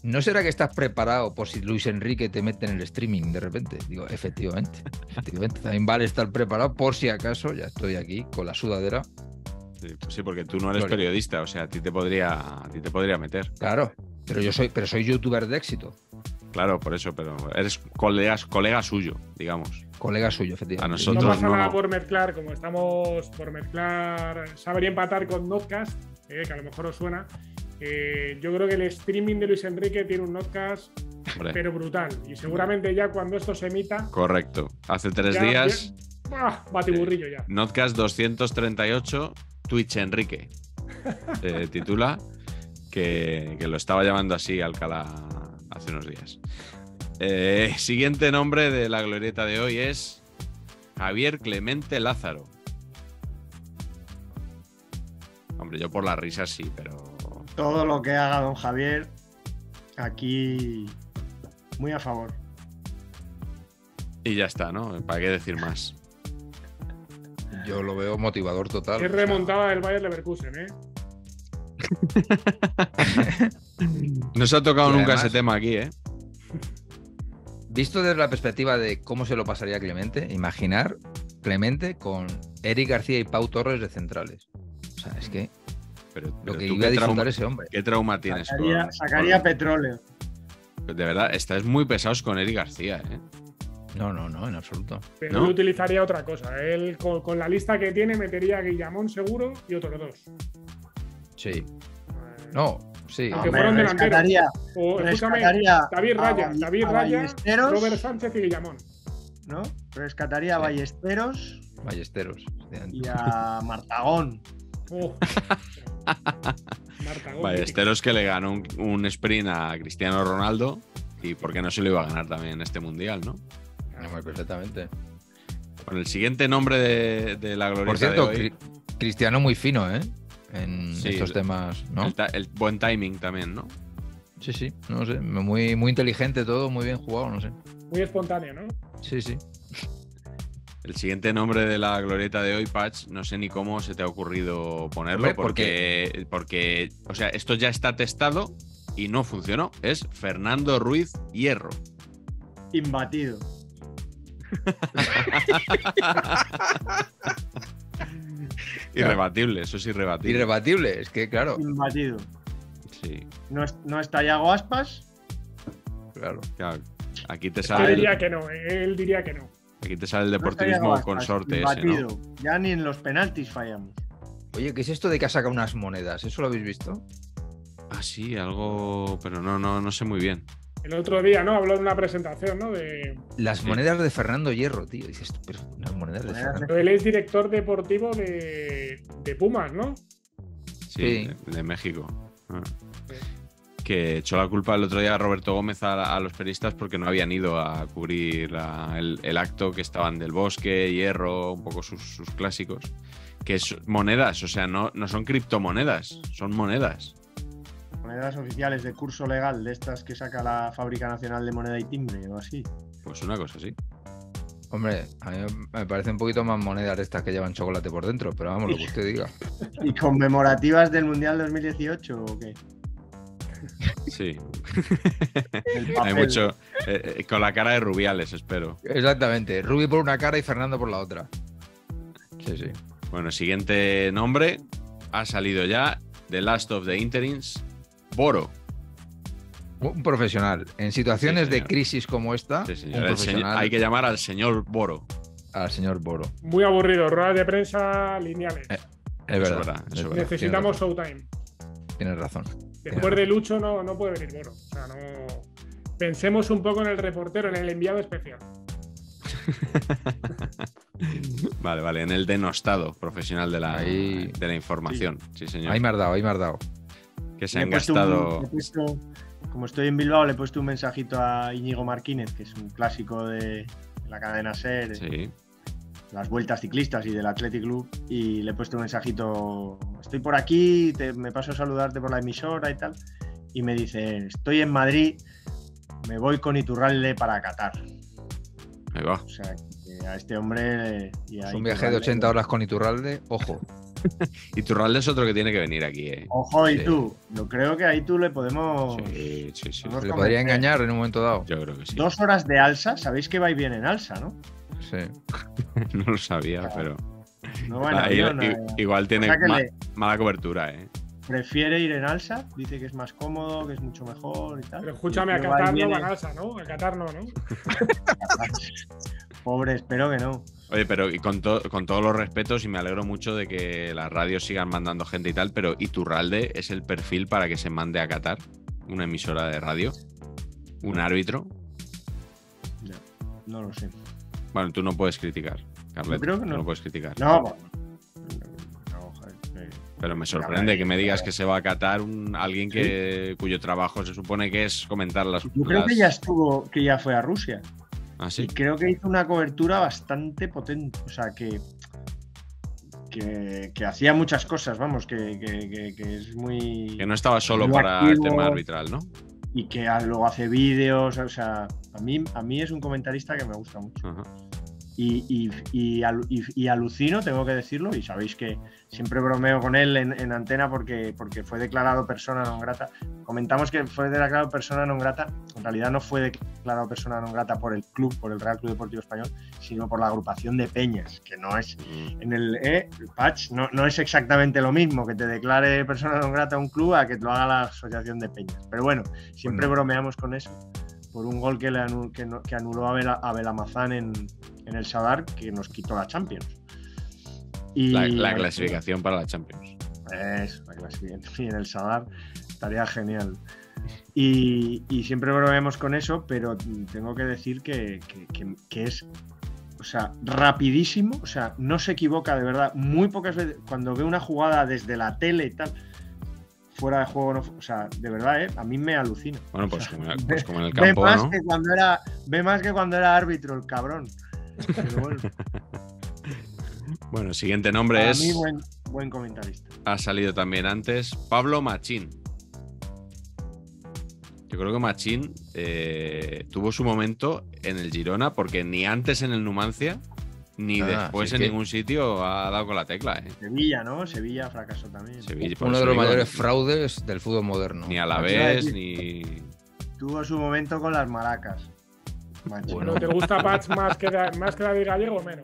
[SPEAKER 3] ¿no será que estás preparado por si Luis Enrique te mete en el streaming de repente? Digo, efectivamente, efectivamente. También vale estar preparado por si acaso, ya estoy aquí con la sudadera. Sí, pues porque tú no eres
[SPEAKER 1] periodista, o sea, a ti te podría, a ti te podría meter.
[SPEAKER 3] Claro, pero yo soy, pero soy youtuber de éxito.
[SPEAKER 1] Claro, por eso, pero eres colega suyo, digamos.
[SPEAKER 3] Colega suyo, efectivamente. A nosotros no pasa nada por
[SPEAKER 4] mezclar, como estamos por mezclar saber empatar con Notcast, eh, que a lo mejor os suena, eh, yo creo que el streaming de Luis Enrique tiene un podcast, pero brutal. Y seguramente ya cuando esto se emita.
[SPEAKER 1] Correcto. Hace tres días.
[SPEAKER 4] Ya, ah, batiburrillo eh, ya.
[SPEAKER 1] Notcast 238, Twitch Enrique. Eh, titula. Que, lo estaba llamando así Alcalá hace unos días. siguiente nombre de la glorieta de hoy es Javier Clemente Lázaro. Hombre, yo por la risa sí, pero
[SPEAKER 2] todo lo que haga don Javier, aquí
[SPEAKER 4] muy a favor.
[SPEAKER 1] Y ya está, ¿no? ¿Para qué decir
[SPEAKER 3] más? Yo lo veo motivador total. Qué
[SPEAKER 4] remontada del Bayern Leverkusen, ¿eh?
[SPEAKER 3] no se ha tocado nunca ese tema aquí, ¿eh? Visto desde la perspectiva de cómo se lo pasaría Clemente, imaginar Clemente con Eric García y Pau Torres de centrales. O sea, es que pero, lo que iba ese hombre. ¿Qué trauma tienes? Sacaría, sacaría petróleo.
[SPEAKER 1] De verdad, estáis muy pesados con Eric García, ¿eh?
[SPEAKER 3] No, no, no, en absoluto. Pero
[SPEAKER 4] ¿No? yo utilizaría otra cosa. Él con, la lista que tiene metería a Guillamón seguro y otros dos.
[SPEAKER 3] Sí. Pues, no, sí. Aunque fueron delanteros.
[SPEAKER 5] David
[SPEAKER 2] Raya, David Raya, Robert Sánchez y Guillamón. ¿No? Rescataría a Ballesteros. Ballesteros.
[SPEAKER 3] Y a
[SPEAKER 2] Martagón.
[SPEAKER 5] Ballesteros
[SPEAKER 1] que le ganó un, sprint a Cristiano Ronaldo y porque no se lo iba a ganar también este mundial, ¿no? Ah, perfectamente. Pues Con el siguiente nombre de, la gloria. Por cierto,
[SPEAKER 3] Cristiano muy fino, ¿eh?
[SPEAKER 1] En estos temas, ¿no? El, buen timing también, ¿no?
[SPEAKER 3] Sí, sí, no sé. Muy, muy inteligente todo, muy bien jugado, no sé.
[SPEAKER 4] Muy espontáneo, ¿no?
[SPEAKER 3] Sí, sí.
[SPEAKER 1] El siguiente nombre de la glorieta de hoy, Patch, no sé ni cómo se te ha ocurrido ponerlo, porque, porque, o sea, esto ya está testado y no funcionó. Es Fernando Ruiz Hierro.
[SPEAKER 2] Imbatido.
[SPEAKER 1] irrebatible, eso es irrebatible. Irrebatible, es que claro. Imbatido. Sí.
[SPEAKER 4] No, no está Yago Aspas.
[SPEAKER 1] Claro. claro. Aquí te sale. diría
[SPEAKER 4] que no, eh, él diría que no.
[SPEAKER 1] Aquí te sale el deportivismo con consorte ese, ¿no?
[SPEAKER 3] Ya ni en los penaltis fallamos. Oye, ¿qué es esto de que ha sacado unas monedas? ¿Eso lo habéis visto? Ah, sí, algo, pero no, no, no sé muy bien.
[SPEAKER 4] El otro día, ¿no? Habló en una presentación, ¿no? De...
[SPEAKER 3] Las monedas de Fernando Hierro, tío. Dices, pero las monedas de Fernando.
[SPEAKER 4] Él es director deportivo de, Pumas, ¿no?
[SPEAKER 1] Sí, De, México. Ah que echó la culpa el otro día a Roberto Gómez a, los periodistas porque no habían ido a cubrir el, acto que estaban del bosque, hierro, un poco sus, clásicos, que es monedas, o sea, no, no son criptomonedas, son monedas.
[SPEAKER 2] Monedas oficiales de curso legal, de estas que saca la Fábrica Nacional de Moneda y Timbre o así.
[SPEAKER 3] Pues una cosa así. Hombre, a mí me parece un poquito más monedas estas que llevan chocolate por dentro, pero vamos, lo que usted diga. ¿Y conmemorativas
[SPEAKER 2] del Mundial 2018 o qué?
[SPEAKER 3] Sí.
[SPEAKER 1] Hay mucho. Eh, eh, con la cara de Rubiales, espero.
[SPEAKER 3] Exactamente. Rubi por una cara y Fernando por la otra.
[SPEAKER 1] Sí, sí. Bueno, siguiente nombre. Ha salido ya. The Last of the Interims. Boro.
[SPEAKER 3] Un profesional. En situaciones de crisis como esta, hay que
[SPEAKER 1] llamar al señor Boro.
[SPEAKER 3] Al señor Boro.
[SPEAKER 4] Muy aburrido. Ruedas de prensa lineales. Eh,
[SPEAKER 3] es, verdad, Necesitamos showtime. Tienes razón.
[SPEAKER 4] Después de Lucho no, puede venir bueno, O sea, no... Pensemos un poco en el reportero, en el enviado especial.
[SPEAKER 1] vale, vale, en el denostado profesional de la, información. Sí.
[SPEAKER 3] señor. Ahí me ha dado, ahí me ha dado. Que se han gastado.
[SPEAKER 2] como estoy en Bilbao, le he puesto un mensajito a Íñigo Martínez, que es un clásico de la cadena SER. Sí las vueltas ciclistas y del Athletic Club y le he puesto un mensajito, estoy por aquí, me paso a saludarte por la emisora y tal, y me dice, estoy en Madrid, me voy con Iturralde para Qatar.
[SPEAKER 3] Ahí va. O sea, a este hombre... Y a es un viaje de 80 horas con Iturralde, ojo. Iturralde es otro que tiene que venir aquí. Eh.
[SPEAKER 2] Ojo, y tú. Yo creo que ahí tú le podemos. Sí, sí, sí. le podría
[SPEAKER 1] engañar en un momento dado. Yo creo que sí.
[SPEAKER 2] Dos horas de alza. Sabéis que va bien en alza, ¿no?
[SPEAKER 1] no lo sabía, pero. Eh. igual, tiene mala cobertura,
[SPEAKER 2] eh. Prefiere ir en alza, dice que es más cómodo, que es mucho mejor y tal. Pero escúchame, a Qatar no va
[SPEAKER 4] en ¿no? A Qatar no, ¿no?
[SPEAKER 2] Pobre, espero que no.
[SPEAKER 1] Oye, pero con, todos los respetos, y me alegro mucho de que las radios sigan mandando gente y tal, pero ¿Iturralde es el perfil para que se mande a Qatar? ¿Una emisora de radio? ¿Un árbitro? no lo sé. Bueno, tú no puedes criticar, Carlet. no. no. puedes criticar. No, pero me sorprende que me digas que se va a catar un, alguien cuyo trabajo se supone que es comentar las.
[SPEAKER 2] Yo creo que ya estuvo, que ya fue a Rusia. ¿Ah, Y creo que hizo una cobertura bastante potente. O sea, que que, hacía muchas cosas, vamos, que, es muy... Que no estaba solo para el tema arbitral, ¿no? y que luego hace vídeos, o sea, a mí, a mí es un comentarista que me gusta mucho y, y, alucino, tengo que decirlo, y sabéis que siempre bromeo con él en, antena porque, porque fue declarado persona non grata. Comentamos que fue declarado persona non grata, en realidad no fue declarado persona non grata por el club, por el Real Club Deportivo Español, sino por la agrupación de Peñas, que no es mm. en el, eh, patch, no, no es exactamente lo mismo que te declare persona non grata un club a que lo haga la asociación de Peñas. Pero bueno, siempre bromeamos con eso por un gol que, le que, anuló a, Amazán Belamazán en, el Sadar, que nos quitó la Champions. Y la, clasificación
[SPEAKER 1] para la Champions.
[SPEAKER 2] Eso, la clasificación. Y en el Sadar estaría genial. Y, siempre probemos con eso, pero tengo que decir que, es o sea, rapidísimo, o sea, no se equivoca de verdad. Muy pocas veces, cuando ve una jugada desde la tele y tal, fuera de juego, o sea, de verdad, ¿eh? a mí me alucina.
[SPEAKER 1] Bueno, pues, pues, como, en el campo, ve más, que
[SPEAKER 2] cuando era, más que cuando era árbitro, el cabrón.
[SPEAKER 1] bueno. siguiente nombre es... Mí
[SPEAKER 2] buen, comentarista.
[SPEAKER 1] Ha salido también antes Pablo Machín. Yo creo que Machín eh, tuvo su momento en el Girona porque ni antes en el Numancia ni después en ningún sitio ha dado con la tecla. ¿eh?
[SPEAKER 2] Sevilla, ¿no? Sevilla fracasó también.
[SPEAKER 1] Sevilla, Uno de los mayores
[SPEAKER 3] fraudes del fútbol moderno. Ni a la vez, ni.
[SPEAKER 2] Tuvo su
[SPEAKER 4] momento con las maracas. Bueno. ¿Te gusta Patch más que, más que David Gallego o menos?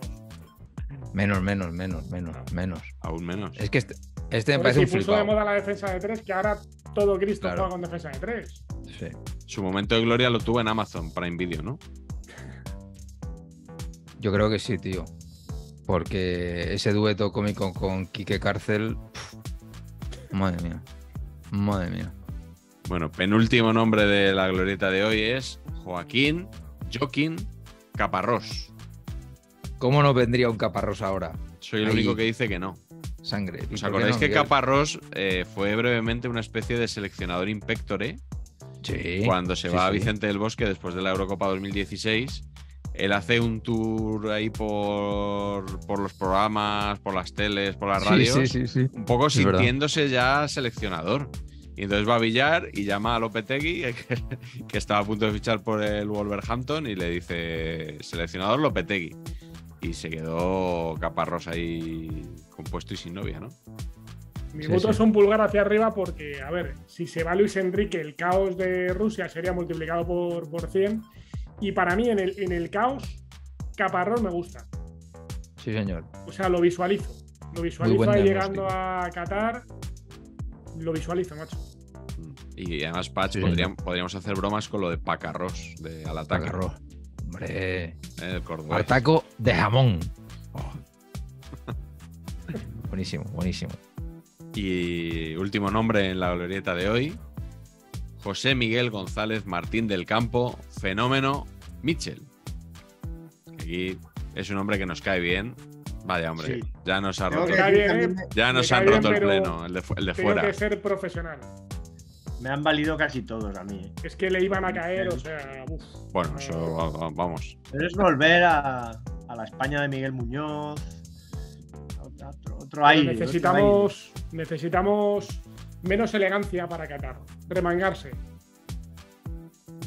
[SPEAKER 3] Menos, menos, menos, menos, menos. Aún menos. Es que este, este me parece un flipado. puso de
[SPEAKER 4] moda la defensa de tres, que ahora todo Cristo juega con defensa de tres.
[SPEAKER 3] Sí. Su momento de
[SPEAKER 1] gloria lo tuvo en Amazon Prime Video, ¿no?
[SPEAKER 3] Yo creo que sí, tío. Porque ese dueto cómico con Quique Cárcel. madre mía. Madre mía. Bueno, penúltimo nombre de la glorieta de
[SPEAKER 1] hoy es Joaquín Joaquín Caparrós.
[SPEAKER 3] ¿Cómo no vendría un Caparrós ahora? Soy el único que dice que no. Sangre. ¿Os acordáis que
[SPEAKER 1] Caparrós eh, fue brevemente una especie de seleccionador impectore? Sí. Cuando se va a Vicente del Bosque después de la Eurocopa 2016 el hace un tour ahí por, los programas, por las teles, por las radios, un poco sintiéndose ya seleccionador. Y entonces va a Villar y llama a Lopetegui, que, estaba a punto de fichar por el Wolverhampton, y le dice, seleccionador Lopetegui. Y se quedó Caparrós ahí compuesto y sin novia, ¿no? Mi voto es
[SPEAKER 4] un pulgar hacia arriba porque, a ver, si se va Luis Enrique, el caos de Rusia sería multiplicado por, por 100 y para mí, en el, en el caos, Caparrós me gusta. Sí, señor. O sea, lo visualizo. Lo visualizo ahí llegando a Qatar. Lo visualizo, macho.
[SPEAKER 1] Mm. Y además, Patch, podríamos hacer bromas con lo de Pacarros, de al ataque. Pacarros. Hombre. El Al
[SPEAKER 3] de jamón. Oh. buenísimo, buenísimo. Y
[SPEAKER 1] último nombre en la glorieta de hoy, José Miguel González Martín del Campo, fenómeno Mitchell. Aquí es un hombre que nos cae bien. Vaya hombre, ya nos roto, ya nos han roto el pleno, el de, el
[SPEAKER 4] de que ser profesional. Me han valido casi todos a mí. ¿eh? Es que le iban a caer, o sea.
[SPEAKER 2] Bueno, eso vamos. es volver a, la España de Miguel
[SPEAKER 4] Muñoz.
[SPEAKER 1] Otro, Necesitamos,
[SPEAKER 4] necesitamos menos elegancia para Qatar. Remangarse.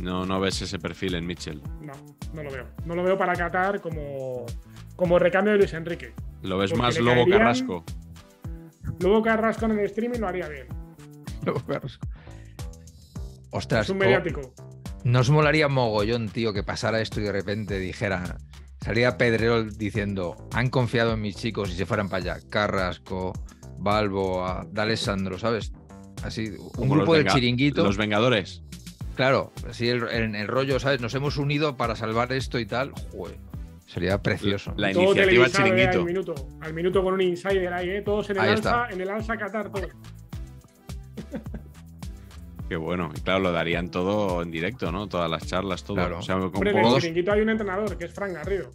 [SPEAKER 1] No, no ves ese perfil en Mitchell.
[SPEAKER 4] No, no lo veo. No lo veo para Qatar como, como recambio de Luis Enrique.
[SPEAKER 3] Lo ves más Lobo Carrasco.
[SPEAKER 4] Lobo Carrasco en el streaming lo haría bien.
[SPEAKER 3] Lobo Carrasco. Ostras. Es un oh. mediático. Nos molaría mogollón, tío, que pasara esto y de repente dijera. Salía Pedreol diciendo: Han confiado en mis chicos y se fueran para allá. Carrasco, Balboa, D'Alessandro, ¿sabes? Así, un grupo del chiringuito. Los Vengadores. Claro, así el, en el rollo, ¿sabes? Nos hemos unido para salvar esto y tal. Joder, sería precioso. La iniciativa chiringuito. al,
[SPEAKER 4] minuto, al minuto con un insider ahí, ¿eh? Todos en el, alza, en el alza Qatar,
[SPEAKER 1] Qué bueno. Y claro, lo darían todo en directo, ¿no? Todas las charlas, todo. O sea, con en el
[SPEAKER 4] chiringuito hay un entrenador, que es Fran Garrido.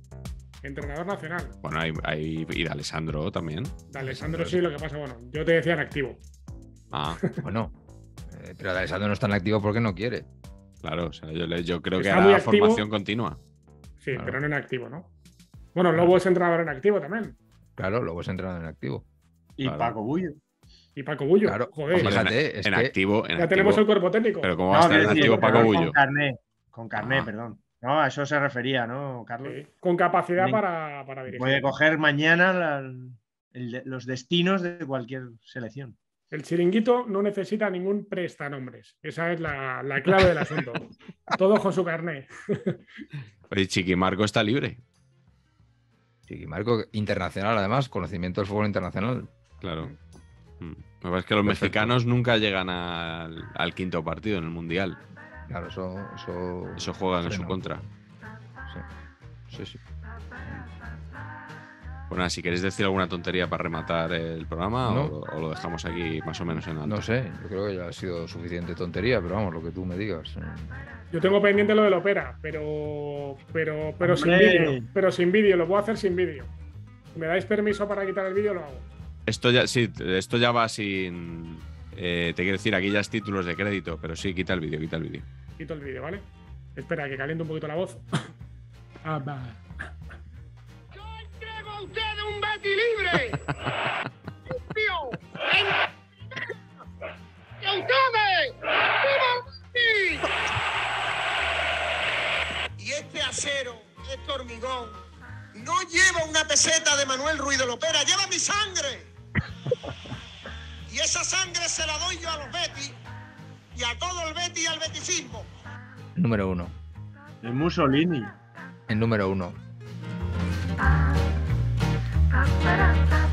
[SPEAKER 4] Entrenador nacional.
[SPEAKER 3] Bueno, hay, hay y de Alessandro también.
[SPEAKER 4] De Alessandro sí, lo que pasa, bueno, yo te decía en activo. Ah. Bueno,
[SPEAKER 3] eh, pero Alessandro no está en activo porque no quiere. Claro, yo, creo que hará formación continua.
[SPEAKER 4] Sí, pero no en activo, ¿no? Bueno, Lobo es entrenador en activo también.
[SPEAKER 3] Claro, Lobo es entrenador en activo. Y Paco
[SPEAKER 4] Bullo. Y Paco Bullo. joder. en, activo. ya tenemos el cuerpo técnico. Pero ¿cómo va a estar en activo Paco Bullo?
[SPEAKER 2] Con carné, ah. perdón. No, a eso se refería, ¿no, Carlos? Con capacidad
[SPEAKER 4] para, dirigir. Puede
[SPEAKER 2] coger mañana los destinos de cualquier selección.
[SPEAKER 4] El chiringuito no necesita ningún prestanombres. Esa es la, clave del asunto. Todo con su carné.
[SPEAKER 1] Oye, Chiquimarco está libre.
[SPEAKER 3] Chiquimarco internacional, además, conocimiento del fútbol internacional.
[SPEAKER 1] Claro. Mm. Lo que pasa es que los mexicanos nunca llegan al, quinto partido en el Mundial. Claro, eso... Eso, juegan en su contra. sí. sí. Bueno, pues si queréis decir alguna tontería para rematar el programa o, lo dejamos aquí más o
[SPEAKER 3] menos en alto. No sé, yo creo que ya ha sido suficiente tontería, pero vamos, lo que tú me digas.
[SPEAKER 4] Yo tengo pendiente lo del Opera, pero pero pero sin vídeo, pero sin vídeo, lo puedo hacer sin vídeo. Si me dais permiso para quitar el vídeo, lo hago.
[SPEAKER 1] Esto ya sí, esto ya va sin eh, te quiero decir, aquí ya es títulos de crédito, pero sí, quita el vídeo, quita el vídeo.
[SPEAKER 4] Quito el vídeo, ¿vale? Espera, que caliente un poquito la voz. ah, va.
[SPEAKER 5] libre! ¡Limpio! ¡Y
[SPEAKER 2] Y este acero, este hormigón, no lleva una peseta de Manuel Ruiz de Lopera, lleva mi sangre. Y esa sangre se la doy yo a los Betty y a todo el Betty y al Betisismo.
[SPEAKER 3] Número uno. El Mussolini. El número uno. ba ba da ba